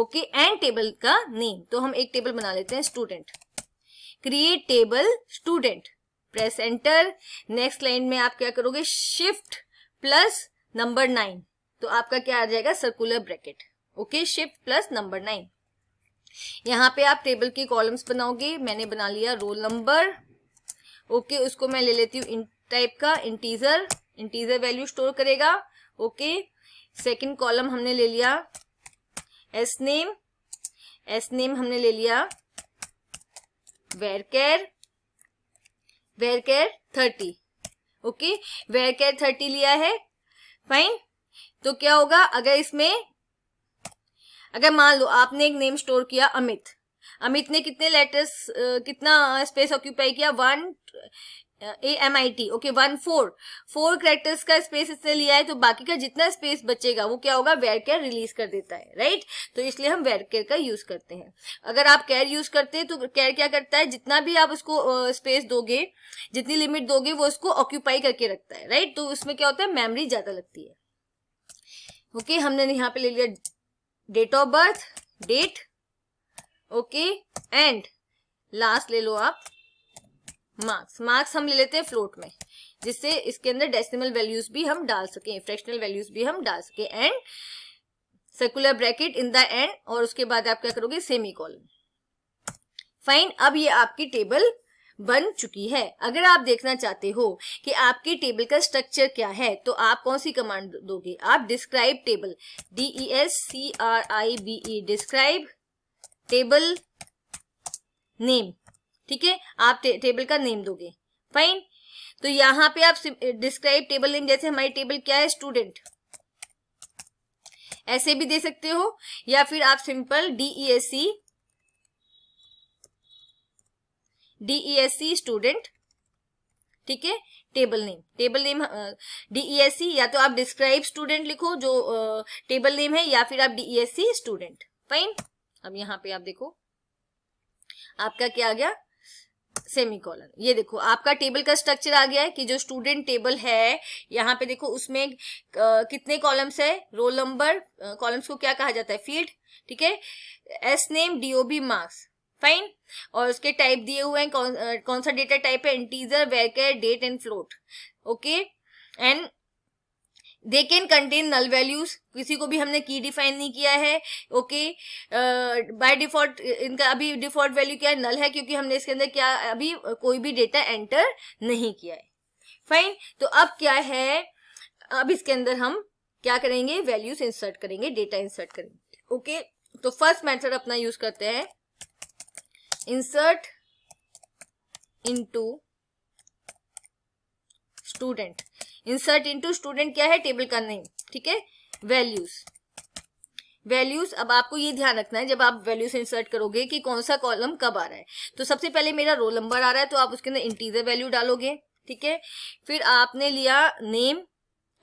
okay and table का नेम तो हम एक टेबल बना लेते हैं student create table student press enter next line में आप क्या करोगे शिफ्ट प्लस नंबर नाइन तो आपका क्या आ जाएगा circular bracket okay shift plus number nine यहाँ पे आप टेबल के कॉलम्स बनाओगे मैंने बना लिया रोल नंबर ओके okay, उसको मैं ले लेती हूँ इन टाइप का इंटीजर इंटीजर वैल्यू स्टोर करेगा ओके सेकंड कॉलम हमने ले लिया एस नेम एस नेम हमने ले लिया varchar varchar thirty okay varchar thirty लिया है फाइन तो क्या होगा अगर इसमें अगर मान लो आपने एक नेम स्टोर किया अमित अमित ने कितने लेटर्स कितना स्पेस ऑक्यूपाई किया one A M I T okay one four four characters का स्पेस इसने लिया है तो बाकी का जितना स्पेस बचेगा वो क्या होगा वेयर केयर रिलीज कर देता है राइट तो इसलिए हम वेयर केयर का यूज करते हैं अगर आप केयर यूज करते हैं तो केयर क्या करता है जितना भी आप उसको स्पेस uh, दोगे जितनी लिमिट दोगे वो उसको ऑक्यूपाई करके रखता है राइट तो उसमें क्या होता है मेमरी ज्यादा लगती है ओके okay, हमने यहाँ पे ले लिया date of birth date okay and last ले लो आप मार्क्स मार्क्स हम ले लेते हैं फ्लोट में जिससे इसके अंदर डेसिमल वैल्यूज भी हम डाल सके फ्रैक्शनल वैल्यूज भी हम डाल सके and circular bracket in the end और उसके बाद आप क्या करोगे सेमी कॉलम फाइन अब ये आपकी टेबल बन चुकी है अगर आप देखना चाहते हो कि आपके टेबल का स्ट्रक्चर क्या है तो आप कौन सी कमांड दोगे आप describe table D E S C R I B E describe table name ठीक है आप टे, टेबल का नेम दोगे फाइन तो यहां पे आप डिस्क्राइब टेबल नेम जैसे हमारी टेबल क्या है स्टूडेंट ऐसे भी दे सकते हो या फिर आप सिंपल डीईएससी डीईएससी स्टूडेंट ठीक है table name table name DESC या तो आप डिस्क्राइब स्टूडेंट लिखो जो टेबल uh, नेम है या फिर आप डीईएससी स्टूडेंट फाइन अब यहाँ पे आप देखो आपका क्या आ गया सेमी कॉलन ये देखो आपका टेबल का स्ट्रक्चर आ गया है कि जो स्टूडेंट टेबल है यहाँ पे देखो उसमें कितने कॉलम्स है रोल नंबर कॉलम्स को क्या कहा जाता है फील्ड ठीक है S name DOB marks fine और उसके टाइप दिए हुए हैं कौन, कौन सा डेटा टाइप है integer varchar date and float okay and they can contain null values किसी को भी हमने की डिफाइन नहीं किया है ओके बाय डिफॉल्ट इनका अभी डिफॉल्ट वैल्यू क्या है नल है क्योंकि हमने इसके अंदर क्या अभी कोई भी डेटा एंटर नहीं किया है फाइन तो अब क्या है अब इसके अंदर हम क्या करेंगे वैल्यूज इंसर्ट करेंगे डेटा इंसर्ट करेंगे ओके तो फर्स्ट मेथड अपना यूज करते हैं insert into student insert into student क्या है टेबल का नेम ठीक है वैल्यूज वैल्यूज अब आपको ये ध्यान रखना है जब आप वैल्यूज इंसर्ट करोगे कि कौन सा कॉलम कब आ रहा है तो सबसे पहले मेरा रोल नंबर आ रहा है तो आप उसके अंदर इंटीजर वैल्यू डालोगे ठीक है फिर आपने लिया नेम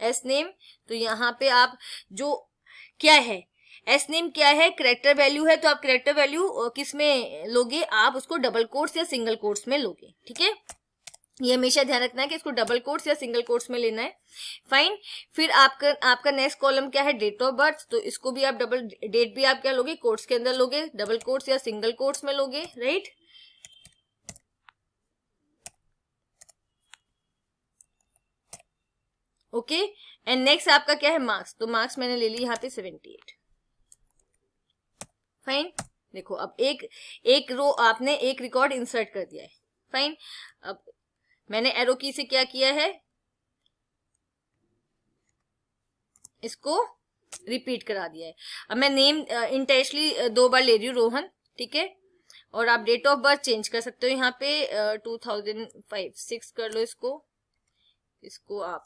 एस नेम तो यहाँ पे आप जो क्या है एस नेम क्या है करेक्टर वैल्यू है तो आप करेक्टर वैल्यू किस में लोगे आप उसको डबल कोर्स या सिंगल कोर्स में लोगे ठीक है ये हमेशा ध्यान रखना है कि इसको डबल कोर्स या सिंगल कोर्स में लेना है फाइन फिर आपका आपका नेक्स्ट कॉलम क्या है डेट ऑफ बर्थ तो इसको भी आप डबल डेट भी आप क्या लोगे कोर्स के अंदर लोगे डबल कोर्स या सिंगल कोर्स में लोगे राइट ओके एंड नेक्स्ट आपका क्या है मार्क्स तो मार्क्स मैंने ले ली यहाँ पे सेवेंटी एट फाइन देखो अब एक एक रो आपने एक रिकॉर्ड इंसर्ट कर दिया है फाइन अब मैंने एरो की से क्या किया है इसको रिपीट करा दिया है अब मैं नेम इंटेंशली दो बार ले रही हूँ रोहन ठीक है और आप डेट ऑफ बर्थ चेंज कर सकते हो यहाँ पे टू थाउजेंड फाइव सिक्स कर लो इसको इसको आप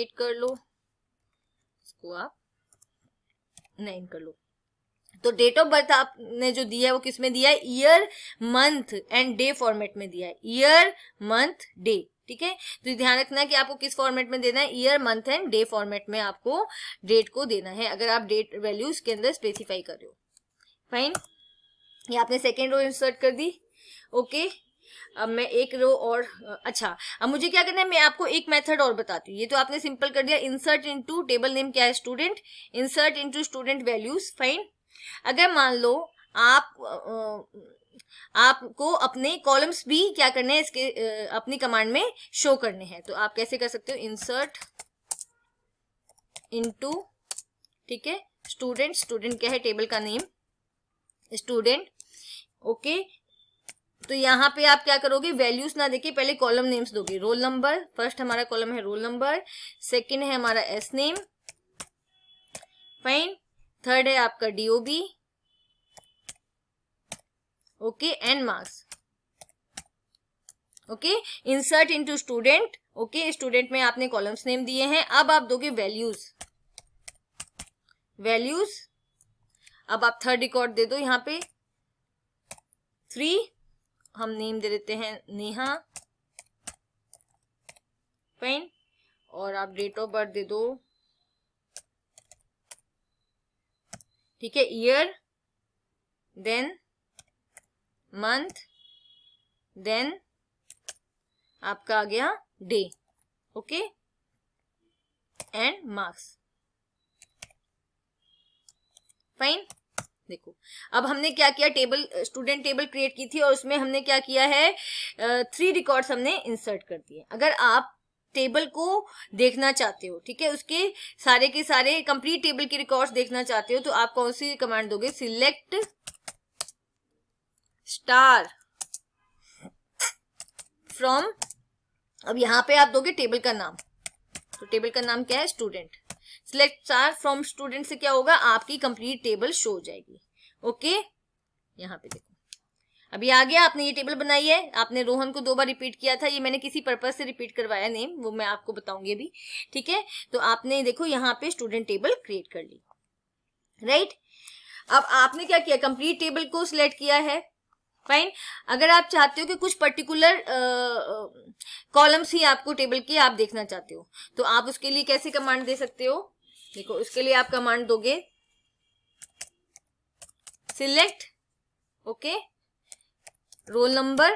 एट कर लो इसको आप नाइन कर लो तो डेट ऑफ बर्थ आपने जो दिया है वो किस में दिया है year month and day format में दिया है ईयर मंथ डे ठीक है तो ध्यान रखना है कि आपको किस फॉर्मेट में देना है year month and day format में आपको डेट को देना है अगर आप डेट वैल्यूज के अंदर स्पेसिफाई कर रहे हो फाइन ये आपने सेकेंड रो इंसर्ट कर दी ओके अब मैं एक रो और अच्छा अब मुझे क्या करना है मैं आपको एक मेथड और बताती हूँ ये तो आपने सिंपल कर दिया इंसर्ट इनटू टेबल नेम क्या है student insert into student values fine अगर मान लो आप आपको अपने कॉलम्स भी क्या करने हैं इसके अपनी कमांड में शो करने हैं तो आप कैसे कर सकते हो इंसर्ट इनटू ठीक है स्टूडेंट स्टूडेंट क्या है टेबल का नेम स्टूडेंट ओके तो यहाँ पे आप क्या करोगे वैल्यूज ना देके पहले कॉलम नेम्स दोगे रोल नंबर फर्स्ट हमारा कॉलम है रोल नंबर सेकंड है हमारा एस नेम फाइन थर्ड है आपका DOB okay and marks okay insert into student okay student में आपने कॉलम्स नेम दिए हैं अब आप दोगे वैल्यूज वैल्यूज अब आप थर्ड रिकॉर्ड दे दो यहाँ पे थ्री हम नेम दे देते हैं नेहा फाइन और आप डेट ऑफ बर्थ दे दो ठीक है ईयर देन मंथ देन आपका आ गया day okay and marks fine देखो अब हमने क्या किया टेबल स्टूडेंट टेबल क्रिएट की थी और उसमें हमने क्या किया है थ्री रिकॉर्ड्स हमने इंसर्ट कर दिए अगर आप टेबल को देखना चाहते हो ठीक है उसके सारे के सारे कंप्लीट टेबल के रिकॉर्ड्स देखना चाहते हो तो आप कौन सी कमांड दोगे सिलेक्ट स्टार फ्रॉम अब यहाँ पे आप दोगे टेबल का नाम तो टेबल का नाम क्या है student select star from student से क्या होगा आपकी कंप्लीट टेबल शो हो जाएगी ओके यहाँ पे देखो अभी आ गया आपने ये टेबल बनाई है आपने रोहन को दो बार रिपीट किया था ये मैंने किसी पर्पज से रिपीट करवाया नेम वो मैं आपको बताऊंगी अभी ठीक है तो आपने देखो यहाँ पे स्टूडेंट टेबल क्रिएट कर ली राइट अब आपने क्या किया कंप्लीट टेबल को सिलेक्ट किया है फाइन अगर आप चाहते हो कि कुछ पर्टिकुलर कॉलम्स ही आपको टेबल के आप देखना चाहते हो तो आप उसके लिए कैसे कमांड दे सकते हो देखो उसके लिए आप कमांड दोगे select okay okay? Roll number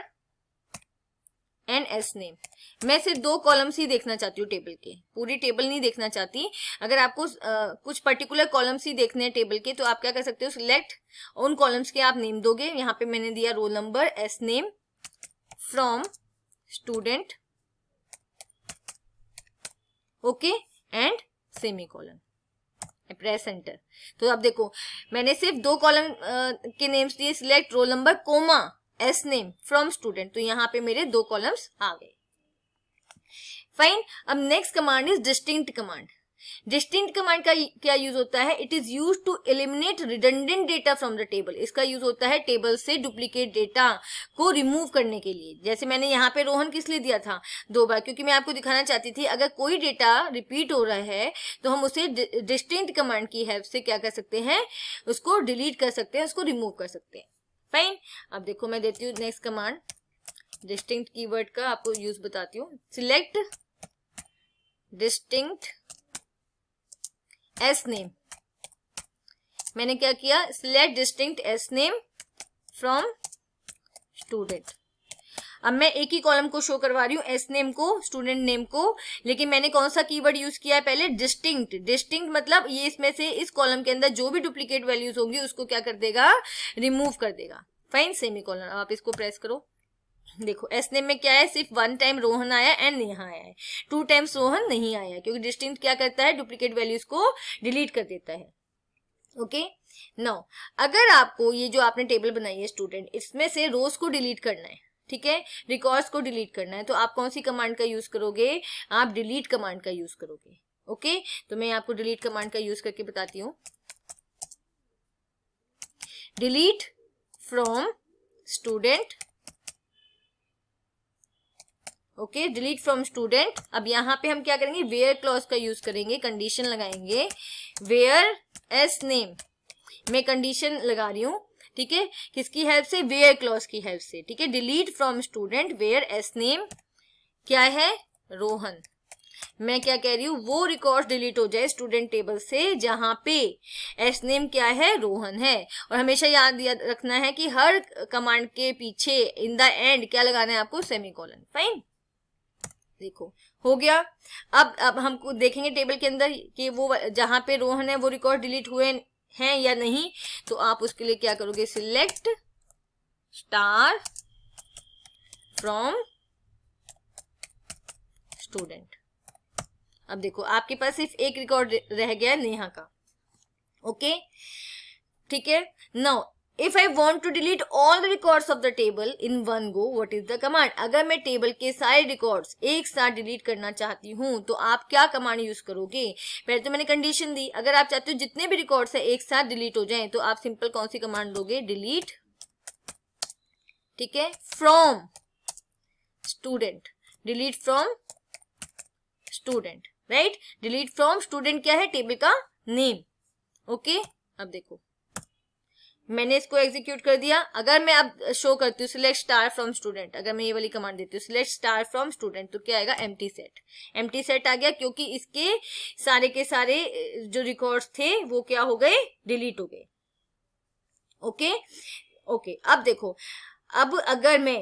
and S name मैं सिर्फ दो कॉलम्स ही देखना चाहती हूँ टेबल के पूरी टेबल नहीं देखना चाहती अगर आपको आ, कुछ पर्टिकुलर कॉलम्स ही देखने हैं टेबल के तो आप क्या कर सकते हो सिलेक्ट उन कॉलम्स के आप नेम दोगे यहाँ पे मैंने दिया roll number S name from student okay and semicolon press enter तो अब देखो मैंने सिर्फ दो कॉलम के नेम्स दिए select roll number comma S name from student तो यहाँ पे मेरे दो कॉलम्स आ गए फाइन अब next command is distinct command distinct command का क्या यूज होता है it is use to eliminate redundant data from the table इसका यूज होता है टेबल से डुप्लीकेट डेटा को रिमूव करने के लिए जैसे मैंने यहाँ पे रोहन किस लिए दिया था दो बार क्योंकि मैं आपको दिखाना चाहती थी अगर कोई डेटा रिपीट हो रहा है तो हम उसे डिस्टिंक्ट कमांड की हेल्प से क्या कर सकते हैं उसको डिलीट कर सकते हैं उसको रिमूव कर सकते हैं फाइन अब देखो मैं देती हूँ नेक्स्ट कमांड डिस्टिंक्ट कीवर्ड का आपको यूज बताती हूँ सिलेक्ट डिस्टिंक्ट एस नेम मैंने क्या किया select distinct S name from student अब मैं एक ही कॉलम को शो करवा रही हूँ एस नेम को स्टूडेंट नेम को लेकिन मैंने कौन सा कीवर्ड यूज किया है पहले डिस्टिंक्ट डिस्टिंक्ट मतलब ये इसमें से इस कॉलम के अंदर जो भी डुप्लीकेट वैल्यूज होंगी उसको क्या कर देगा रिमूव कर देगा फाइन सेमी कॉलम आप इसको प्रेस करो देखो एस नेम में क्या है सिर्फ वन टाइम रोहन आया एंड नेहा आया है टू टाइम्स रोहन नहीं आया क्योंकि डिस्टिंक्ट क्या करता है डुप्लीकेट वैल्यूज को डिलीट कर देता है ओके okay? नाउ अगर आपको ये जो आपने टेबल बनाई है स्टूडेंट इसमें से रोज को डिलीट करना है ठीक है रिकॉर्ड्स को डिलीट करना है तो आप कौन सी कमांड का यूज करोगे आप डिलीट कमांड का यूज करोगे ओके तो मैं आपको डिलीट कमांड का यूज करके बताती हूँ delete from student okay delete from student अब यहां पे हम क्या करेंगे वेयर क्लॉज का यूज करेंगे कंडीशन लगाएंगे वेयर एस नेम मैं कंडीशन लगा रही हूँ ठीक है किसकी हेल्प से वेयर क्लॉज की हेल्प से ठीक है delete from student where S name क्या है रोहन मैं क्या कह रही हूँ वो रिकॉर्ड डिलीट हो जाए स्टूडेंट टेबल से जहां पे एस नेम क्या है रोहन है और हमेशा याद याद रखना है कि हर कमांड के पीछे इन द एंड क्या लगाना है आपको कॉलन फाइन देखो हो गया अब अब हम देखेंगे टेबल के अंदर कि वो जहां पे रोहन है वो रिकॉर्ड डिलीट हुए हैं या नहीं तो आप उसके लिए क्या करोगे सिलेक्ट स्टार फ्रॉम स्टूडेंट अब देखो आपके पास सिर्फ एक रिकॉर्ड रह गया नेहा का ओके ठीक है now if I want to delete all the records of the table in one go what is the command अगर मैं टेबल के सारे रिकॉर्ड एक साथ डिलीट करना चाहती हूँ तो आप क्या कमांड यूज करोगे पहले तो मैंने कंडीशन दी अगर आप चाहते हो जितने भी रिकॉर्ड है एक साथ डिलीट हो जाए तो आप सिंपल कौन सी कमांड लोगे डिलीट ठीक है from student delete from student right delete from student क्या है टेबल का नेम ओके okay? अब देखो मैंने इसको एग्जीक्यूट कर दिया अगर मैं अब शो करती हूँ सिलेक्ट स्टार फ्रॉम स्टूडेंट अगर मैं ये वाली कमांड देती हूँ सिलेक्ट स्टार फ्रॉम स्टूडेंट तो क्या आएगा एम सेट एम सेट आ गया क्योंकि इसके सारे के सारे जो रिकॉर्ड थे वो क्या हो गए डिलीट हो गए ओके ओके अब देखो अब अगर मैं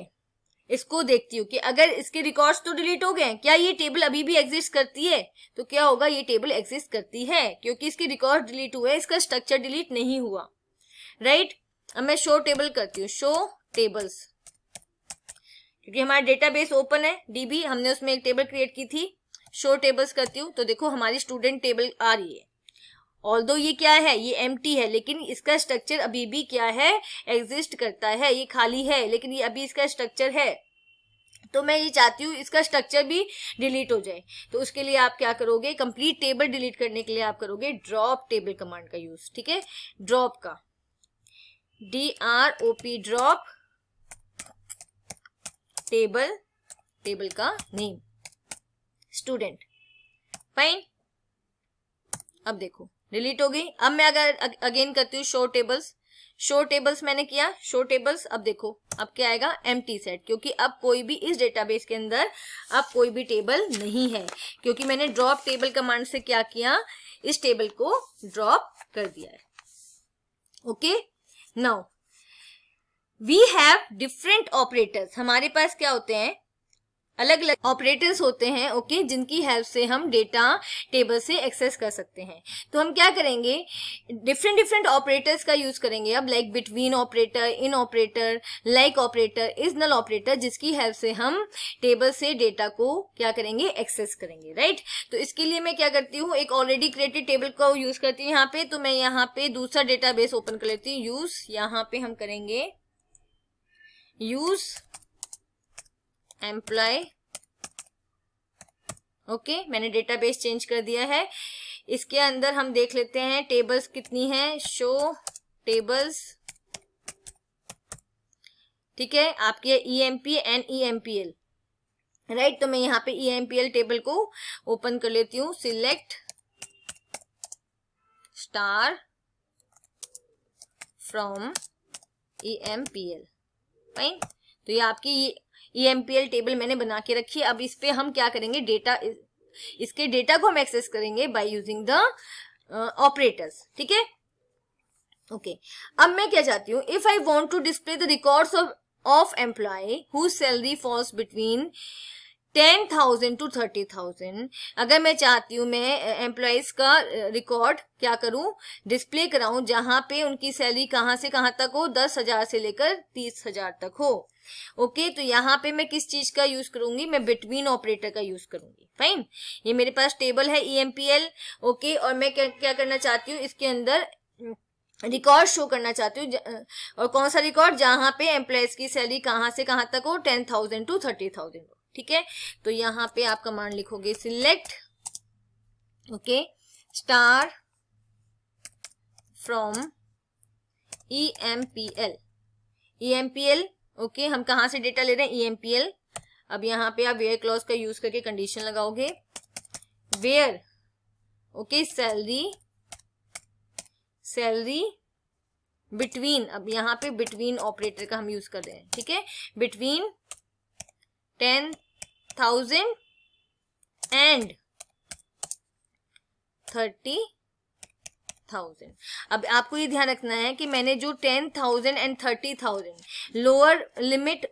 इसको देखती हूँ कि अगर इसके रिकॉर्ड्स तो डिलीट हो गए क्या ये टेबल अभी भी एग्जिस्ट करती है तो क्या होगा ये टेबल एग्जिस्ट करती है क्योंकि इसके रिकॉर्ड डिलीट हुए इसका स्ट्रक्चर डिलीट नहीं हुआ राइट अब मैं शो टेबल करती हूँ शो टेबल्स क्योंकि हमारा डेटाबेस ओपन है डीबी हमने उसमें एक टेबल क्रिएट की थी शो टेबल्स करती हूँ तो देखो हमारी स्टूडेंट टेबल आ रही है ऑल दो ये क्या है ये एम है लेकिन इसका स्ट्रक्चर अभी भी क्या है एग्जिस्ट करता है ये खाली है लेकिन ये अभी इसका स्ट्रक्चर है तो मैं ये चाहती हूँ इसका स्ट्रक्चर भी डिलीट हो जाए तो उसके लिए आप क्या करोगे कंप्लीट टेबल डिलीट करने के लिए आप करोगे ड्रॉप टेबल कमांड का यूज ठीक है ड्रॉप का D R O P drop table table का नेम स्टूडेंट फाइन अब देखो डिलीट हो गई अब मैं अगर अगेन करती हूँ शो टेबल्स शो टेबल्स मैंने किया शो टेबल्स अब देखो अब क्या आएगा एम सेट क्योंकि अब कोई भी इस डेटाबेस के अंदर अब कोई भी टेबल नहीं है क्योंकि मैंने ड्रॉप टेबल कमांड से क्या किया इस टेबल को ड्रॉप कर दिया है okay okay? Now we have different operators हमारे पास क्या होते हैं अलग अलग ऑपरेटर्स होते हैं ओके जिनकी हेल्प से हम डेटा टेबल से एक्सेस कर सकते हैं तो हम क्या करेंगे डिफरेंट डिफरेंट ऑपरेटर्स का यूज करेंगे अब like between operator in operator like operator is null operator जिसकी हेल्प से हम टेबल से डेटा को क्या करेंगे एक्सेस करेंगे राइट तो इसके लिए मैं क्या करती हूँ एक ऑलरेडी क्रिएटेड टेबल का यूज करती हूँ यहाँ पे तो मैं यहाँ पे दूसरा डेटा ओपन कर लेती हूँ यूज यहाँ पे हम करेंगे यूज एम्प्लॉय ओके okay, मैंने डेटाबेस चेंज कर दिया है इसके अंदर हम देख लेते हैं टेबल्स कितनी है शो टेबल्स ठीक है आपकी E M P and E M P L right तो मैं यहाँ पे E M P L table को ओपन कर लेती हूँ select star from E M P L तो ये आपकी e- ई e टेबल मैंने बना के रखी अब इस पर हम क्या करेंगे डेटा इसके डेटा को हम एक्सेस करेंगे बाय यूजिंग द ऑपरेटर्स ठीक है ओके अब मैं क्या चाहती हूँ if I want to display the records of of employee who salary falls between ten thousand to thirty thousand अगर मैं चाहती हूँ मैं एम्प्लॉयज uh, का रिकॉर्ड uh, क्या करूँ डिस्प्ले कराऊं जहां पे उनकी सैलरी कहाँ से कहाँ तक हो दस हजार से लेकर तीस हजार तक हो ओके तो यहाँ पे मैं किस चीज का यूज करूंगी मैं बिटवीन ऑपरेटर का यूज करूंगी फाइन ये मेरे पास टेबल है ईएमपीएल e ओके और मैं क्या, क्या करना चाहती हूँ इसके अंदर रिकॉर्ड हम्म, शो करना चाहती हूँ और कौन सा रिकॉर्ड जहाँ पे एम्प्लॉयज की सैलरी कहाँ से कहाँ तक हो ten thousand to thirty thousand हो ठीक है तो यहाँ पे आप कमांड लिखोगे select okay star from E M P L E M P L okay हम कहाँ से डेटा ले रहे हैं ई एम पी एल अब यहाँ पे आप वेयर क्लॉज का यूज करके कंडीशन लगाओगे where okay salary salary between अब यहाँ पे बिटवीन ऑपरेटर का हम यूज कर रहे हैं ठीक है between ten thousand and thirty thousand अब आपको ये ध्यान रखना है कि मैंने जो ten thousand and thirty thousand lower limit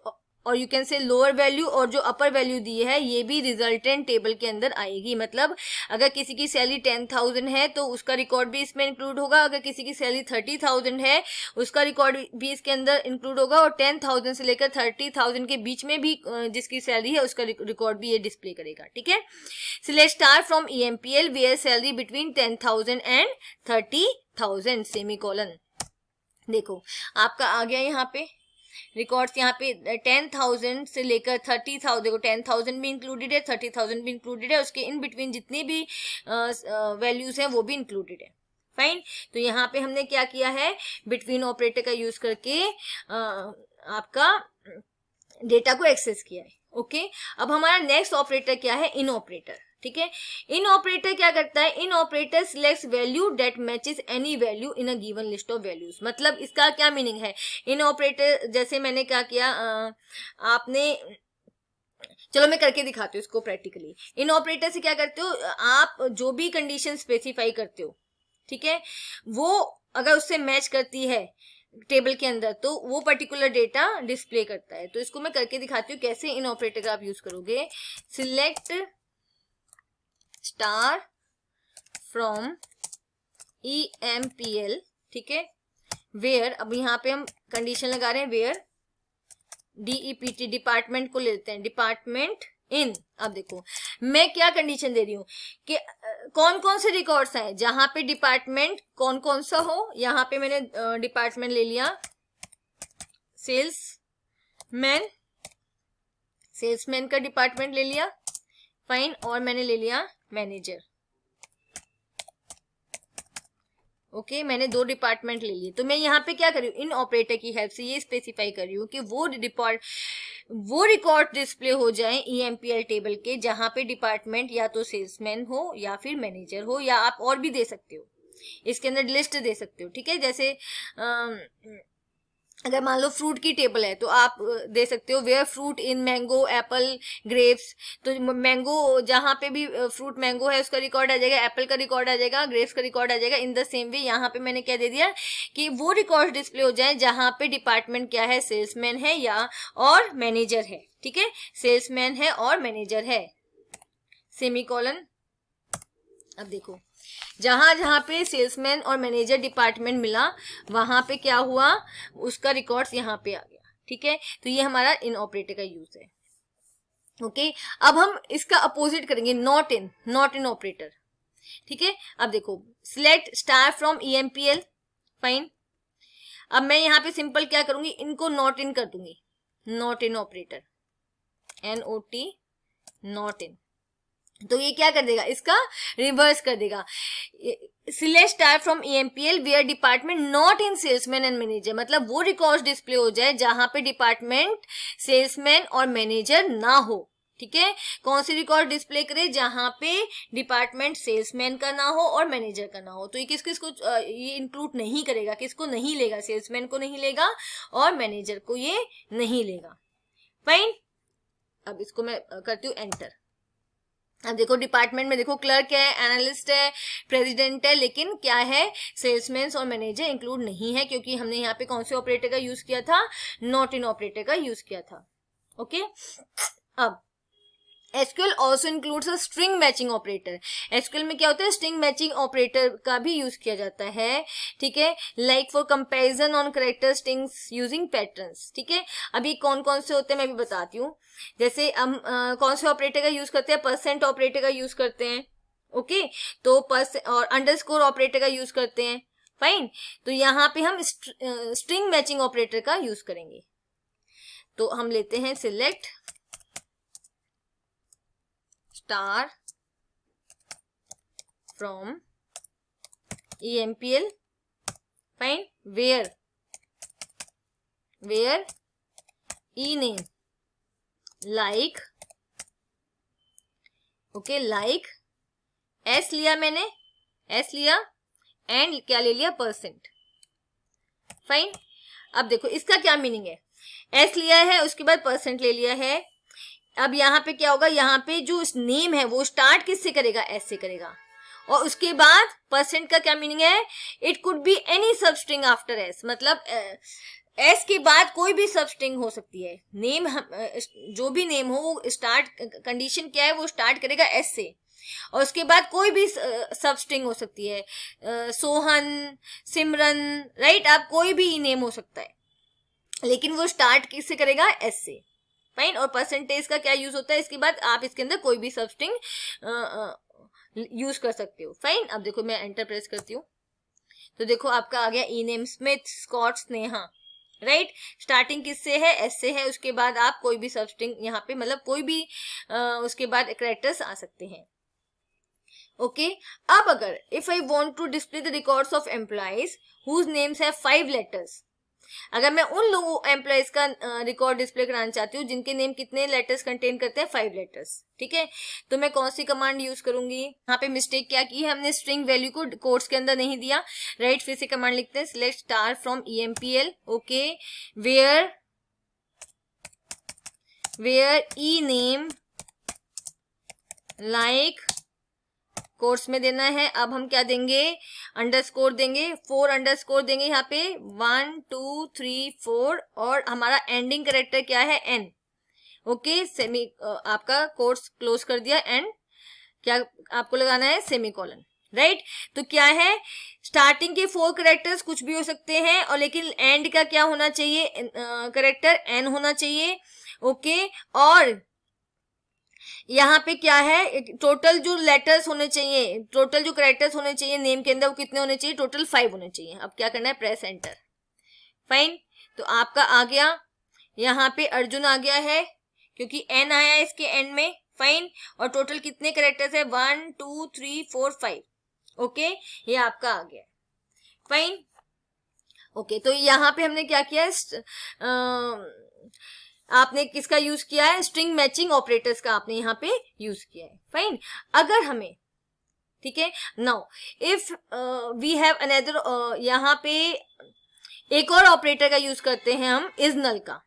और you can say lower value और जो अपर वैल्यू दी है ये भी रिजल्टेंट टेबल के अंदर आएगी मतलब अगर किसी की सैलरी टेन थाउजेंड है तो उसका रिकॉर्ड भी इसमें इंक्लूड होगा अगर किसी की सैलरी थर्टी थाउजेंड है उसका रिकॉर्ड भी इसके अंदर इंक्लूड होगा और टेन थाउजेंड से लेकर थर्टी थाउजेंड के बीच में भी जिसकी सैलरी है उसका रिकॉर्ड भी ये डिस्प्ले करेगा ठीक है select star from E M P L where salary between ten thousand and thirty thousand semicolon देखो आपका आ गया यहाँ पे रिकॉर्ड्स यहाँ पे टेन थाउजेंड से लेकर थर्टी थाउजेंड देखो टेन थाउजेंड भी इंक्लूडेड है थर्टी थाउजेंड भी इंक्लूडेड है उसके इन बिटवीन जितनी भी वैल्यूज हैं वो भी इंक्लूडेड है फाइन तो यहाँ पे हमने क्या किया है बिटवीन ऑपरेटर का यूज करके आ, आपका डेटा को एक्सेस किया है ओके अब हमारा नेक्स्ट ऑपरेटर क्या है इन ऑपरेटर ठीक है इन ऑपरेटर क्या करता है in operator select value that matches any value in a given list of values मतलब इसका क्या मीनिंग है इन ऑपरेटर जैसे मैंने क्या किया आपने चलो मैं करके दिखाती हूँ इसको प्रैक्टिकली इन ऑपरेटर से क्या करते हो आप जो भी कंडीशन स्पेसिफाई करते हो ठीक है वो अगर उससे मैच करती है टेबल के अंदर तो वो पर्टिकुलर डेटा डिस्प्ले करता है तो इसको मैं करके दिखाती हूँ कैसे इन ऑपरेटर का आप यूज करोगे select star from E M P L ठीक है वेयर अब यहाँ पे हम कंडीशन लगा रहे हैं वेयर डीईपीटी डिपार्टमेंट को लेते हैं डिपार्टमेंट इन अब देखो मैं क्या कंडीशन दे रही हूँ कि कौन कौन से रिकॉर्ड्स हैं जहां पे डिपार्टमेंट कौन कौन सा हो यहाँ पे मैंने डिपार्टमेंट ले लिया सेल्स मैन सेल्स मैन का डिपार्टमेंट ले लिया फाइन और मैंने ले लिया मैनेजर ओके okay, मैंने दो डिपार्टमेंट ले लिए तो मैं यहाँ पे क्या करी इन ऑपरेटर की हेल्प से ये स्पेसिफाई करी हूँ कि वो डिपार्ट वो रिकॉर्ड डिस्प्ले हो जाए ई e टेबल के जहाँ पे डिपार्टमेंट या तो सेल्समैन हो या फिर मैनेजर हो या आप और भी दे सकते हो इसके अंदर लिस्ट दे सकते हो ठीक है जैसे आ, अगर मान लो फ्रूट की टेबल है तो आप दे सकते हो where fruit in mango apple grapes तो मैंगो जहाँ पे भी फ्रूट मैंगो है उसका रिकॉर्ड आ जाएगा एप्पल का रिकॉर्ड आ जाएगा ग्रेप्स का रिकॉर्ड आ जाएगा इन द सेम वे यहाँ पे मैंने क्या दे दिया कि वो रिकॉर्ड डिस्प्ले हो जाए जहाँ पे डिपार्टमेंट क्या है सेल्समैन है या और मैनेजर है ठीक है सेल्समैन है और मैनेजर है सेमी कॉलन अब देखो जहाँ जहाँ पे सेल्समैन और मैनेजर डिपार्टमेंट मिला वहाँ पे क्या हुआ उसका रिकॉर्ड्स यहाँ पे आ गया ठीक है तो ये हमारा इन ऑपरेटर का यूज है ओके अब हम इसका अपोजिट करेंगे not in not in operator ठीक है अब देखो select star from L fine अब मैं यहाँ पे सिंपल क्या करूंगी इनको नॉट इन कर दूंगी not in operator N O T not in तो ये क्या कर देगा इसका रिवर्स कर देगा select star from EMPL where department not in salesman and manager मतलब वो रिकॉर्ड डिस्प्ले हो जाए जहां पे डिपार्टमेंट सेल्समैन और मैनेजर ना हो ठीक है कौन सी रिकॉर्ड डिस्प्ले करे जहां पे डिपार्टमेंट सेल्समैन का ना हो और मैनेजर का ना हो तो ये किस किस को ये इंक्लूड नहीं करेगा किसको नहीं लेगा सेल्समैन को नहीं लेगा और मैनेजर को ये नहीं लेगा फाइन अब इसको मैं करती हूँ एंटर अब देखो डिपार्टमेंट में देखो क्लर्क है एनालिस्ट है प्रेसिडेंट है लेकिन क्या है सेल्समैन और मैनेजर इंक्लूड नहीं है क्योंकि हमने यहाँ पे कौन से ऑपरेटर का यूज किया था नॉट इन ऑपरेटर का यूज किया था ओके अब SQL also includes a string matching operator SQL में क्या होता है स्ट्रिंग मैचिंग ऑपरेटर का भी यूज किया जाता है ठीक है like for comparison on character strings using pattern ठीक है अभी कौन कौन से होते हैं मैं भी बताती हूँ जैसे हम कौन से ऑपरेटर का यूज करते हैं परसेंट ऑपरेटर का यूज करते हैं ओके तो पर्स और अंडरस्कोर ऑपरेटर का यूज करते हैं फाइन तो यहाँ पे हम स्ट्रिंग मैचिंग ऑपरेटर का यूज करेंगे तो हम लेते हैं select star from EMPL. Fine. Where? Where? E name. Like. Okay like S लिया मैंने एस लिया एंड क्या ले लिया परसेंट फाइन अब देखो इसका क्या मीनिंग है एस लिया है उसके बाद परसेंट ले लिया है अब यहाँ पे क्या होगा यहाँ पे जो नेम है वो स्टार्ट किससे करेगा एस से करेगा और उसके बाद परसेंट का क्या मीनिंग है it could be any string after S मतलब एस के बाद कोई भी स्ट्रिंग हो सकती है नेम जो भी नेम हो वो स्टार्ट कंडीशन क्या है वो स्टार्ट करेगा एस से और उसके बाद कोई भी सब स्ट्रिंग हो सकती है सोहन सिमरन राइट आप कोई भी नेम हो सकता है लेकिन वो स्टार्ट किससे करेगा एस से फाइन और परसेंटेज का क्या यूज होता है इसके बाद आप इसके अंदर कोई भी सब्सटिंग यूज कर सकते हो फाइन अब देखो मैं एंटर प्रेस करती हूँ तो देखो आपका आ गया E name Smith Scott Sneha right starting किससे है एस से है उसके बाद आप कोई भी सब्सटिंग यहाँ पे मतलब कोई भी आ, उसके बाद करेक्टर्स आ सकते हैं ओके okay? अब अगर if I want to display the records of employees whose names है फाइव लेटर्स अगर मैं उन लोगों एम्प्लॉयज का रिकॉर्ड डिस्प्ले कराना चाहती हूँ जिनके नेम कितने लेटर्स कंटेन करते हैं फाइव लेटर्स ठीक है तो मैं कौन सी कमांड यूज करूंगी यहाँ पे मिस्टेक क्या की है हमने स्ट्रिंग वैल्यू को कोर्स के अंदर नहीं दिया राइट फिर से कमांड लिखते हैं select star from E M P L okay where where E name like course में देना है अब हम क्या देंगे अंडरस्कोर देंगे फोर अंडरस्कोर देंगे यहाँ पे वन टू थ्री फोर और हमारा एंडिंग करेक्टर क्या है एन ओके सेमी आपका कोर्स क्लोज कर दिया एंड क्या आपको लगाना है सेमी कॉलन राइट right? तो क्या है स्टार्टिंग के फोर करेक्टर्स कुछ भी हो सकते हैं और लेकिन एंड का क्या होना चाहिए करेक्टर एन होना चाहिए ओके okay? और यहाँ पे क्या है टोटल जो लेटर्स होने चाहिए टोटल जो करेक्टर्स होने चाहिए नेम के अंदर वो कितने होने चाहिए टोटल फाइव होने चाहिए अब क्या करना है प्रेस एंटर फाइन तो आपका आ गया यहाँ पे अर्जुन आ गया है क्योंकि एन आया है इसके एंड में फाइन और टोटल कितने करेक्टर्स है one two three four five okay ये आपका आ गया फाइन ओके तो यहाँ पे हमने क्या किया आ, आपने किसका यूज किया है स्ट्रिंग मैचिंग ऑपरेटर्स का आपने यहाँ पे यूज किया है फाइन अगर हमें ठीक है now if we have another यहाँ पे एक और ऑपरेटर का यूज करते हैं हम इज नल का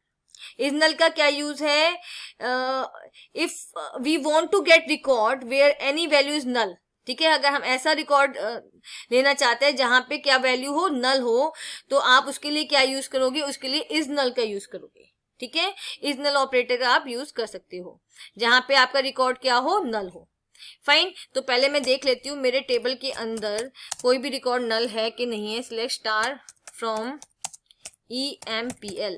इज नल का क्या यूज है if we want to get record where any value is null ठीक है अगर हम ऐसा रिकॉर्ड uh, लेना चाहते हैं जहां पे क्या वैल्यू हो नल हो तो आप उसके लिए क्या यूज करोगे उसके लिए इज नल का यूज करोगे ठीक है इस नल ऑपरेटर का आप यूज कर सकते हो जहां पे आपका रिकॉर्ड क्या हो नल हो फाइन तो पहले मैं देख लेती हूँ मेरे टेबल के अंदर कोई भी रिकॉर्ड नल है कि नहीं है select star from E M P L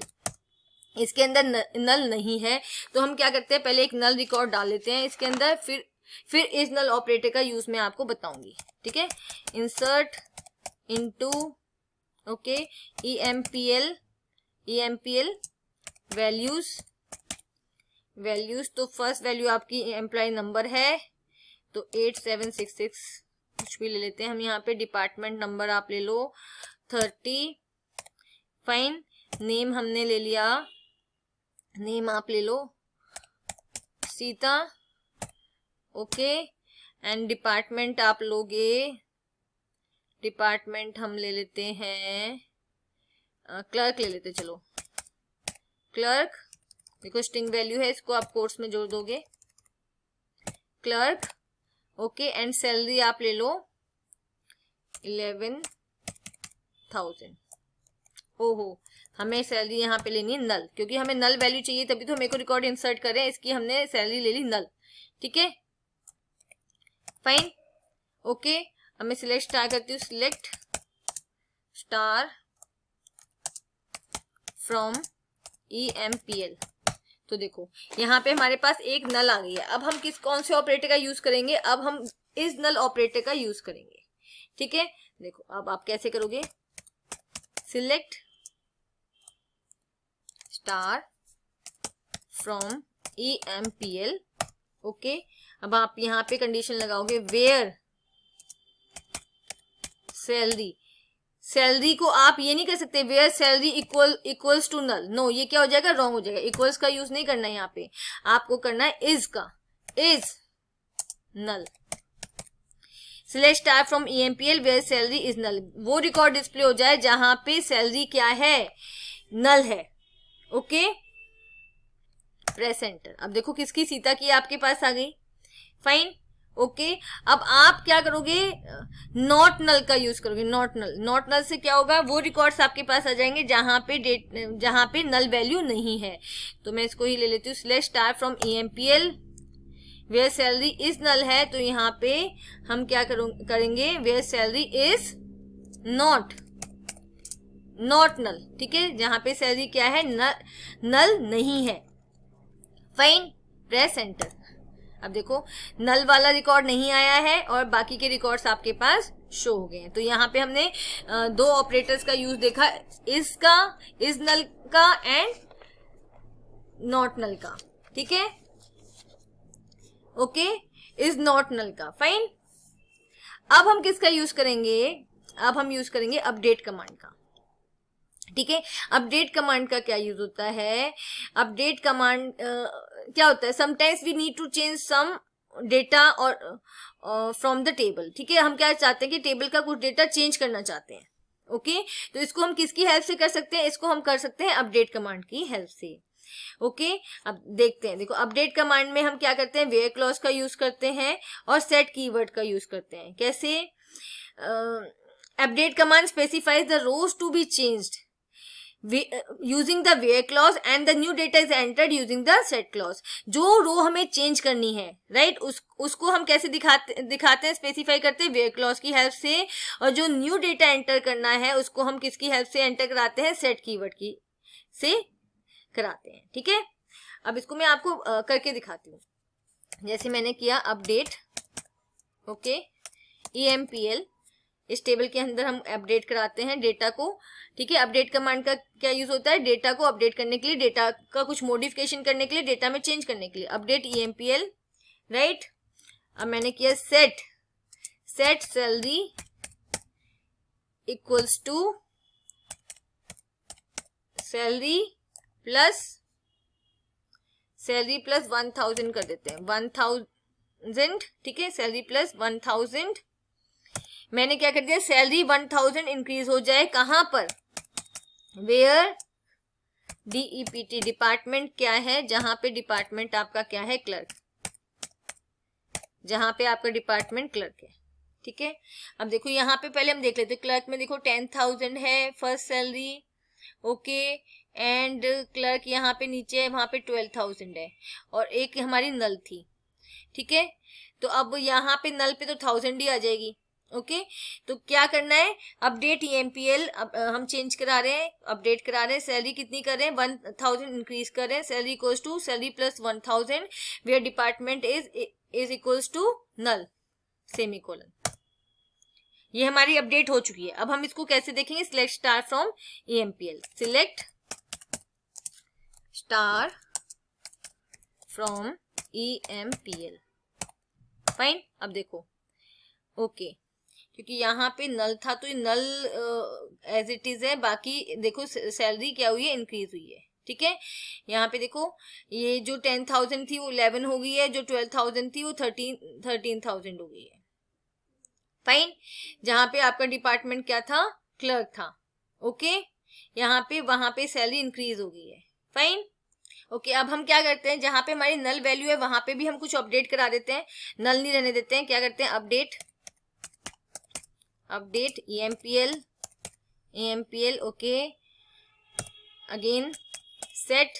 इसके अंदर नल नहीं है तो हम क्या करते हैं पहले एक नल रिकॉर्ड डाल लेते हैं इसके अंदर फिर फिर इस नल ऑपरेटर का यूज मैं आपको बताऊंगी ठीक है insert into okay E M P L E M P L values values तो फर्स्ट वैल्यू आपकी एम्प्लॉय नंबर है तो एट सेवन सिक्स सिक्स कुछ भी ले लेते हैं हम यहाँ पे डिपार्टमेंट नंबर आप ले लो थर्टी फाइन नेम हमने ले लिया नेम आप ले लो सीता ओके एंड डिपार्टमेंट आप लोगे डिपार्टमेंट हम ले लेते हैं क्लर्क ले लेते चलो क्लर्क देखो स्ट्रिंग वैल्यू है इसको आप कोर्स में जोड़ दोगे क्लर्क ओके एंड सैलरी आप ले लो इलेवन थाउजेंड ओहो हमें सैलरी यहाँ पे लेनी है नल क्योंकि हमें नल वैल्यू चाहिए तभी तो हमें को रिकॉर्ड इंसर्ट करें इसकी हमने सैलरी ले ली नल ठीक है फाइन ओके अब मैं सिलेक्ट स्टार करती हूँ select star from E M P L तो देखो यहाँ पे हमारे पास एक नल आ गई है अब हम किस कौन से ऑपरेटर का यूज करेंगे अब हम इस नल ऑपरेटर का यूज करेंगे ठीक है देखो अब आप कैसे करोगे select star from E M P L okay अब आप यहाँ पे कंडीशन लगाओगे वेयर सैलरी सैलरी को आप ये नहीं कर सकते where salary equal equals to null no ये क्या हो जाएगा रॉन्ग हो जाएगा इक्वल्स का यूज नहीं करना है यहाँ पे आपको करना है इज का is null select star from E M P L where salary is null वो रिकॉर्ड डिस्प्ले हो जाए जहां पे सैलरी क्या है नल है ओके प्रेस एंटर अब देखो किसकी सीता की आपके पास आ गई फाइन ओके अब आप क्या करोगे नॉट नल का यूज करोगे नॉट नल नॉट नल से क्या होगा वो रिकॉर्ड्स आपके पास आ जाएंगे जहां पे डेट जहां पे नल वैल्यू नहीं है तो मैं इसको ही ले लेती हूँ slash star from E M P L where salary is null है तो यहाँ पे हम क्या करेंगे where salary is not not null ठीक है जहां पे सैलरी क्या है नल, नल नहीं है फाइन प्रेस एंटर अब देखो नल वाला रिकॉर्ड नहीं आया है और बाकी के रिकॉर्ड्स आपके पास शो हो गए हैं तो यहाँ पे हमने दो ऑपरेटर्स का यूज देखा इसका इस नल का एंड नॉट नल का ठीक है ओके इज नॉट नल का फाइन अब हम किसका यूज करेंगे अब हम यूज करेंगे अपडेट कमांड का ठीक है अपडेट कमांड का क्या यूज होता है अपडेट कमांड क्या होता है sometimes we need to change some data और फ्रॉम द टेबल ठीक है हम क्या चाहते हैं कि टेबल का कुछ डेटा चेंज करना चाहते हैं ओके okay? तो इसको हम किसकी हेल्प से कर सकते हैं इसको हम कर सकते हैं अपडेट कमांड की हेल्प से ओके okay? अब देखते हैं देखो अपडेट कमांड में हम क्या करते हैं वेयर क्लॉज का यूज करते हैं और सेट कीवर्ड का यूज करते हैं कैसे update command specifies the rows to be changed using the where clause and the new data is entered using the set clause जो रो हमें चेंज करनी है राइट right? उस उसको हम कैसे दिखाते दिखाते हैं स्पेसिफाई करते हैं वे क्लॉज की हेल्प से और जो न्यू डेटा एंटर करना है उसको हम किसकी हेल्प से एंटर कराते हैं सेट वर्ड की से कराते हैं ठीक है अब इसको मैं आपको आ, करके दिखाती हूँ जैसे मैंने किया update okay E M P L इस टेबल के अंदर हम अपडेट कराते हैं डेटा को ठीक है अपडेट कमांड का क्या यूज होता है डेटा को अपडेट करने के लिए डेटा का कुछ मॉडिफिकेशन करने के लिए डेटा में चेंज करने के लिए update E M P L right अब मैंने किया set set salary equals to salary plus salary plus one thousand कर देते हैं वन थाउजेंड ठीक है सैलरी प्लस वन थाउजेंड मैंने क्या कर दिया सैलरी वन थाउजेंड इंक्रीज हो जाए कहां पर वेयर डीईपीटी डिपार्टमेंट क्या है जहां पे डिपार्टमेंट आपका क्या है क्लर्क जहां पे आपका डिपार्टमेंट क्लर्क है ठीक है अब देखो यहाँ पे पहले हम देख लेते क्लर्क में देखो टेन थाउजेंड है first salary okay and clerk यहाँ पे नीचे है वहां पे ट्वेल्व थाउजेंड है और एक हमारी नल थी ठीक है तो अब यहाँ पे नल पे तो थाउजेंड ही आ जाएगी ओके तो क्या करना है अपडेट ईएमपीएल e अब, हम चेंज करा रहे हैं अपडेट करा रहे हैं सैलरी कितनी कर रहे हैं वन थाउजेंड इंक्रीज कर रहे हैं salary equals to salary plus one thousand where department is is equals to null semi colon ये हमारी अपडेट हो चुकी है अब हम इसको कैसे देखेंगे select star from EMPL select star from EMPL fine अब देखो ओके okay. क्योंकि यहाँ पे नल था तो ये नल एज इट इज है बाकी देखो सैलरी क्या हुई है इंक्रीज हुई है ठीक है यहाँ पे देखो ये जो टेन थाउजेंड थी वो इलेवन हो गई है जो ट्वेल्व थाउजेंड थी वो थर्टीन थर्टीन थाउजेंड हो गई है फाइन जहाँ पे आपका डिपार्टमेंट क्या था क्लर्क था ओके यहाँ पे वहां पे सैलरी इंक्रीज हो गई है फाइन ओके okay, अब हम क्या करते हैं जहाँ पे हमारी नल वैल्यू है वहां पे भी हम कुछ अपडेट करा देते हैं नल नहीं रहने देते हैं क्या करते हैं update update empl empl okay again M P L okay again set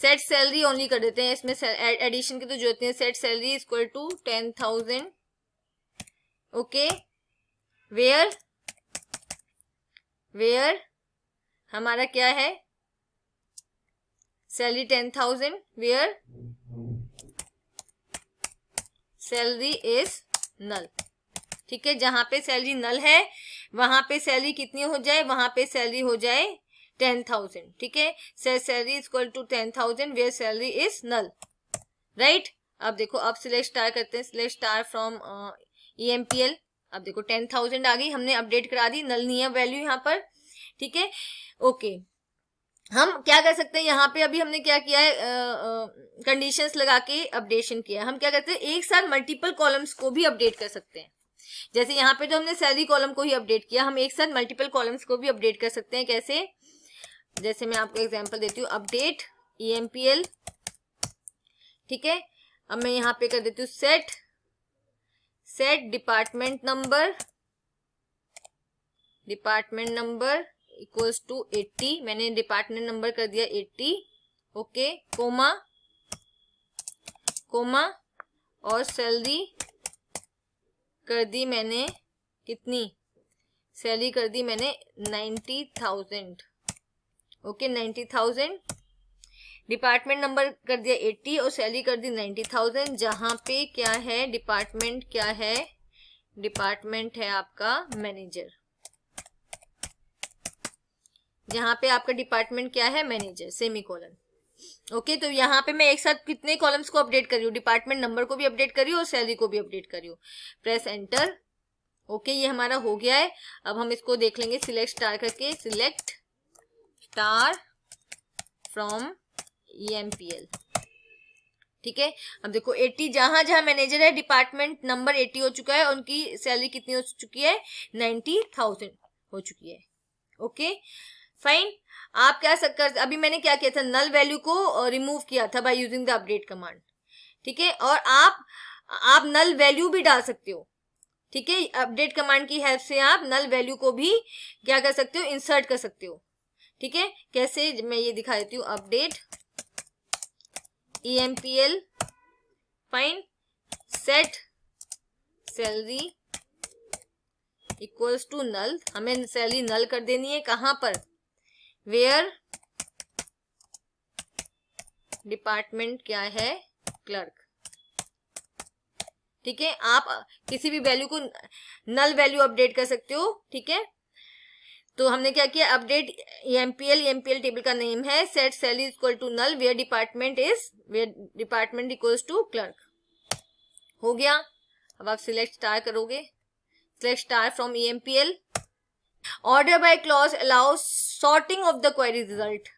salary only कर देते हैं इसमें एडिशन की तो जो है set salary equal to ten thousand okay where where हमारा क्या है salary 10000 where salary is null ठीक है जहां पे सैलरी नल है वहां पे सैलरी कितनी हो जाए वहां पे सैलरी हो जाए टेन थाउजेंड ठीक है salary is equal to ten thousand where salary is null right अब देखो अब सिलेक्ट स्टार करते हैं select star from E M P L अब देखो टेन थाउजेंड आ गई हमने अपडेट करा दी नल नहीं है वैल्यू यहाँ पर ठीक है ओके हम क्या कर सकते हैं यहाँ पे अभी हमने क्या किया है कंडीशंस लगा के अपडेशन किया हम क्या करते हैं एक साथ मल्टीपल कॉलम्स को भी अपडेट कर सकते हैं जैसे यहाँ पे तो हमने सैलरी कॉलम को ही अपडेट किया हम एक साथ मल्टीपल कॉलम्स को भी अपडेट कर सकते हैं कैसे जैसे मैं आपको एग्जाम्पल देती हूँ अपडेट ई e ठीक है अब मैं यहाँ पे कर देती हूँ set set department number department number equals to eighty मैंने डिपार्टमेंट नंबर कर दिया एट्टी ओके कोमा कोमा और सैलरी कर दी मैंने कितनी सैलरी कर दी मैंने ninety thousand okay ninety thousand department number कर दिया एट्टी और सैलरी कर दी नाइन्टी थाउजेंड जहाँ पे क्या है डिपार्टमेंट क्या है डिपार्टमेंट है आपका मैनेजर जहां पे आपका डिपार्टमेंट क्या है manager semi colon okay okay, तो यहाँ पे मैं एक साथ कितने कॉलम्स को अपडेट कर रही हूँ डिपार्टमेंट नंबर को भी अपडेट कर रही हूँ और सैलरी को भी अपडेट कर रही हूँ प्रेस एंटर ओके ये हमारा हो गया है अब हम इसको देख लेंगे सिलेक्ट स्टार करके सिलेक्ट स्टार फ्रॉम ईएमपीएल ठीक है अब देखो 80 जहां जहां मैनेजर है डिपार्टमेंट नंबर 80 हो चुका है उनकी सैलरी कितनी हो चुकी है 90,000 हो चुकी है ओके okay? फाइन आप क्या सकते अभी मैंने क्या किया था नल वैल्यू को रिमूव किया था by using the update command ठीक है और आप आप नल वैल्यू भी डाल सकते हो ठीक है अपडेट कमांड की हेल्प से आप नल वैल्यू को भी क्या कर सकते हो इंसर्ट कर सकते हो ठीक है कैसे मैं ये दिखा देती हूँ update E M P L fine set salary equals to null हमें सैलरी नल कर देनी है कहाँ पर वेयर डिपार्टमेंट क्या है क्लर्क ठीक है आप किसी भी वैल्यू को नल वैल्यू अपडेट कर सकते हो ठीक है तो हमने क्या किया अपडेट एमपीएल एमपीएल टेबल का नेम है set salary equal to null where department is where department equals to clerk हो गया अब आप सिलेक्ट स्टार करोगे select star from E M P L order by clause allow sorting of the query result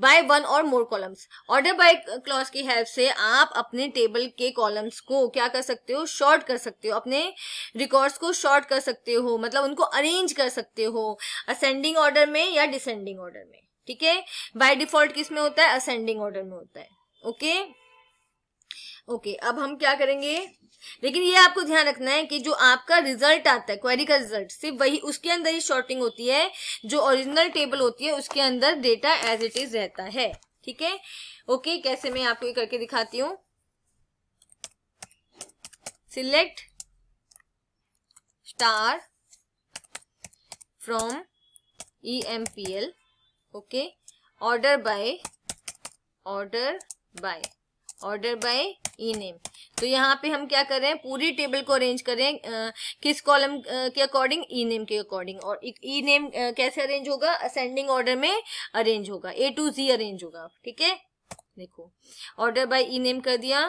by one or more columns order by clause की help से आप अपने table के कॉलम्स को क्या कर सकते हो शॉर्ट कर सकते हो अपने रिकॉर्ड्स को शॉर्ट कर सकते हो मतलब उनको अरेंज कर सकते हो असेंडिंग ऑर्डर में या डिसेंडिंग ऑर्डर में ठीक है बाय डिफॉल्ट किस में होता है असेंडिंग ऑर्डर में होता है ओके okay? ओके अब हम क्या करेंगे लेकिन ये आपको ध्यान रखना है कि जो आपका रिजल्ट आता है क्वेरी का रिजल्ट सिर्फ वही उसके अंदर ही शॉर्टिंग होती है जो ओरिजिनल टेबल होती है उसके अंदर डेटा एज इट इज रहता है ठीक है ओके कैसे मैं आपको ये करके दिखाती हूँ select star from E M P L okay order by order by order by E name तो यहाँ पे हम क्या कर रहे हैं पूरी टेबल को अरेंज कर रहे हैं किस कॉलम के अकॉर्डिंग ई नेम के अकॉर्डिंग और ई नेम कैसे अरेंज होगा असेंडिंग ऑर्डर में अरेंज होगा ए टू जी अरेंज होगा ठीक है देखो ऑर्डर बाय ई नेम कर दिया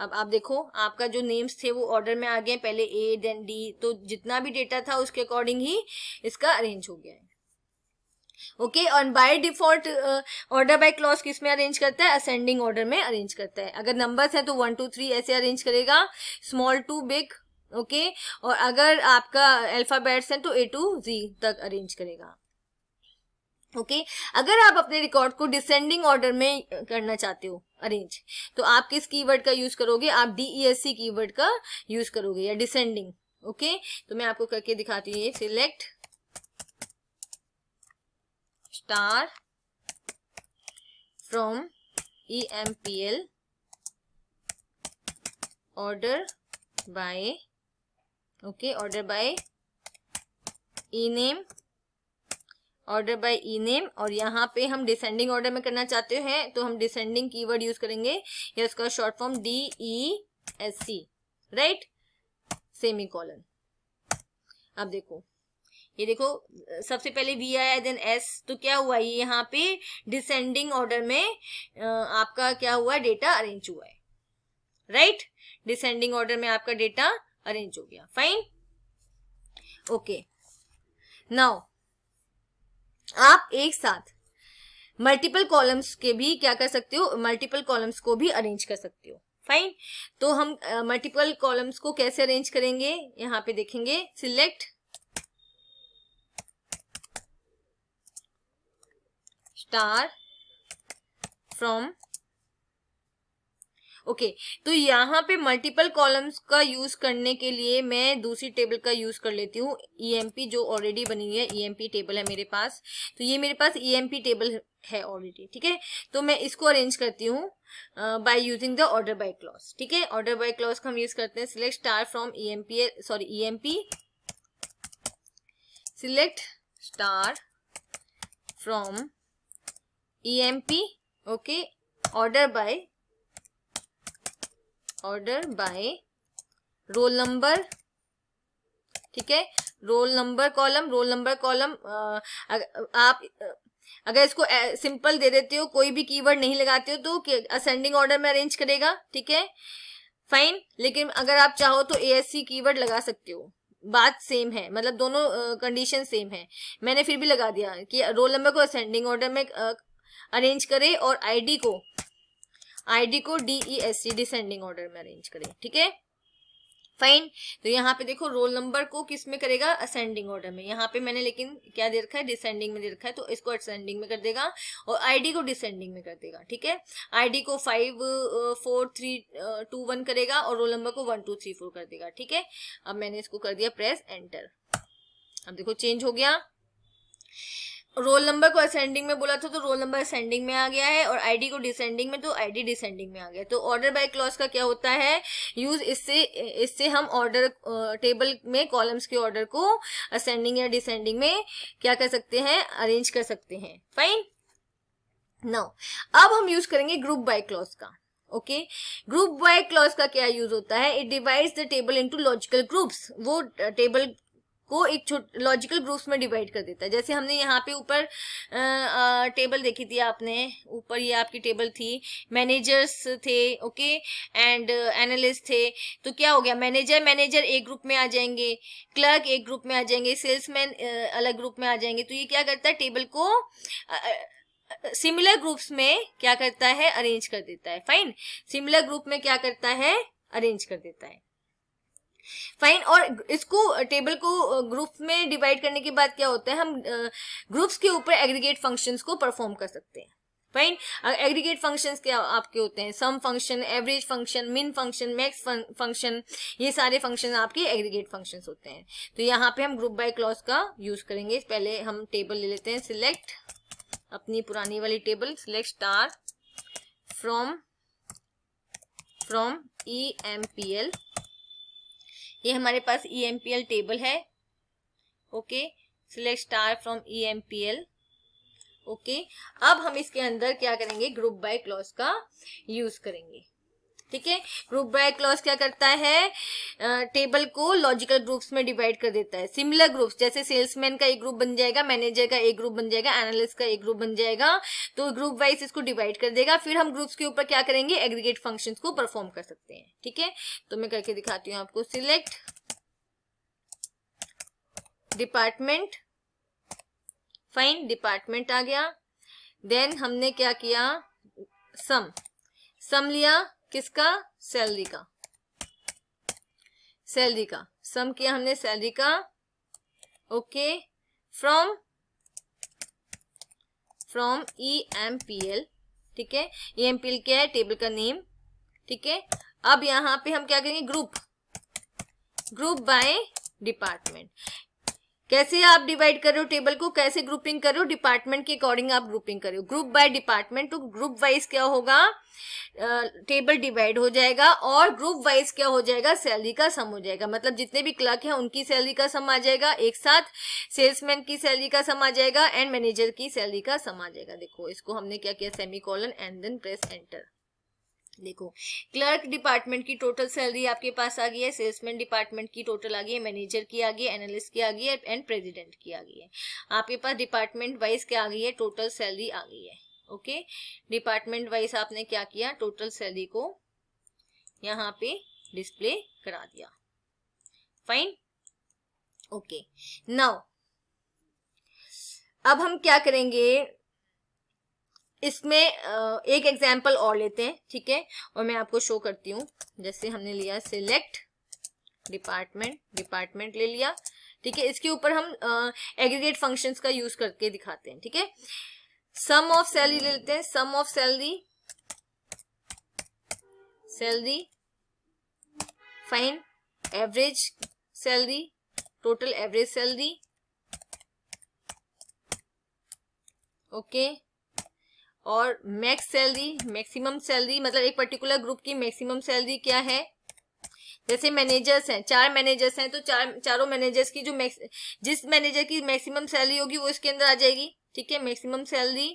अब आप देखो आपका जो नेम्स थे वो ऑर्डर में आ गए पहले ए देन डी तो जितना भी डेटा था उसके अकॉर्डिंग ही इसका अरेंज हो गया है ओके और by default order by clause किस में अरेंज करता है असेंडिंग ऑर्डर में अरेंज करता है अगर नंबर्स है तो वन टू थ्री ऐसे अरेंज करेगा स्मॉल टू बिग ओके और अगर आपका अल्फाबेट्स हैं तो ए टू जी तक अरेंज करेगा ओके okay? अगर आप अपने रिकॉर्ड को डिसेंडिंग ऑर्डर में करना चाहते हो अरेंज तो आप किस कीवर्ड का यूज करोगे आप डीईएससी कीवर्ड e का यूज करोगे या डिसेंडिंग ओके okay? तो मैं आपको करके दिखाती हूँ ये select star from EMPL order by okay order by e name order by E name और यहाँ पे हम डिसेंडिंग ऑर्डर में करना चाहते हैं तो हम डिसेंडिंग कीवर्ड यूज करेंगे या उसका short form D E S C right semi colon अब देखो ये देखो सबसे पहले वी आया देन एस तो क्या हुआ ये यहाँ पे डिसेंडिंग ऑर्डर में आपका क्या हुआ डेटा अरेंज हुआ है राइट डिसेंडिंग ऑर्डर में आपका डेटा अरेंज हो गया फाइन ओके नाउ आप एक साथ मल्टीपल कॉलम्स के भी क्या कर सकते हो मल्टीपल कॉलम्स को भी अरेंज कर सकते हो फाइन तो हम मल्टीपल uh, कॉलम्स को कैसे अरेंज करेंगे यहाँ पे देखेंगे select star from okay okay, तो यहाँ पे मल्टीपल कॉलम्स का यूज करने के लिए मैं दूसरी टेबल का यूज कर लेती हूँ ई e जो ऑलरेडी बनी हुई है ई e टेबल है मेरे पास तो ये मेरे पास ई e टेबल है ऑलरेडी ठीक है तो मैं इसको अरेंज करती हूँ by using the order by clause ठीक है ऑर्डर बाय क्लॉज का हम यूज करते हैं select star from P sorry P select star from emp okay order by order by roll number ठीक है roll number column roll number column आप अगर इसको सिंपल दे देते हो कोई भी कीवर्ड नहीं लगाते हो तो असेंडिंग ऑर्डर में अरेंज करेगा ठीक है फाइन लेकिन अगर आप चाहो तो ए एस सी कीवर्ड लगा सकते हो बात सेम है मतलब दोनों कंडीशन सेम है मैंने फिर भी लगा दिया कि रोल नंबर को असेंडिंग ऑर्डर में अरेंज करें और आईडी को आईडी को D E S C descending order में अरेंज करें ठीक है फाइन तो यहाँ पे देखो रोल नंबर को किस में करेगा असेंडिंग ऑर्डर में यहाँ पे मैंने लेकिन क्या दे रखा है डिसेंडिंग में दे रखा है तो इसको असेंडिंग में कर देगा और आईडी को डिसेंडिंग में कर देगा ठीक है आईडी को five four three two one करेगा और रोल नंबर को वन टू थ्री फोर कर देगा ठीक है अब मैंने इसको कर दिया प्रेस एंटर अब देखो चेंज हो गया रोल नंबर को असेंडिंग में बोला था तो रोल नंबर असेंडिंग में आ गया है और आईडी को डिसेंडिंग में तो आईडी डिसेंडिंग में आ गया तो ऑर्डर बाय क्लॉज का क्या होता है यूज इससे इससे हम ऑर्डर टेबल में कॉलम्स के ऑर्डर को असेंडिंग या डिसेंडिंग में क्या कर सकते हैं अरेंज कर सकते हैं फाइन नाउ अब हम यूज करेंगे ग्रुप बाय क्लॉज का ओके ग्रुप बाय क्लॉज का क्या यूज होता है it divides the table into logical groups वो टेबल को एक लॉजिकल ग्रुप्स में डिवाइड कर देता है जैसे हमने यहाँ पे ऊपर टेबल देखी थी आपने ऊपर ये आपकी टेबल थी मैनेजर्स थे ओके एंड एनालिस्ट थे तो क्या हो गया मैनेजर मैनेजर एक ग्रुप में आ जाएंगे क्लर्क एक ग्रुप में आ जाएंगे सेल्समैन अलग ग्रुप में आ जाएंगे तो ये क्या करता है टेबल को सिमिलर ग्रुप्स में क्या करता है अरेंज कर देता है फाइन सिमिलर ग्रुप में क्या करता है अरेंज कर देता है फाइन और इसको टेबल को ग्रुप में डिवाइड करने के बाद क्या होता है हम ग्रुप्स के ऊपर एग्रीगेट फंक्शंस को परफॉर्म कर सकते हैं फाइन एग्रीगेट फंक्शंस क्या आपके होते हैं sum function average function min function max function ये सारे फंक्शन आपके एग्रीगेट फंक्शंस होते हैं तो यहाँ पे हम ग्रुप बाय क्लॉज का यूज करेंगे पहले हम टेबल ले लेते हैं सिलेक्ट अपनी पुरानी वाली table select star from from E M P L ये हमारे पास E M P L table है okay select star from E M P L okay अब हम इसके अंदर क्या करेंगे ग्रुप बाय क्लॉज का यूज करेंगे ठीक है ग्रुप बाय क्लॉज क्या करता है टेबल को लॉजिकल ग्रुप्स में डिवाइड कर देता है सिमिलर ग्रुप्स जैसे सेल्समैन का एक ग्रुप बन जाएगा मैनेजर का एक ग्रुप बन जाएगा एनालिस्ट का एक ग्रुप बन जाएगा तो ग्रुप वाइज इसको डिवाइड कर देगा फिर हम ग्रुप्स के ऊपर क्या करेंगे एग्रीगेट फंक्शन को परफॉर्म कर सकते हैं ठीक है तो मैं करके दिखाती हूँ आपको सिलेक्ट डिपार्टमेंट फाइन डिपार्टमेंट आ गया देन हमने क्या किया सम सम लिया किसका सैलरी का सैलरी का सम किया हमने सैलरी का okay from from E M P L ठीक है ई एम पी एल क्या है टेबल का नेम ठीक है अब यहां पे हम क्या करेंगे ग्रुप ग्रुप बाय डिपार्टमेंट कैसे आप डिवाइड कर रहे हो टेबल को कैसे ग्रुपिंग कर रहे हो डिपार्टमेंट के अकॉर्डिंग आप ग्रुपिंग कर रहे हो ग्रुप बाय डिपार्टमेंट तो ग्रुप वाइज क्या होगा टेबल डिवाइड हो जाएगा और ग्रुप वाइज क्या हो जाएगा सैलरी का सम हो जाएगा मतलब जितने भी क्लर्क हैं उनकी सैलरी का सम आ जाएगा एक साथ सेल्समैन की सैलरी का सम आ जाएगा एंड मैनेजर की सैलरी का सम आ जाएगा देखो इसको हमने क्या किया semicolon and then press enter देखो क्लर्क डिपार्टमेंट की टोटल सैलरी आपके पास आ गई है सेल्समैन डिपार्टमेंट की टोटल आ गई है मैनेजर की आ गई है एनालिस्ट की आ गई है एंड प्रेसिडेंट की आ गई है आपके पास डिपार्टमेंट वाइज क्या आ गई है टोटल सैलरी आ गई है ओके डिपार्टमेंट वाइज आपने क्या किया टोटल सैलरी को यहाँ पे डिस्प्ले करा दिया फाइन ओके नाउ अब हम क्या करेंगे इसमें एक एग्जाम्पल और लेते हैं ठीक है और मैं आपको शो करती हूँ जैसे हमने लिया सिलेक्ट डिपार्टमेंट डिपार्टमेंट ले लिया ठीक है इसके ऊपर हम एग्रीगेट फंक्शंस का यूज करके दिखाते हैं ठीक है सम ऑफ सैलरी ले लेते हैं sum of salary salary fine average salary total average salary okay okay. और मैक्स सैलरी मैक्सिमम सैलरी मतलब एक पर्टिकुलर ग्रुप की मैक्सिमम सैलरी क्या है जैसे मैनेजर्स हैं चार मैनेजर्स हैं तो चार चारों मैनेजर्स की जो मैक्स जिस मैनेजर की मैक्सिमम सैलरी होगी वो इसके अंदर आ जाएगी ठीक है मैक्सिमम सैलरी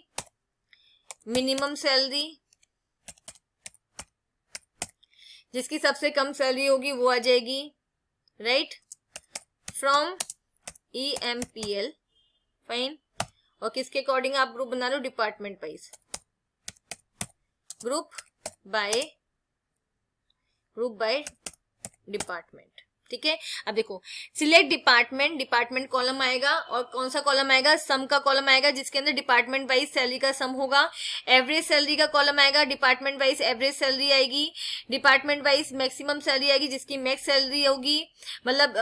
मिनिमम सैलरी जिसकी सबसे कम सैलरी होगी वो आ जाएगी right from E M P L fine और किसके अकॉर्डिंग आप ग्रुप बना हो department wise group by group by department ठीक है अब देखो सिलेक्ट डिपार्टमेंट डिपार्टमेंट कॉलम आएगा और कौन सा कॉलम आएगा सम का कॉलम आएगा जिसके अंदर डिपार्टमेंट वाइज सैलरी का सम होगा एवरेज सैलरी का कॉलम आएगा डिपार्टमेंट वाइज एवरेज सैलरी आएगी डिपार्टमेंट वाइज मैक्सिमम सैलरी आएगी जिसकी मैक्स सैलरी होगी मतलब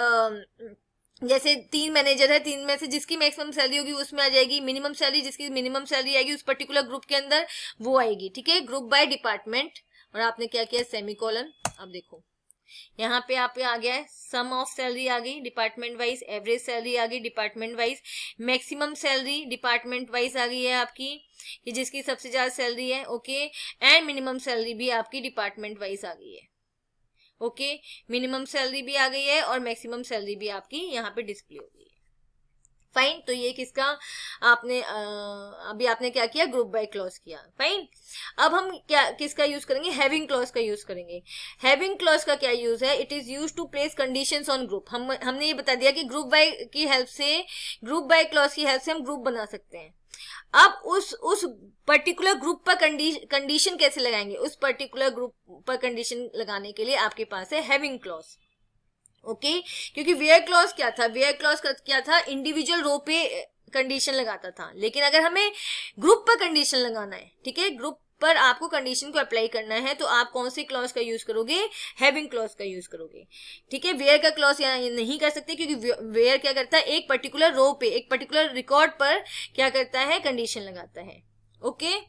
जैसे तीन मैनेजर है तीन में से जिसकी मैक्सिमम सैलरी होगी उसमें आ जाएगी मिनिमम सैलरी जिसकी मिनिमम सैलरी आएगी उस पर्टिकुलर ग्रुप के अंदर वो आएगी ठीक है ग्रुप बाय डिपार्टमेंट और आपने क्या किया सेमी कॉलन अब देखो यहाँ पे आप आ गया है सम ऑफ सैलरी आ गई डिपार्टमेंट वाइज एवरेज सैलरी आ गई department wise maximum salary department wise आ गई है आपकी कि जिसकी सबसे ज्यादा सैलरी है ओके एंड मिनिमम सैलरी भी आपकी डिपार्टमेंट वाइज आ गई है ओके मिनिमम सैलरी भी आ गई है और मैक्सिमम सैलरी भी आपकी यहाँ पे डिस्प्ले होगी फाइन तो ये किसका आपने आ, अभी आपने क्या किया ग्रुप बाय क्लॉज किया फाइन अब हम क्या किसका यूज करेंगे हैविंग क्लॉज का यूज करेंगे हैविंग क्लॉज का क्या यूज है it is use to place condition on group हम हमने ये बता दिया कि ग्रुप बाय की हेल्प से ग्रुप बाय क्लॉज की हेल्प से हम ग्रुप बना सकते हैं अब उस उस पर्टिकुलर ग्रुप पर कंडीशन कैसे लगाएंगे उस पर्टिकुलर ग्रुप पर कंडीशन लगाने के लिए आपके पास है हैविंग क्लॉज ओके क्योंकि वेयर क्लॉज क्या था वेयर क्लॉज क्या था इंडिविजुअल रो पे कंडीशन लगाता था लेकिन अगर हमें ग्रुप पर कंडीशन लगाना है ठीक है ग्रुप पर आपको कंडीशन को अप्लाई करना है तो आप कौन से क्लॉज का यूज करोगे हैविंग क्लॉज का यूज करोगे ठीक है वेयर का क्लॉज यहाँ नहीं कर सकते क्योंकि वेयर क्या करता है एक पर्टिकुलर रो पे एक पर्टिकुलर रिकॉर्ड पर क्या करता है कंडीशन लगाता है ओके okay?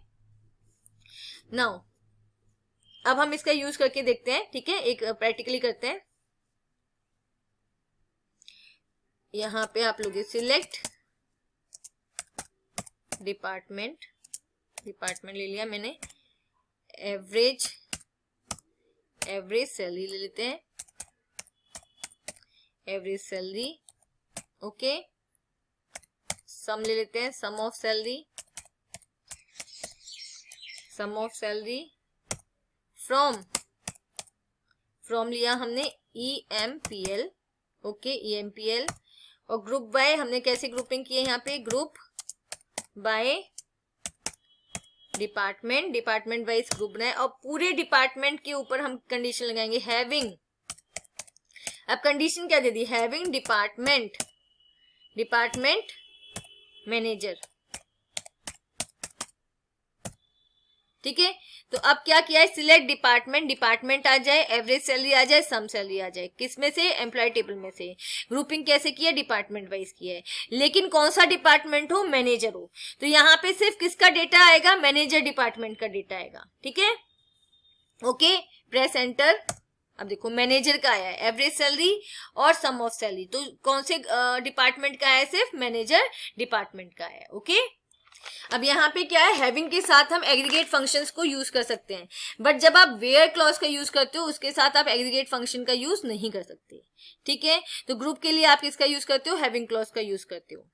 नाउ अब हम इसका यूज करके देखते हैं ठीक है एक प्रैक्टिकली करते हैं यहाँ पे आप लोग सिलेक्ट डिपार्टमेंट डिपार्टमेंट ले लिया मैंने एवरेज एवरेज सैलरी ले लेते हैं एवरेज सैलरी ओके सम ले लेते हैं sum of salary sum of salary from from लिया हमने E M P L okay E M P L और ग्रुप बाय हमने कैसे ग्रुपिंग की है यहाँ पे group by department department wise group बनाए और पूरे डिपार्टमेंट के ऊपर हम कंडीशन लगाएंगे हैविंग अब कंडीशन क्या दे दी हैविंग डिपार्टमेंट डिपार्टमेंट मैनेजर ठीक है तो अब क्या किया है सिलेक्ट डिपार्टमेंट डिपार्टमेंट आ जाए एवरेज सैलरी आ जाए सम सैलरी आ जाए किस में से एम्प्लॉय टेबल में से ग्रुपिंग कैसे किया डिपार्टमेंट वाइज किया है लेकिन कौन सा डिपार्टमेंट हो मैनेजर हो तो यहाँ पे सिर्फ किसका डेटा आएगा मैनेजर डिपार्टमेंट का डेटा आएगा ठीक है ओके प्रेस एंटर अब देखो मैनेजर का आया है एवरेज सैलरी और सम ऑफ सैलरी तो कौन से डिपार्टमेंट का आया है सिर्फ मैनेजर डिपार्टमेंट का आया है ओके अब यहाँ पे क्या है हैविंग के साथ हम एग्रीगेट फंक्शंस को यूज कर सकते हैं बट जब आप वेयर क्लॉज का यूज करते हो उसके साथ आप एग्रीगेट फंक्शन का यूज नहीं कर सकते ठीक है तो ग्रुप के लिए आप किसका यूज करते हो हैविंग क्लॉज का यूज करते हो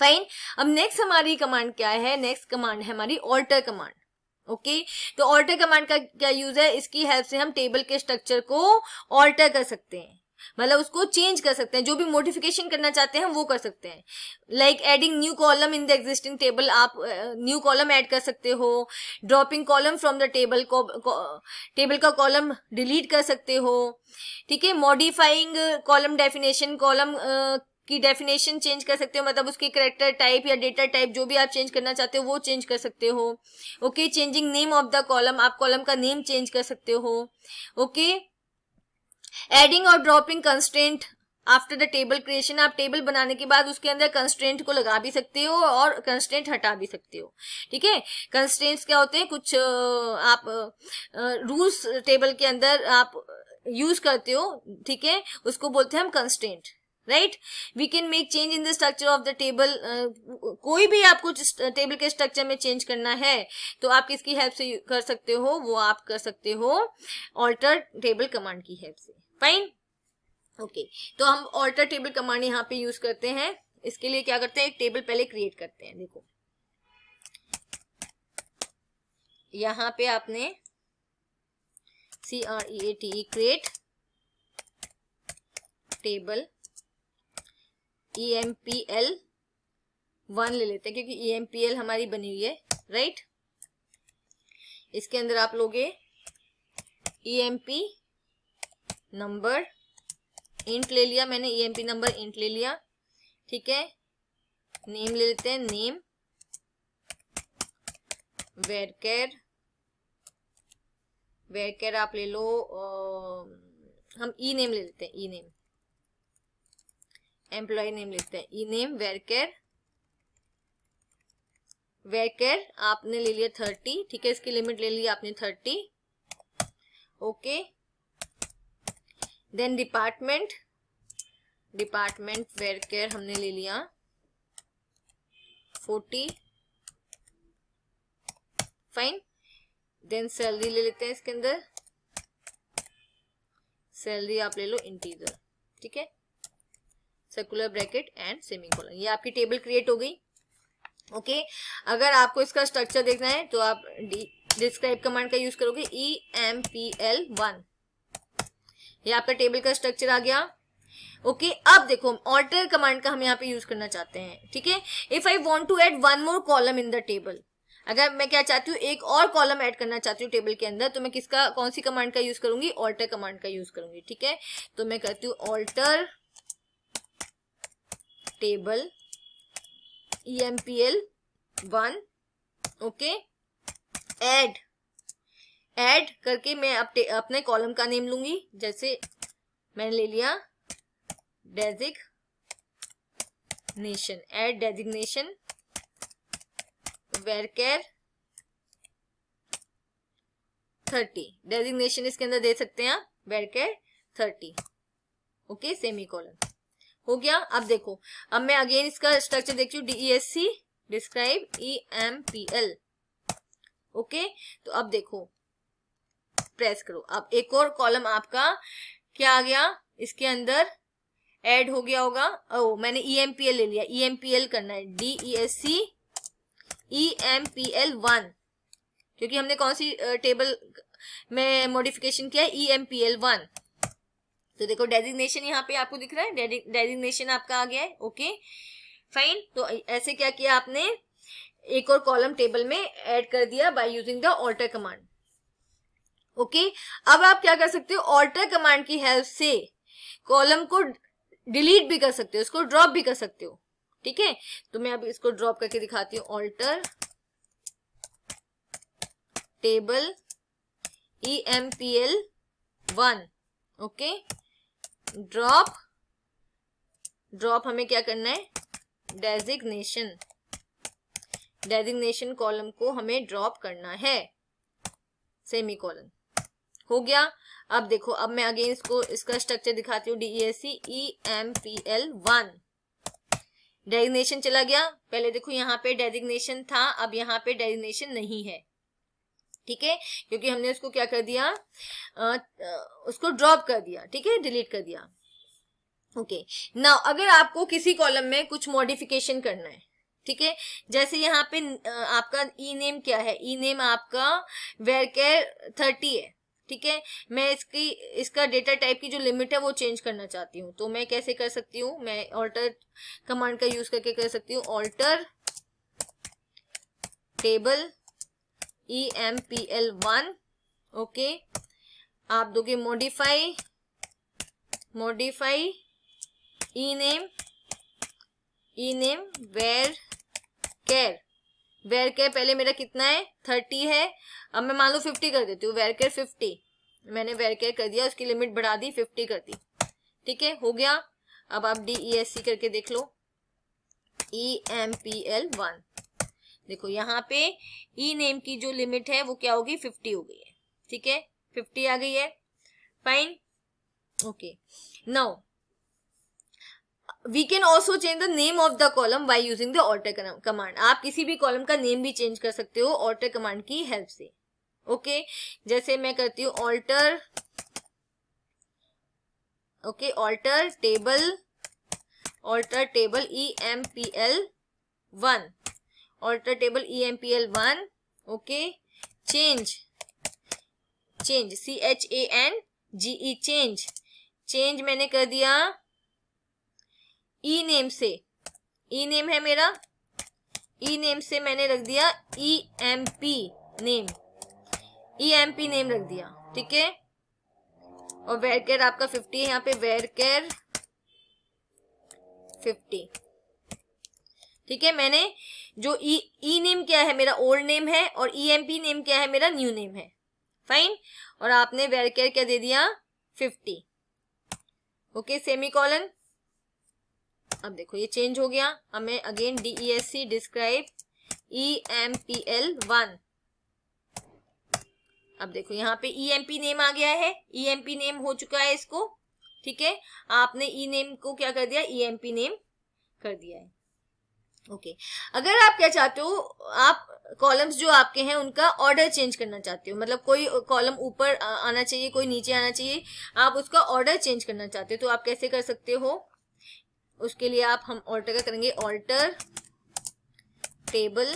फाइन अब नेक्स्ट हमारी कमांड क्या है नेक्स्ट कमांड है हमारी ऑल्टर कमांड ओके okay? तो ऑल्टर कमांड का क्या यूज है इसकी हेल्प से हम टेबल के स्ट्रक्चर को ऑल्टर कर सकते हैं मतलब उसको चेंज कर सकते हैं जो भी मोडिफिकेशन करना चाहते हैं वो कर सकते हैं like adding new column in the existing table आप न्यू कॉलम ऐड कर सकते हो dropping column from the table को टेबल का कॉलम डिलीट कर सकते हो ठीक है मॉडिफाइंग कॉलम डेफिनेशन कॉलम की डेफिनेशन चेंज कर सकते हो मतलब उसके करेक्टर टाइप या डेटा टाइप जो भी आप चेंज करना चाहते हो वो चेंज कर सकते हो okay changing name of the column आप कॉलम का नेम चेंज कर सकते हो ओके okay? एडिंग और dropping constant after the table creation आप टेबल बनाने के बाद उसके अंदर कंस्टेंट को लगा भी सकते हो और कंस्टेंट हटा भी सकते हो ठीक है कंस्टेंट्स क्या होते हैं कुछ आप रूल्स टेबल के अंदर आप यूज करते हो ठीक है उसको बोलते हैं हम constant right we can make change in the structure of the table कोई भी आपको टेबल uh, के स्ट्रक्चर में चेंज करना है तो आप किसकी हेल्प से कर सकते हो वो आप कर सकते हो ऑल्टर टेबल कमांड की हेल्प से फाइन ओके okay. तो हम ऑल्टर टेबल कमांड यहाँ पे यूज करते हैं इसके लिए क्या करते हैं एक टेबल पहले क्रिएट करते हैं देखो यहाँ पे आपने C R E A T create table E M P L one ले लेते हैं क्योंकि ई एम पी एल हमारी बनी हुई है राइट इसके अंदर आप लोगे E M P number int ले लिया मैंने E M P number int ले लिया ठीक है नेम ले लेते हैं नेम वेर वेर केयर आप ले लो आ, हम ई e नेम ले लेते हैं E e name employ name लिखते हैं ई नेम वेरकेर वेरकेर आपने ले लिया थर्टी ठीक है इसकी लिमिट ले ली आपने thirty okay then department department varchar हमने ले लिया फोर्टी फाइन देन सैलरी ले लेते हैं इसके अंदर सैलरी आप ले लो इंटीजर ठीक है circular bracket and semicolon ये आपकी टेबल क्रिएट हो गई ओके okay? अगर आपको इसका स्ट्रक्चर देखना है तो आप डिस्क्राइब कमांड का यूज करोगे E M P L one ये आपका टेबल का स्ट्रक्चर आ गया ओके okay, अब देखो ऑल्टर कमांड का हम यहाँ पे यूज करना चाहते हैं ठीक है if I want to add one more column in the table अगर मैं क्या चाहती हूँ एक और कॉलम ऐड करना चाहती हूँ टेबल के अंदर तो मैं किसका कौन सी कमांड का यूज करूंगी ऑल्टर कमांड का यूज करूंगी ठीक है तो मैं कहती हूँ alter table empl one okay add add करके मैं अपने अपने कॉलम का नेम लूंगी जैसे मैंने ले लिया designation add designation varchar thirty designation इसके अंदर दे सकते हैं आप varchar thirty okay semicolon हो गया अब देखो अब मैं अगेन इसका स्ट्रक्चर देखती हूँ DESC describe E M P L okay तो अब देखो प्रेस करो अब एक और कॉलम आपका क्या आ गया इसके अंदर ऐड हो गया होगा ओ मैंने ई एम पी एल ले लिया ई एम पी एल करना है D E S C E M P L one क्योंकि हमने कौन सी टेबल में मॉडिफिकेशन किया है E M P L one तो देखो डेजिग्नेशन यहाँ पे आपको दिख रहा है डेजिग्नेशन आपका आ गया है ओके फाइन तो ऐसे क्या किया आपने एक और कॉलम टेबल में एड कर दिया by using the alter command okay अब आप क्या कर सकते हो ऑल्टर कमांड की हेल्प से कॉलम को डिलीट भी कर सकते हो इसको ड्रॉप भी कर सकते हो ठीक है तो मैं अब इसको ड्रॉप करके दिखाती हूँ alter table E M P L one okay drop drop हमें क्या करना है डेजिग्नेशन डेजिग्नेशन कॉलम को हमें ड्रॉप करना है सेमी कॉलम हो गया अब देखो अब मैं अगेन इसको इसका स्ट्रक्चर दिखाती हूँ DESC E M P L one designation चला गया पहले देखो यहाँ पे डेजिग्नेशन था अब यहाँ पे डेजिग्नेशन नहीं है ठीक है क्योंकि हमने उसको क्या कर दिया आ, उसको ड्रॉप कर दिया ठीक है डिलीट कर दिया ओके okay. नाउ अगर आपको किसी कॉलम में कुछ मॉडिफिकेशन करना है ठीक है जैसे यहाँ पे आपका ई नेम क्या है ई नेम आपका वेर केयर थर्टी है ठीक है मैं इसकी इसका डेटा टाइप की जो लिमिट है वो चेंज करना चाहती हूँ तो मैं कैसे कर सकती हूँ मैं ऑल्टर कमांड का यूज करके कर सकती हूँ alter table E M P L one okay आप दोगे modify modify E name E name varchar varchar पहले मेरा कितना है थर्टी है अब मैं मान लो फिफ्टी कर देती हूँ वेर केयर फिफ्टी मैंने वेर केयर कर दिया उसकी लिमिट बढ़ा दी फिफ्टी कर दी ठीक है हो गया अब आप डी ई एस सी करके देख लो E M P L one देखो यहाँ पे ई e नेम की जो लिमिट है वो क्या होगी फिफ्टी हो गई है ठीक है फिफ्टी आ गई है fine okay now we can also change the name of the column by using the alter command आप किसी भी कॉलम का नेम भी चेंज कर सकते हो ऑल्टर कमांड की हेल्प से ओके okay? जैसे मैं करती हूँ alter okay alter table alter table E M P L one alter table empl1 okay change change c h a n g e change change मैंने कर दिया ई e नेम से ई e नेम है मेरा ई e नेम से मैंने रख दिया E M P name E M P name रख दिया ठीक है और वेर केयर आपका फिफ्टी है यहाँ पे वेर केयर फिफ्टी ठीक है मैंने जो ई ई नेम क्या है मेरा ओल्ड नेम है और ई एम पी नेम क्या है मेरा न्यू नेम है फाइन और आपने वेर केयर क्या दे दिया फिफ्टी ओके सेमी कॉलन अब देखो ये चेंज हो गया अब मैं again D S C describe E M P L one अब देखो यहाँ पे ई एम पी नेम आ गया है ई एम पी नेम हो चुका है इसको ठीक है आपने ई e नेम को क्या कर दिया ई एम पी नेम कर दिया है ओके okay. अगर आप क्या चाहते हो आप कॉलम्स जो आपके हैं उनका ऑर्डर चेंज करना चाहते हो मतलब कोई कॉलम ऊपर आना चाहिए कोई नीचे आना चाहिए आप उसका ऑर्डर चेंज करना चाहते हो तो आप कैसे कर सकते हो उसके लिए आप हम ऑल्टर का करेंगे alter table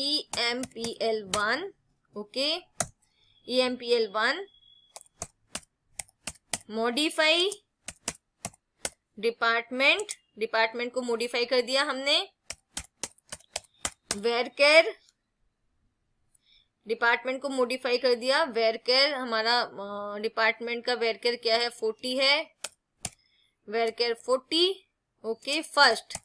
E M P L one okay E M P L one modify department department को मोडिफाई कर दिया हमने वेयर केयर डिपार्टमेंट को मोडिफाई कर दिया वेयर केयर हमारा डिपार्टमेंट का वेयर केयर क्या है फोर्टी है varchar forty okay first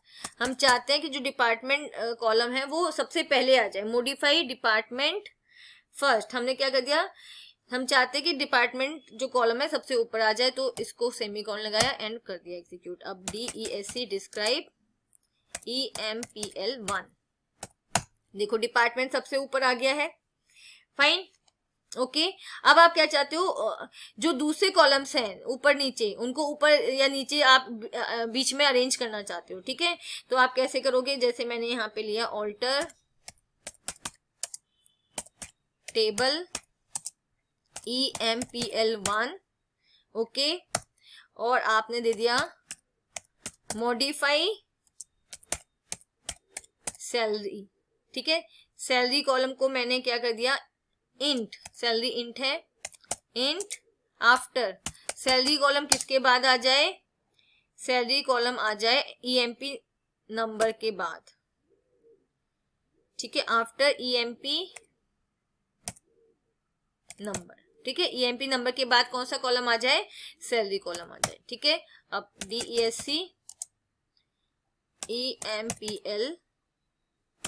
हम चाहते हैं कि जो डिपार्टमेंट कॉलम है वो सबसे पहले आ जाए मोडिफाई डिपार्टमेंट फर्स्ट हमने क्या कर दिया हम चाहते कि डिपार्टमेंट जो कॉलम है सबसे ऊपर आ जाए तो इसको सेमी कॉलम लगाया एंड कर दिया एग्जीक्यूट अब D E S C describe E M P L one देखो डिपार्टमेंट सबसे ऊपर आ गया है फाइन ओके okay. अब आप क्या चाहते हो जो दूसरे कॉलम्स हैं ऊपर नीचे उनको ऊपर या नीचे आप बीच में अरेंज करना चाहते हो ठीक है तो आप कैसे करोगे जैसे मैंने यहाँ पे लिया alter table E M P L one okay और आपने दे दिया मॉडिफाई सैलरी ठीक है सैलरी कॉलम को मैंने क्या कर दिया इंट सैलरी इंट है इंट आफ्टर सैलरी कॉलम किसके बाद आ जाए सैलरी कॉलम आ जाए ईएमपी e नंबर के बाद ठीक है आफ्टर ईएमपी नंबर ठीक है ईएमपी e नंबर के बाद कौन सा कॉलम आ जाए सैलरी कॉलम आ जाए ठीक है अब D E S C E M P L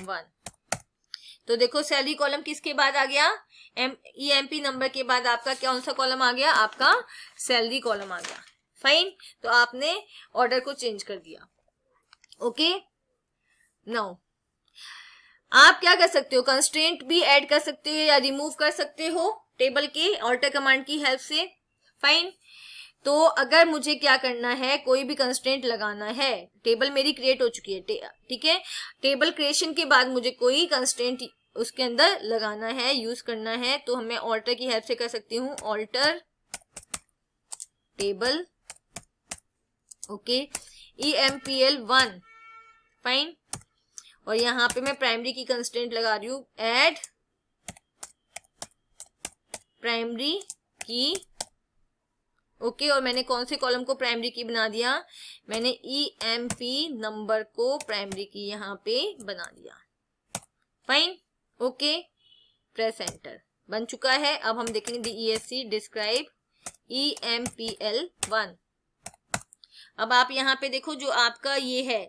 one तो देखो सैलरी कॉलम किसके बाद आ गया M E M P number के बाद आपका कौन सा कॉलम आ गया आपका सैलरी कॉलम आ गया फाइन तो आपने ऑर्डर को चेंज कर दिया ओके नाउ आप क्या कर सकते हो कंस्ट्रेंट भी ऐड कर सकते हो या रिमूव कर सकते हो टेबल के ऑल्टर कमांड की हेल्प से फाइन तो अगर मुझे क्या करना है कोई भी कंस्टेंट लगाना है टेबल मेरी क्रिएट हो चुकी है ठीक है टेबल क्रिएशन के बाद मुझे कोई कंस्टेंट उसके अंदर लगाना है यूज करना है तो हमें ऑल्टर की हेल्प से कर सकती हूँ alter table okay E M P L one fine और यहाँ पे मैं प्राइमरी की कंस्टेंट लगा रही हूँ add primary key okay okay, और मैंने कौन से कॉलम को प्राइमरी की बना दिया मैंने ई एम पी नंबर को प्राइमरी की यहाँ पे बना दिया फाइन ओके प्रेस एंटर बन चुका है अब हम देखेंगे D E S C describe E M P L one अब आप यहाँ पे देखो जो आपका ये है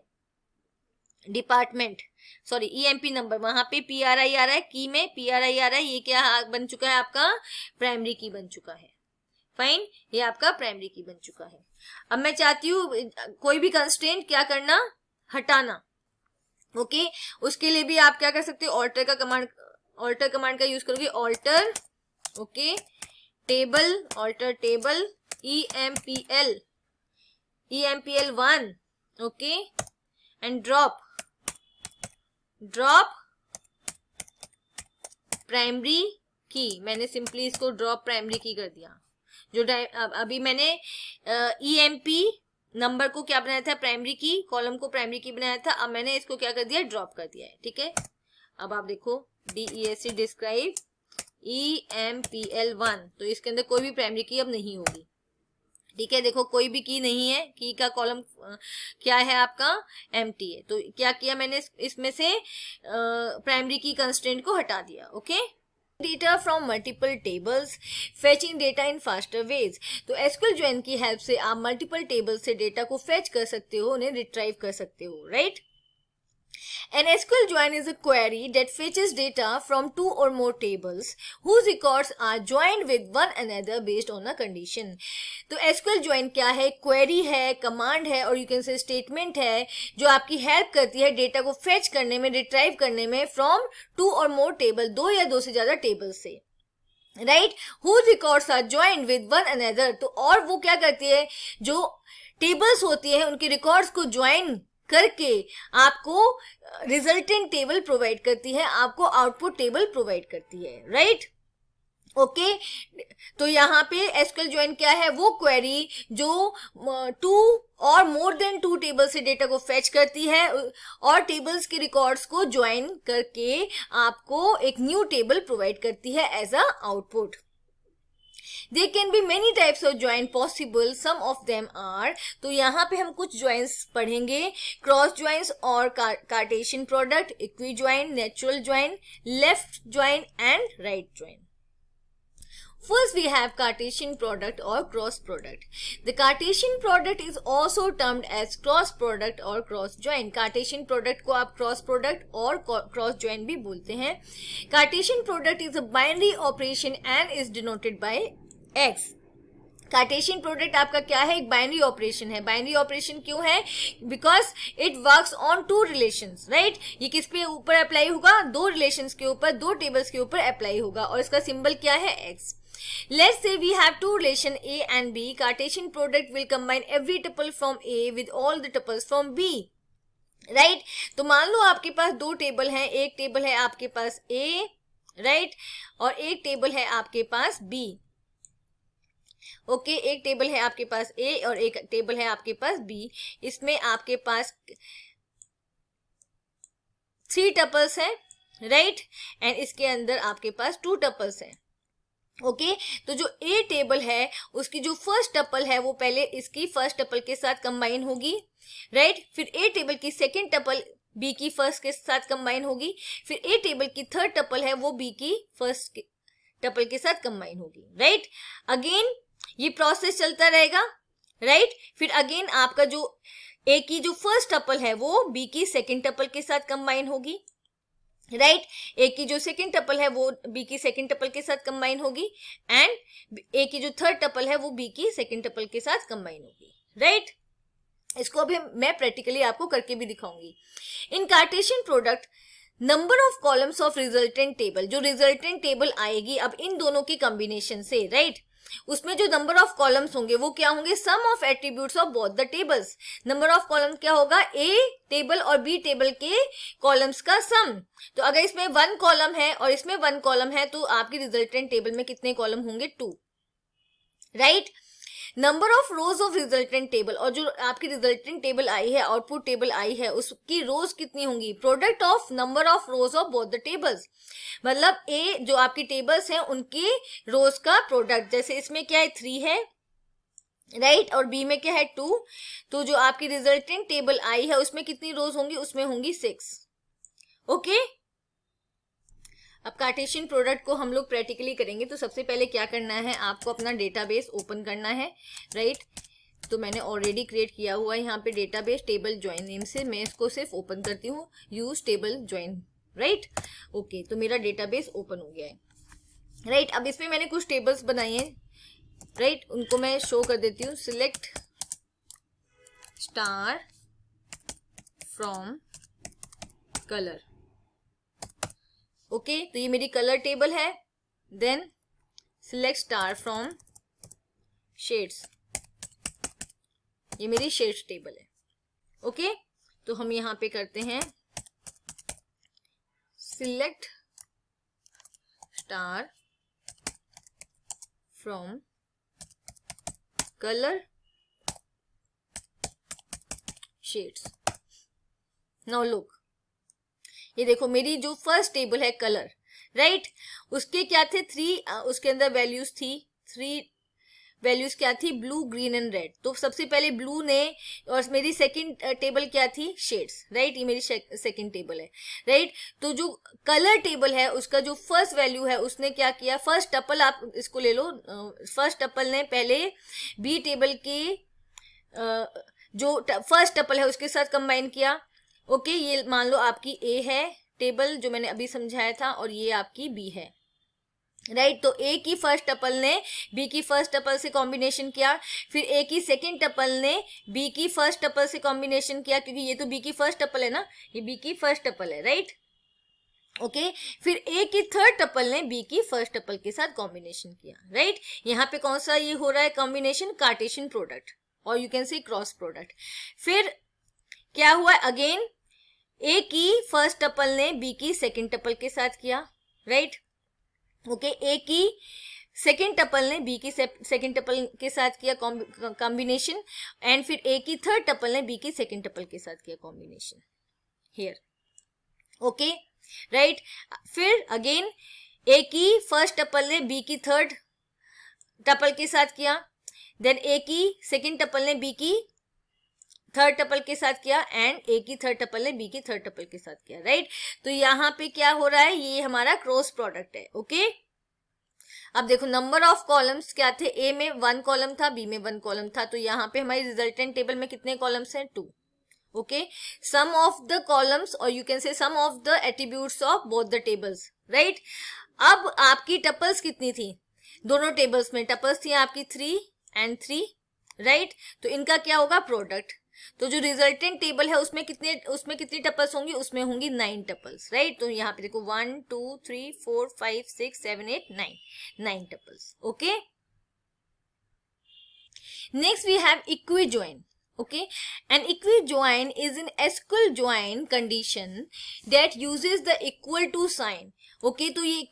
डिपार्टमेंट सॉरी ईएमपी नंबर वहां पे पी आर आई आ रहा है की में पी आर आई आ रहा है ये क्या हाँ, बन चुका है आपका प्राइमरी की बन चुका है फाइन ये आपका प्राइमरी की बन चुका है अब मैं चाहती हूँ कोई भी कंस्टेंट क्या करना हटाना ओके okay? उसके लिए भी आप क्या कर सकते हो ऑल्टर का कमांड ऑल्टर कमांड का यूज करोगे alter okay table alter table E M P L E M P L one okay and drop drop primary key मैंने सिंपली इसको ड्रॉप प्राइमरी की कर दिया जो अभी मैंने ई एम पी नंबर को क्या बनाया था प्राइमरी की कॉलम को प्राइमरी की बनाया था अब मैंने इसको क्या कर दिया ड्रॉप कर दिया है ठीक है अब आप देखो D E S C describe E M P L one तो इसके अंदर कोई भी प्राइमरी की अब नहीं होगी ठीक है देखो कोई भी की नहीं है की का कॉलम क्या है आपका एम है तो क्या किया मैंने इसमें से प्राइमरी की कंस्टेंट को हटा दिया okay data from multiple tables fetching data in faster ways तो एसक्यूएल ज्वाइन की हेल्प से आप मल्टीपल टेबल से डेटा को फेच कर सकते हो उन्हें रिट्राइव कर सकते हो right right? An SQL join is a query that fetches data from two or more tables whose records are joined with one another based on a condition. तो SQL join क्या है Query है command है और you can say statement है जो आपकी help करती है data को fetch करने में retrieve करने में from two or more table दो या दो से ज्यादा tables से right? Whose records are joined with one another? तो और वो क्या करती है जो tables होती है उनके records को join करके आपको रिजल्टिंग टेबल प्रोवाइड करती है आपको आउटपुट टेबल प्रोवाइड करती है राइट right? ओके okay, तो यहाँ पे एसक्यूएल ज्वाइन क्या है वो क्वेरी जो टू और मोर देन टू टेबल से डेटा को फेच करती है और टेबल्स के रिकॉर्ड्स को ज्वाइन करके आपको एक न्यू टेबल प्रोवाइड करती है as a output they can be many types of join possible some of them are तो यहाँ पे हम कुछ ज्वाइंस पढ़ेंगे क्रॉस ज्वाइंस और Cartesian product equi join natural join left join and right join First we have Cartesian product or cross product. The Cartesian product is also termed as cross product or cross join. Cartesian product को आप cross product और cross join भी बोलते हैं Cartesian product is a binary operation and is denoted by X cartesian product आपका क्या है एक बाइनरी ऑपरेशन है बाइनरी ऑपरेशन क्यों है because it works on two relations right ये किस पे ऊपर अप्लाई होगा दो रिलेशंस के ऊपर दो टेबल्स के ऊपर अप्लाई होगा और इसका सिंबल क्या है X Let's say we have two relation A and B cartesian product will combine every tuple from A with all the tuples from B right तो मान लो आपके पास दो टेबल हैं एक टेबल है आपके पास ए राइट right? और एक टेबल है आपके पास बी ओके एक टेबल है आपके पास ए और एक टेबल है आपके पास बी इसमें आपके पास थ्री टपल्स है राइट एंड इसके अंदर आपके पास टू टपल्स है ओके okay, तो जो ए टेबल है उसकी जो फर्स्ट टपल है वो पहले इसकी फर्स्ट टपल के साथ कंबाइन होगी राइट right? फिर ए टेबल की सेकेंड टपल बी की फर्स्ट के साथ कंबाइन होगी फिर ए टेबल की थर्ड टपल है वो बी की फर्स्ट टपल के साथ कंबाइन होगी राइट अगेन ये प्रोसेस चलता रहेगा राइट right? फिर अगेन आपका जो ए की जो फर्स्ट टपल है वो बी की सेकेंड टपल के साथ कंबाइन होगी राइट right? ए की जो सेकेंड टपल है वो बी की सेकेंड टपल के साथ कंबाइन होगी एंड ए की जो थर्ड टपल है वो बी की सेकेंड टपल के साथ कंबाइन होगी राइट right? इसको अभी मैं प्रैक्टिकली आपको करके भी दिखाऊंगी in cartesian product number of columns of resultant table जो रिजल्टेंट टेबल आएगी अब इन दोनों के कॉम्बिनेशन से राइट right? उसमें जो नंबर ऑफ कॉलम्स होंगे वो क्या होंगे sum of attribute of both the tables number of column क्या होगा ए टेबल और बी टेबल के कॉलम्स का सम तो अगर इसमें वन कॉलम है और इसमें वन कॉलम है तो आपकी रिजल्टेंट टेबल में कितने कॉलम होंगे two right right? Number of rows of resultant table और जो आपकी रिजल्टेंट टेबल आई है आउटपुट टेबल आई है उसकी रोज कितनी होंगी product of number of rows of both the tables मतलब ए जो आपकी टेबल्स हैं उनकी रोज का प्रोडक्ट जैसे इसमें क्या है थ्री है राइट right? और बी में क्या है टू तो जो आपकी रिजल्टेंट टेबल आई है उसमें कितनी रोज होंगी उसमें होंगी सिक्स ओके okay? अब कार्टेशियन प्रोडक्ट को हम लोग प्रैक्टिकली करेंगे तो सबसे पहले क्या करना है आपको अपना डेटाबेस ओपन करना है राइट तो मैंने ऑलरेडी क्रिएट किया हुआ है यहाँ पे डेटाबेस टेबल ज्वाइन नेम से मैं इसको सिर्फ ओपन करती हूँ use table join right okay तो मेरा डेटाबेस ओपन हो गया है राइट right, अब इसमें मैंने कुछ टेबल्स बनाई हैं राइट right, उनको मैं शो कर देती हूँ select star from colour okay तो ये मेरी कलर टेबल है then select star from shades ये मेरी शेड्स टेबल है ओके तो हम यहां पे करते हैं select star from colour shades now look ये देखो मेरी जो फर्स्ट टेबल है कलर राइट उसके क्या थे थ्री उसके अंदर वैल्यूज थी थ्री वैल्यूज क्या थी ब्लू ग्रीन एंड रेड तो सबसे पहले ब्लू ने और मेरी सेकंड टेबल क्या थी शेड्स राइट ये मेरी सेकंड टेबल है राइट तो जो कलर टेबल है उसका जो फर्स्ट वैल्यू है उसने क्या किया फर्स्ट टपल आप इसको ले लो फर्स्ट टपल ने पहले बी टेबल के जो फर्स्ट टपल है उसके साथ कंबाइन किया ओके ये मान लो आपकी ए है टेबल जो मैंने अभी समझाया था और ये आपकी बी है राइट right, तो ए की फर्स्ट टपल ने बी की फर्स्ट टपल से कॉम्बिनेशन किया फिर ए की सेकंड टपल ने बी की फर्स्ट टपल से कॉम्बिनेशन किया क्योंकि ये तो बी की फर्स्ट टपल है ना ये बी की फर्स्ट टपल है राइट right? ओके okay, फिर ए की थर्ड टपल ने बी की फर्स्ट टपल के साथ कॉम्बिनेशन किया राइट right? यहाँ पे कौन सा ये हो रहा है कॉम्बिनेशन कार्टेशन प्रोडक्ट और you can say cross product फिर क्या हुआ अगेन ए की फर्स्ट टपल ने बी की सेकंड टपल के साथ किया राइट ओके ए की सेकेंड टपल ने बी की सेकेंड टपल के साथ किया कॉम्बिनेशन एंड फिर ए की थर्ड टपल ने बी की सेकेंड टपल के साथ किया कॉम्बिनेशन हियर ओके राइट फिर अगेन ए की फर्स्ट टपल ने बी की थर्ड टपल के साथ किया देन ए की सेकेंड टपल ने बी की थर्ड टपल के साथ किया एंड ए की थर्ड टपल ने बी की थर्ड टपल के साथ किया राइट तो यहाँ पे क्या हो रहा है ये हमारा क्रॉस प्रोडक्ट है ओके अब देखो नंबर ऑफ कॉलम्स क्या थे ए में वन कॉलम था बी में वन कॉलम था तो यहाँ पे हमारी रिजल्टेंट टेबल में कितने कॉलम्स हैं two okay sum of the columns और you can say sum of the attributes of both the tables right अब आपकी टपल्स कितनी थी दोनों टेबल्स में टपल्स थी आपकी थ्री एंड थ्री राइट तो इनका क्या होगा प्रोडक्ट तो जो रिजल्टेंट टेबल है उसमें कितने उसमें कितनी टपल्स होंगी उसमें होंगी नाइन टपल्स राइट तो यहाँ पे देखो one two three four five six seven eight nine nine tuples okay next we have equi join okay and equi join is in SQL join condition that uses the equal to sign okay तो ये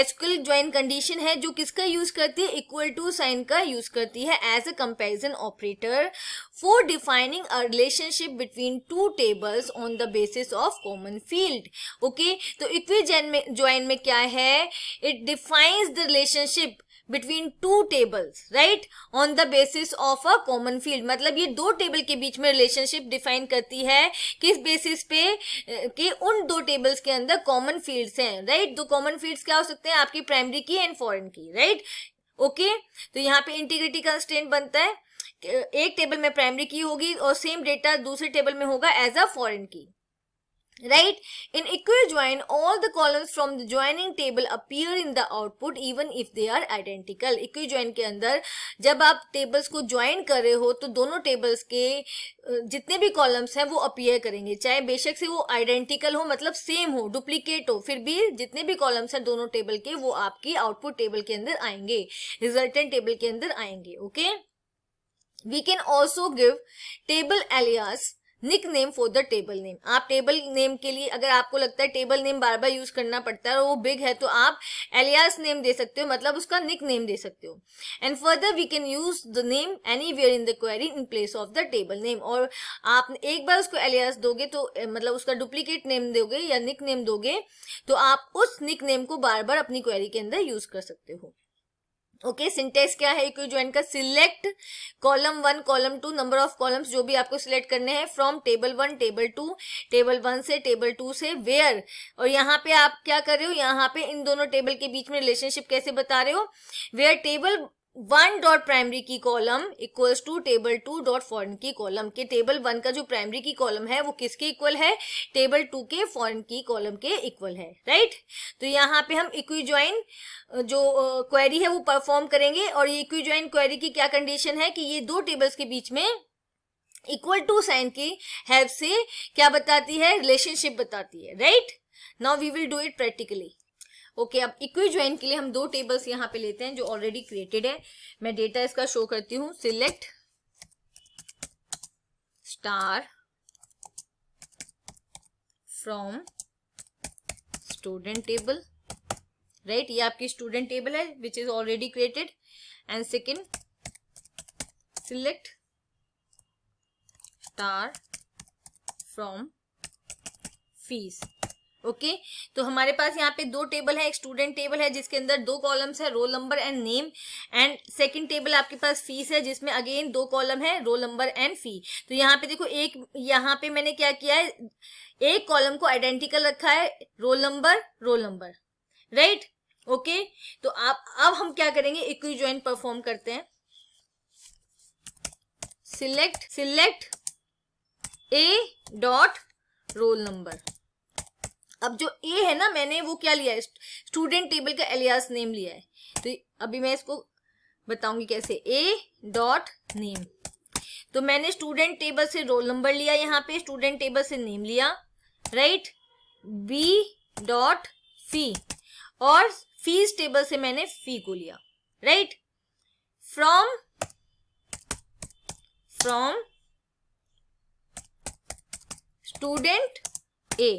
SQL join condition है जो किसका use करती है equal to sign का use करती है as a comparison operator for defining a relationship between two tables on the basis of common field okay तो इक्वी ज्वाइन में क्या है it defines the relationship between two tables right on the basis of a common field मतलब ये दो table के बीच में रिलेशनशिप डिफाइन करती है किस बेसिस पे कि उन दो टेबल्स के अंदर कॉमन फील्ड्स हैं राइट दो कॉमन फील्ड्स क्या हो सकते हैं आपकी primary key and foreign key right okay okay? तो यहाँ पे इंटीग्रिटी कंस्टेंट बनता है एक टेबल में प्राइमरी की होगी और सेम डेटा दूसरे टेबल में होगा as a foreign key right Right? In all the the from the joining table table in the output even if they are identical identical. Join के अंदर जब आप टेबल्स को ज्वाइन कर रहे हो तो दोनों टेबल्स के जितने भी कॉलम्स हैं वो अपीयर करेंगे चाहे बेशक से वो आइडेंटिकल हो मतलब सेम हो डुप्लीकेट हो फिर भी जितने भी कॉलम्स हैं दोनों टेबल के वो आपकी आउटपुट टेबल के अंदर आएंगे रिजल्टेंट टेबल के अंदर आएंगे okay we can also give table alias nickname for the table name आप टेबल नेम के लिए अगर आपको लगता है टेबल नेम बार बार यूज करना पड़ता है और वो बिग है तो आप एलियास नेम दे सकते हो मतलब उसका निक नेम दे सकते हो and further we can use the name anywhere in the query in place of the table name और आप एक बार उसको एलियास दोगे तो मतलब उसका डुप्लीकेट नेम दोगे या निक नेम दोगे तो आप उस निक नेम को बार बार अपनी क्वेरी के अंदर यूज कर सकते हो ओके okay, सिंटेक्स क्या है इक्वल ज्वाइन का select column one column two number of columns जो भी आपको सिलेक्ट करने हैं from table one table two table one से टेबल टू से वेयर और यहाँ पे आप क्या कर रहे हो यहाँ पे इन दोनों टेबल के बीच में रिलेशनशिप कैसे बता रहे हो where table one dot primary key column equals to table two dot foreign key column के टेबल वन का जो प्राइमरी की कॉलम है वो किसके इक्वल है टेबल टू के फॉरन की कॉलम के इक्वल है राइट तो यहाँ पे हम इक्वी ज्वाइन जो क्वेरी है वो परफॉर्म करेंगे और ये इक्वी ज्वाइन क्वेरी की क्या कंडीशन है कि ये दो टेबल्स के बीच में इक्वल टू साइन की हेल्प से क्या बताती है रिलेशनशिप बताती है right now we will do it practically okay अब इक्वी ज्वाइन के लिए हम दो टेबल्स यहाँ पे लेते हैं जो ऑलरेडी क्रिएटेड है मैं डेटा इसका शो करती हूँ select star from student table right ये आपकी स्टूडेंट टेबल है which is already created and second select star from fees okay okay? तो हमारे पास यहाँ पे दो टेबल है एक स्टूडेंट टेबल है जिसके अंदर दो कॉलम्स है roll number and name and second table आपके पास फीस है जिसमें अगेन दो कॉलम है रोल नंबर एंड फी तो यहाँ पे देखो एक यहाँ पे मैंने क्या किया है एक कॉलम को आइडेंटिकल रखा है roll number roll number right okay तो आप अब हम क्या करेंगे इक्वी ज्वाइन परफॉर्म करते हैं select select A dot roll number अब जो ए है ना मैंने वो क्या लिया है स्टूडेंट टेबल का एलियास नेम लिया है तो अभी मैं इसको बताऊंगी कैसे ए डॉट नेम तो मैंने स्टूडेंट टेबल से रोल नंबर लिया यहाँ पे स्टूडेंट टेबल से नेम लिया राइट बी डॉट फी और फीस टेबल से मैंने फी को लिया right from from student A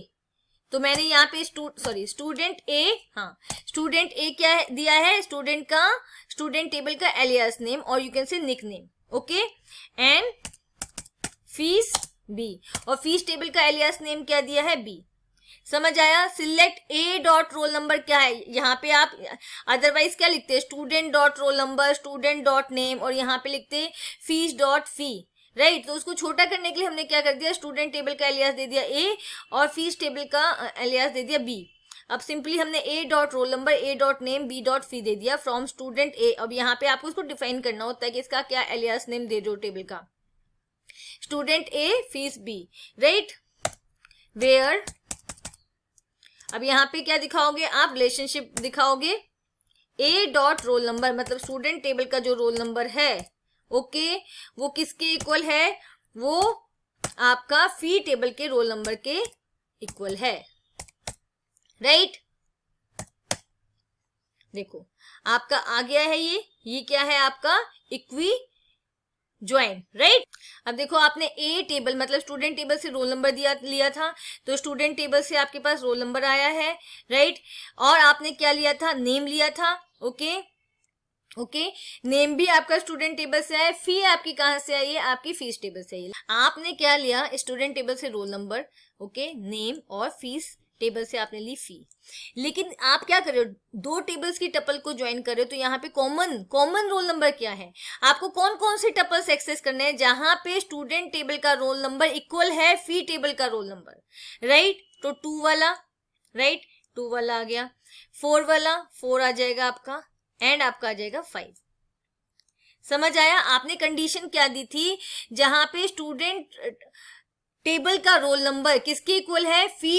तो मैंने यहाँ पे स्टू सॉरी स्टूडेंट ए हाँ स्टूडेंट ए क्या है, दिया है स्टूडेंट का स्टूडेंट टेबल का एलियस नेम और you can say nickname okay and fees B और फीस टेबल का एलियस नेम क्या दिया है बी समझ आया select A dot roll number क्या है यहाँ पे आप अदरवाइज क्या लिखते हैं student dot roll number student dot name और यहाँ पे लिखते हैं फीस डॉट फी राइट तो उसको छोटा करने के लिए हमने क्या कर दिया स्टूडेंट टेबल का एलियास दे दिया ए और फीस टेबल का एलियास दे दिया बी अब सिंपली हमने A dot roll number A dot name B dot fee दे दिया फ्रॉम स्टूडेंट ए अब यहाँ पे आपको उसको डिफाइन करना होता है कि इसका क्या एलियास नेम दे दो टेबल का student A fees B right where अब यहाँ पे क्या दिखाओगे आप रिलेशनशिप दिखाओगे ए डॉट रोल नंबर मतलब स्टूडेंट टेबल का जो रोल नंबर है ओके वो किसके इक्वल है वो आपका फी टेबल के रोल नंबर के इक्वल है राइट देखो आपका आ गया है ये ये क्या है आपका इक्वी ज्वाइन राइट अब देखो आपने ए टेबल मतलब स्टूडेंट टेबल से रोल नंबर दिया लिया था तो स्टूडेंट टेबल से आपके पास रोल नंबर आया है राइट और आपने क्या लिया था नेम लिया था okay okay? Okay okay? Name भी आपका स्टूडेंट टेबल से आए फी आपकी कहाँ से आई है आपकी फीस टेबल से आई आपने क्या लिया स्टूडेंट टेबल से रोल नंबर ओके नेम और फीस टेबल से आपने ली फी लेकिन आप क्या कर रहे हो दो टेबल्स की टपल को ज्वाइन कर रहे हो तो यहाँ पे कॉमन कॉमन रोल नंबर क्या है आपको कौन कौन से टपल्स एक्सेस करने हैं जहां पे स्टूडेंट टेबल का रोल नंबर इक्वल है फी टेबल का रोल नंबर राइट तो टू वाला राइट टू वाला आ गया फोर वाला फोर आ जाएगा आपका एंड आपका आ जाएगा फाइव समझ आया आपने कंडीशन क्या दी थी जहां पे स्टूडेंट टेबल का रोल नंबर किसके इक्वल है फी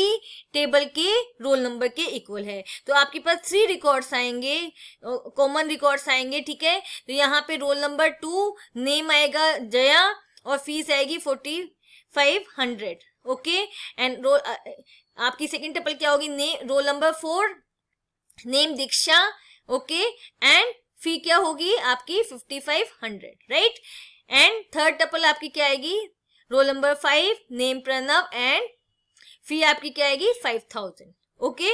टेबल के रोल नंबर के इक्वल है तो आपके पास थ्री रिकॉर्ड्स आएंगे कॉमन रिकॉर्ड्स आएंगे ठीक है तो यहाँ पे रोल नंबर टू नेम आएगा जया और फीस आएगी forty five hundred okay and roll आपकी सेकंड टेबल क्या होगी ने roll number four name Diksha okay and fee क्या होगी आपकी fifty five hundred right and third tuple आपकी क्या आएगी roll number five name Pranav and fee आपकी क्या आएगी फाइव थाउजेंड ओके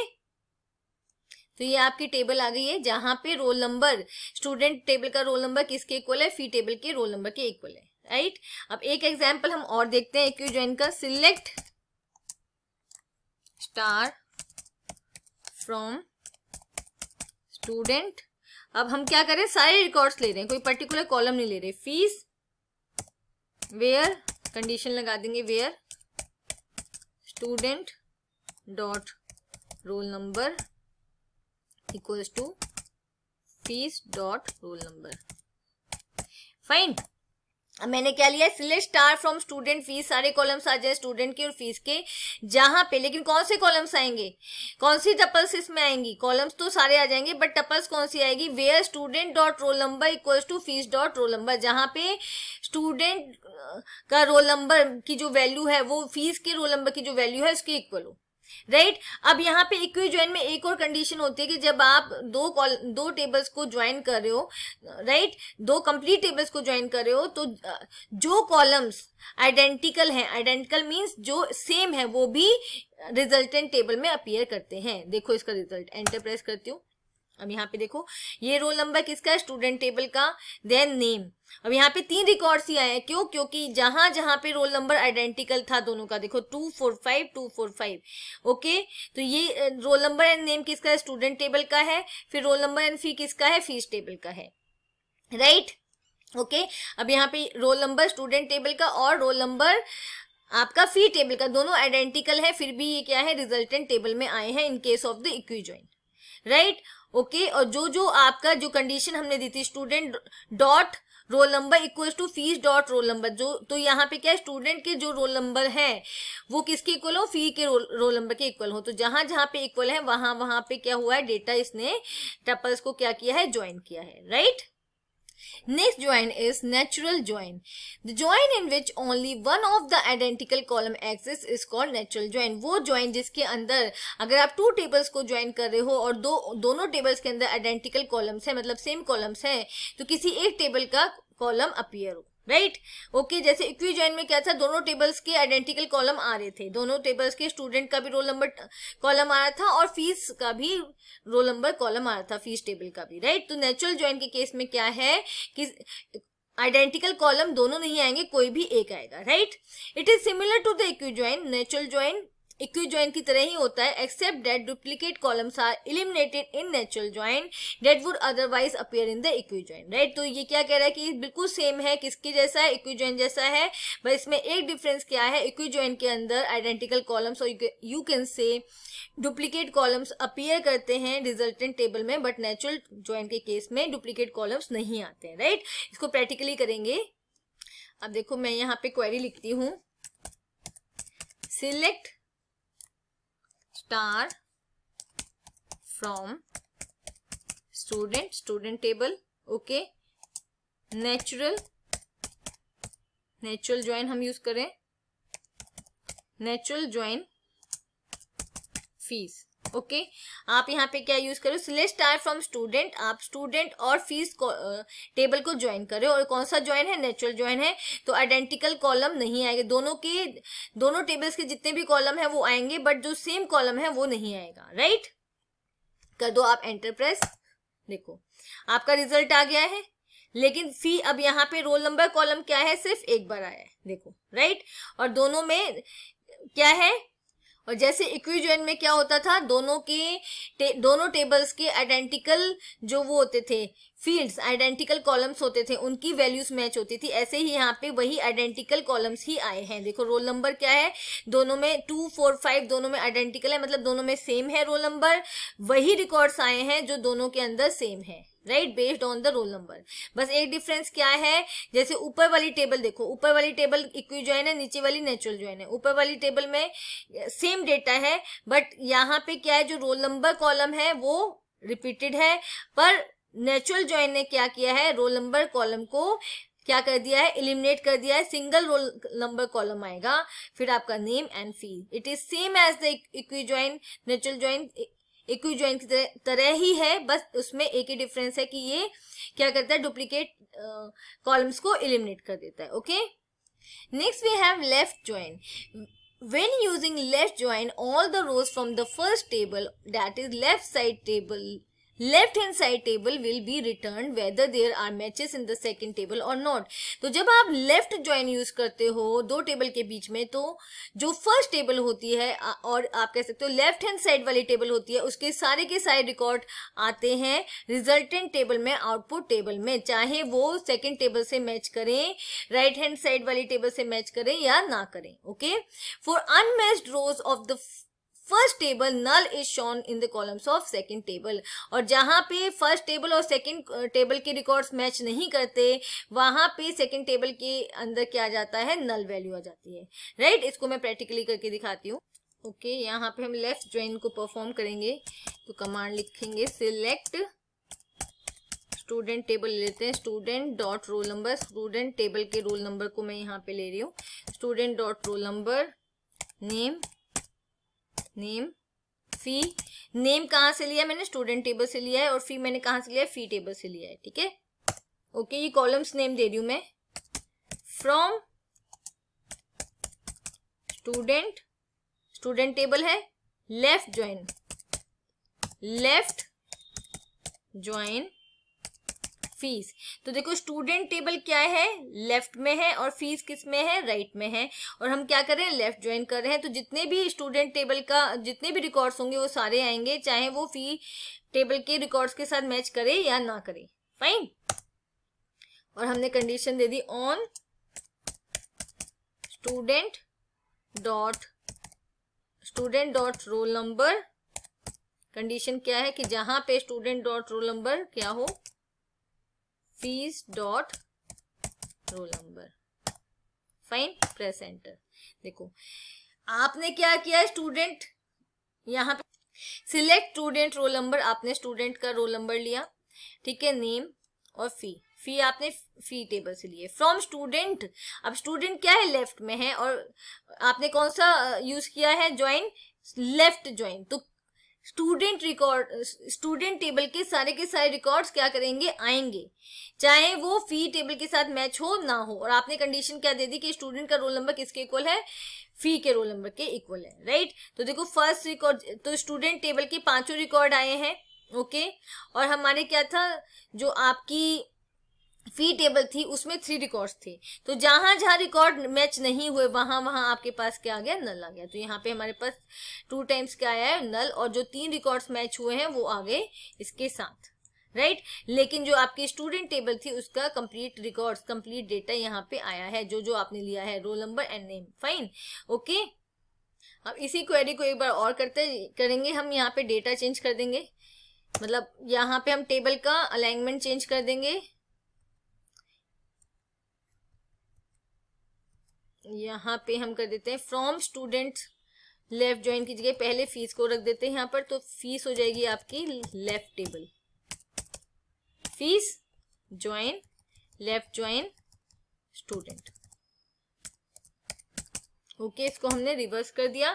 तो ये आपकी टेबल आ गई है जहां पे रोल नंबर स्टूडेंट टेबल का रोल नंबर किसके इक्वल है फी टेबल के रोल नंबर के इक्वल है राइट अब एक एग्जाम्पल हम और देखते हैं ज्वाइन का सिलेक्ट स्टार फ्रॉम स्टूडेंट अब हम क्या करें सारे रिकॉर्ड्स ले रहे हैं कोई पर्टिकुलर कॉलम नहीं ले रहे फीस वेयर कंडीशन लगा देंगे where student dot roll number equals to fees dot roll number fine मैंने क्या लिया select star from student fees सारे कॉलम्स आ जाए स्टूडेंट के और फीस के जहां पे लेकिन कौन से कॉलम्स आएंगे कौन सी टपल्स इसमें आएंगी कॉलम्स तो सारे आ जाएंगे बट टपल्स कौन सी आएगी where student dot roll number equal to fees dot roll number जहां पे स्टूडेंट का रोल नंबर की जो वैल्यू है वो फीस के रोल नंबर की जो वैल्यू है उसके इक्वल हो राइट अब यहाँ पे इक्वी ज्वाइन में एक और कंडीशन होती है कि जब आप दो कॉल दो टेबल्स को ज्वाइन कर रहे हो राइट दो कंप्लीट टेबल्स को ज्वाइन कर रहे हो तो जो कॉलम्स आइडेंटिकल हैं आइडेंटिकल मींस जो सेम है वो भी रिजल्टेंट टेबल में अपियर करते हैं देखो इसका रिजल्ट एंटरप्राइज करती हूँ अब यहाँ पे देखो ये रोल नंबर किसका है स्टूडेंट टेबल का देन नेम अब यहाँ पे तीन रिकॉर्ड्स ही आए हैं क्यों क्योंकि जहां जहां पे रोल नंबर आइडेंटिकल था दोनों का देखो two four five two four five okay तो ये रोल नंबर एंड नेम किसका स्टूडेंट टेबल का है फिर रोल नंबर एंड फी किसका है फीस टेबल का है राइट ओके okay? अब यहाँ पे रोल नंबर स्टूडेंट टेबल का और रोल नंबर आपका फी टेबल का दोनों आइडेंटिकल है फिर भी ये क्या है रिजल्टेंट टेबल में आए हैं in case of the equi join right okay और जो जो आपका जो कंडीशन हमने दी थी student dot roll number equal to fees dot roll number जो तो यहाँ पे क्या है स्टूडेंट के जो रोल नंबर है वो किसके इक्वल हो फी के रोल नंबर के इक्वल हो तो जहां जहां पे इक्वल है वहां वहां पे क्या हुआ है डेटा इसने टपल्स को क्या किया है ज्वाइन किया है right Next join is natural join. The join in which only one of the identical column axis is called natural join. वो join जिसके अंदर अगर आप two tables को join कर रहे हो और दो दोनों tables के अंदर identical columns है मतलब same columns है तो किसी एक table का column appear हो राइट right? ओके okay, जैसे इक्विजॉइन में क्या था दोनों टेबल्स के आइडेंटिकल कॉलम आ रहे थे दोनों टेबल्स के स्टूडेंट का भी रोल नंबर कॉलम आ रहा था और फीस का भी रोल नंबर कॉलम आ रहा था फीस टेबल का भी राइट right? तो नेचुरल ज्वाइन के केस में क्या है कि आइडेंटिकल कॉलम दोनों नहीं आएंगे कोई भी एक आएगा right it is similar to the equijoin natural join equi join की तरह ही होता है except that duplicate columns are eliminated in natural join that would otherwise appear in the equi join right तो ये क्या कह रहा है कि बिल्कुल सेम है किसके जैसा है इक्वी ज्वाइन जैसा है बस इसमें एक डिफरेंस क्या है इक्वी ज्वाइन के अंदर आइडेंटिकल कॉलम्स और you can say duplicate columns appear करते हैं रिजल्टेंट टेबल में बट नेचुरल ज्वाइन के केस में डुप्लीकेट कॉलम्स नहीं आते हैं राइट इसको प्रैक्टिकली करेंगे अब देखो मैं यहाँ पे क्वेरी लिखती हूँ select star from student student table okay natural natural join हम use करें natural join fees okay okay? आप यहाँ पे क्या यूज करो सिलेक्ट आर फ्रॉम स्टूडेंट आप स्टूडेंट और फीस टेबल को ज्वाइन करें और कौन सा ज्वाइन है नेचुरल ज्वाइन है तो आइडेंटिकल कॉलम नहीं आएगा दोनों के दोनों टेबल्स के जितने भी कॉलम है वो आएंगे बट जो सेम कॉलम है वो नहीं आएगा राइट कर दो आप एंटरप्रेस देखो आपका रिजल्ट आ गया है लेकिन फी अब यहाँ पे रोल नंबर कॉलम क्या है सिर्फ एक बार आया है देखो राइट और दोनों में क्या है और जैसे इक्विजन में क्या होता था दोनों के टे, दोनों टेबल्स के आइडेंटिकल जो वो होते थे फील्ड्स आइडेंटिकल कॉलम्स होते थे उनकी वैल्यूज मैच होती थी ऐसे ही यहाँ पे वही आइडेंटिकल कॉलम्स ही आए हैं देखो रोल नंबर क्या है दोनों में टू फोर फाइव दोनों में आइडेंटिकल है मतलब दोनों में सेम है रोल नंबर वही रिकॉर्ड्स आए हैं जो दोनों के अंदर सेम है right based on the roll number बस एक डिफरेंस क्या है जैसे ऊपर वाली टेबल देखो ऊपर वाली टेबल इक्वी ज्वाइन है नीचे वाली नेचुरल ज्वाइन है ऊपर वाली टेबल में सेम डेटा है बट यहाँ पे क्या है जो रोल नंबर कॉलम है वो रिपीटेड है पर नेचुरल ज्वाइन ने क्या किया है रोल नंबर कॉलम को क्या कर दिया है इलिमिनेट कर दिया है सिंगल रोल नंबर कॉलम आएगा फिर आपका name and fee it is same as the equi join natural join equi join की तरह ही है बस उसमें एक ही डिफरेंस है कि ये क्या करता है डुप्लीकेट कॉलम्स को इलिमिनेट कर देता है okay next we have left join when using left join all the rows from the first table that is left side table left hand side table will be return whether there are matches in the second table और not तो जब आप left join use करते हो दो table के बीच में तो जो फर्स्ट टेबल होती है और आप कह सकते हो लेफ्ट हैंड साइड वाली टेबल होती है उसके सारे के सारे रिकॉर्ड आते हैं रिजल्टेंट टेबल में आउटपुट टेबल में चाहे वो सेकेंड टेबल से मैच करें राइट हैंड साइड वाली टेबल से मैच करें या ना करें okay for unmatched rows of the first table null is shown in the columns of second table और जहां पे फर्स्ट टेबल और सेकेंड टेबल के रिकॉर्ड्स मैच नहीं करते वहां पे सेकेंड टेबल के अंदर क्या आ जाता है नल वैल्यू आ जाती है राइट right? इसको मैं प्रैक्टिकली करके दिखाती हूँ ओके okay, यहाँ पे हम लेफ्ट ज्वाइन को परफॉर्म करेंगे तो कमांड लिखेंगे सिलेक्ट स्टूडेंट टेबल लेते हैं student dot roll number student table के रोल नंबर को मैं यहाँ पे ले रही हूँ student dot roll number name name fee name कहाँ से लिया मैंने स्टूडेंट टेबल से लिया है और फी मैंने कहाँ से लिया है फी टेबल से लिया है ठीक है ओके ये कॉलम्स नेम दे रही हूँ मैं फ्रॉम स्टूडेंट स्टूडेंट टेबल है left join left join fees तो देखो स्टूडेंट टेबल क्या है लेफ्ट में है और फीस किस में है राइट right में है और हम क्या कर रहे हैं लेफ्ट ज्वाइन कर रहे हैं तो जितने भी स्टूडेंट टेबल का जितने भी रिकॉर्ड्स होंगे वो सारे आएंगे चाहे वो फी टेबल के रिकॉर्ड्स के साथ मैच करे या ना करे फाइन और हमने कंडीशन दे दी on student dot student dot roll number condition क्या है कि जहां पे स्टूडेंट डॉट रोल नंबर क्या हो rupees dot roll number fine press enter देखो आपने क्या किया स्टूडेंट यहाँ पे सिलेक्ट स्टूडेंट रोल नंबर आपने स्टूडेंट का रोल नंबर लिया ठीक है नेम और फी फी आपने फी टेबल से लिए फ्रॉम स्टूडेंट अब स्टूडेंट क्या है लेफ्ट में है और आपने कौन सा यूज uh, किया है ज्वाइन लेफ्ट ज्वाइन तो स्टूडेंट रिकॉर्ड स्टूडेंट टेबल के सारे के सारे रिकॉर्ड्स क्या करेंगे आएंगे चाहे वो फी टेबल के साथ मैच हो ना हो और आपने कंडीशन क्या दे दी कि स्टूडेंट का रोल नंबर किसके इक्वल है फी के रोल नंबर के इक्वल है राइट तो देखो फर्स्ट रिकॉर्ड तो स्टूडेंट टेबल के पांचों रिकॉर्ड आए हैं ओके और हमारे क्या था जो आपकी फी टेबल थी उसमें थ्री रिकॉर्ड्स थे तो जहां जहां रिकॉर्ड मैच नहीं हुए वहां वहां आपके पास क्या आ गया नल आ गया तो यहाँ पे हमारे पास टू टाइम्स क्या आया है नल और जो तीन रिकॉर्ड्स मैच हुए हैं वो आ गए इसके साथ राइट right? लेकिन जो आपकी स्टूडेंट टेबल थी उसका कंप्लीट रिकॉर्ड्स कंप्लीट डेटा यहाँ पे आया है जो जो आपने लिया है roll number and name fine okay अब इसी क्वेरी को एक बार और करते करेंगे हम यहाँ पे डेटा चेंज कर देंगे मतलब यहाँ पे हम टेबल का अलाइनमेंट चेंज कर देंगे यहाँ पे हम कर देते हैं फ्रॉम स्टूडेंट लेफ्ट ज्वाइन कीजिए पहले फीस को रख देते हैं यहाँ पर तो फीस हो जाएगी आपकी left table fees join left join student okay इसको हमने रिवर्स कर दिया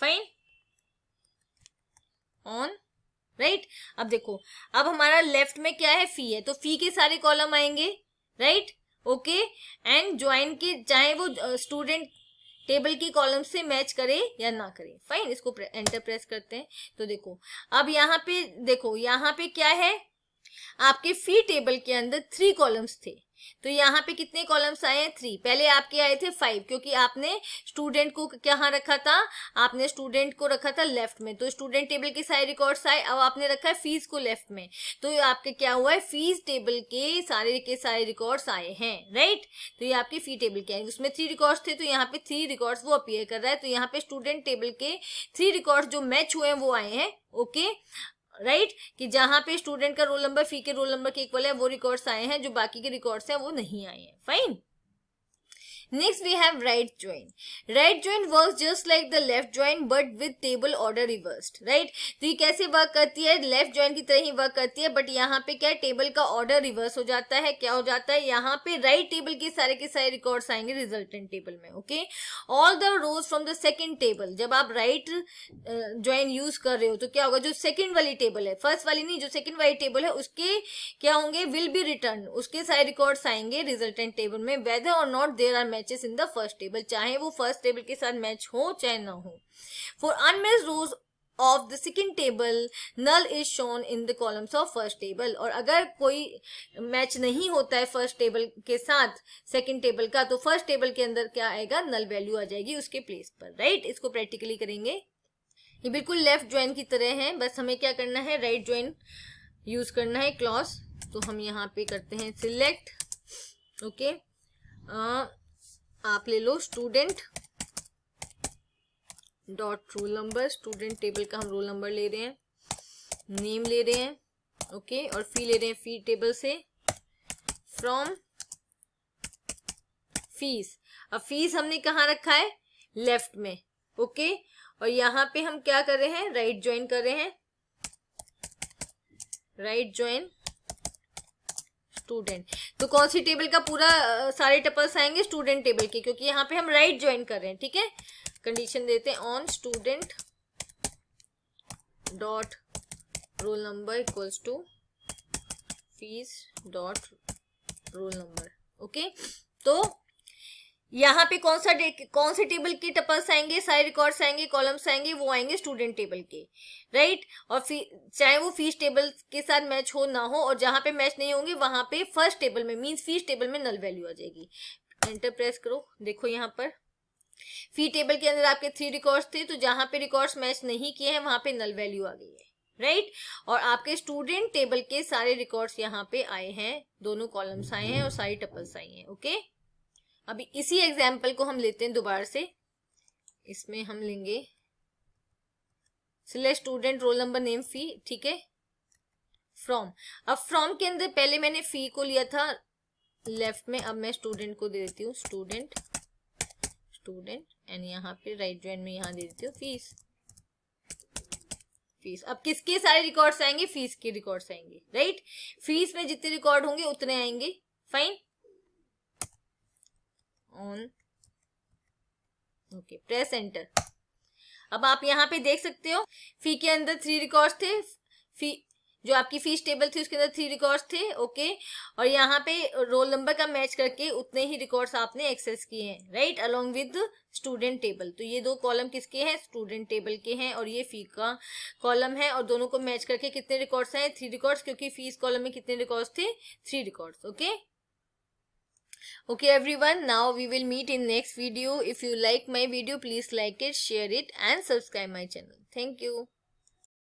फाइन ऑन राइट अब देखो अब हमारा लेफ्ट में क्या है फी है तो फी के सारे कॉलम आएंगे right right? Okay and join के चाहे वो स्टूडेंट टेबल की कॉलम से मैच करे या ना करे फाइन इसको एंटर प्रेस करते हैं तो देखो अब यहाँ पे देखो यहाँ पे क्या है आपके फी टेबल के अंदर थ्री कॉलम्स थे तो यहाँ पे कितने कॉलम्स आए हैं थ्री पहले आपके आए थे फाइव क्योंकि आपने स्टूडेंट को कहाँ रखा था आपने स्टूडेंट को रखा था लेफ्ट में तो स्टूडेंट टेबल के सारे रिकॉर्ड्स आए अब आपने रखा है फीस को लेफ्ट में तो आपके क्या हुआ है फीस टेबल के सारे के सारे रिकॉर्ड्स आए हैं राइट तो ये आपकी फी टेबल के आए उसमें थ्री रिकॉर्ड्स थे तो यहाँ पे थ्री रिकॉर्ड्स वो अपियर कर रहा है तो यहाँ पे स्टूडेंट टेबल के थ्री रिकॉर्ड्स जो मैच हुए हैं वो आए हैं ओके राइट कि जहां पे स्टूडेंट का रोल नंबर फी के रोल नंबर के इक्वल है वो रिकॉर्ड्स आए हैं जो बाकी के रिकॉर्ड्स हैं वो नहीं आए हैं fine Next we have right join. Right join works just like the left join but with table order reversed, right? तो ये कैसे वर्क करती है लेफ्ट ज्वाइन की तरह ही वर्क करती है बट यहाँ पे क्या टेबल का ऑर्डर रिवर्स हो जाता है क्या हो जाता है यहाँ पे राइट टेबल के सारे के सारे रिकॉर्ड्स आएंगे रिजल्टेंट टेबल में okay all the rows from the second table जब आप राइट ज्वाइन यूज कर रहे हो तो क्या होगा जो सेकेंड वाली टेबल है फर्स्ट वाली नहीं जो सेकेंड वाली टेबल है उसके क्या होंगे विल बी रिटर्न उसके सारे रिकॉर्ड्स आएंगे रिजल्टेंट टेबल में वेदर और not there are matches in the first table चाहे वो फर्स्ट टेबल के साथ मैच हो चाहे ना हो for unmatched rows of the second table null is shown in the columns of first table और अगर कोई मैच नहीं होता है फर्स्ट टेबल के साथ सेकेंड टेबल का तो फर्स्ट टेबल के अंदर क्या आएगा नल वैल्यू आ जाएगी उसके प्लेस पर राइट right? इसको प्रैक्टिकली करेंगे ये बिल्कुल लेफ्ट ज्वाइन की तरह है बस हमें क्या करना है राइट ज्वाइन यूज करना है क्लॉस तो हम यहाँ पे करते हैं सिलेक्ट ओके okay. आप ले लो student dot roll number student table का हम रोल नंबर ले रहे हैं नेम ले रहे हैं ओके और फी ले रहे हैं फी टेबल से फ्रॉम फीस अब फीस हमने कहा रखा है लेफ्ट में ओके और यहां पे हम क्या कर रहे हैं राइट ज्वाइन कर रहे हैं राइट ज्वाइन स्टूडेंट तो कौन सी टेबल का पूरा सारे टपल्स आएंगे स्टूडेंट टेबल के क्योंकि यहाँ पे हम राइट ज्वाइन कर रहे हैं ठीक है कंडीशन देते हैं on student dot roll number equals to fees dot roll number okay तो यहाँ पे कौन सा कौन से टेबल के टपल्स आएंगे सारे रिकॉर्ड्स आएंगे कॉलम्स आएंगे वो आएंगे स्टूडेंट टेबल के राइट और चाहे वो फीस टेबल के साथ मैच हो ना हो और जहां पे मैच नहीं होंगे वहां पे फर्स्ट टेबल में मींस फीस टेबल में नल वैल्यू आ जाएगी एंटर प्रेस करो देखो यहाँ पर फी टेबल के अंदर आपके थ्री रिकॉर्ड्स थे तो जहां पे रिकॉर्ड्स मैच नहीं किए हैं वहां पे नल वैल्यू आ गई है राइट right? और आपके स्टूडेंट टेबल के सारे रिकॉर्ड्स यहाँ पे आए हैं दोनों कॉलम्स आए हैं और सारी टपल्स आई हैं ओके okay? अभी इसी एग्जाम्पल को हम लेते हैं दोबारा से इसमें हम लेंगे select student roll number name fee ठीक है फ्रॉम अब फ्रॉम के अंदर पहले मैंने फी को लिया था लेफ्ट में अब मैं स्टूडेंट को दे देती हूँ स्टूडेंट स्टूडेंट एंड यहाँ पे राइट ज्वाइन में यहाँ दे देती हूँ फीस फीस अब किसके सारे रिकॉर्ड्स आएंगे फीस के रिकॉर्ड्स आएंगे राइट फीस में जितने रिकॉर्ड होंगे उतने आएंगे fine on okay press enter अब आप यहाँ पे देख सकते हो फी के अंदर थ्री रिकॉर्ड थे फी जो आपकी फीस टेबल थी उसके अंदर थ्री रिकॉर्ड्स थे ओके और यहाँ पे रोल नंबर का मैच करके उतने ही रिकॉर्ड्स आपने एक्सेस किए हैं right along with student table तो ये दो कॉलम किसके हैं स्टूडेंट टेबल के हैं और ये फी का कॉलम है और दोनों को मैच करके कितने रिकॉर्ड्स हैं थ्री रिकॉर्ड्स क्योंकि फीस कॉलम में कितने रिकॉर्ड्स थे three records okay okay everyone now we will meet in next video if you like my video please like it share it and subscribe my channel thank you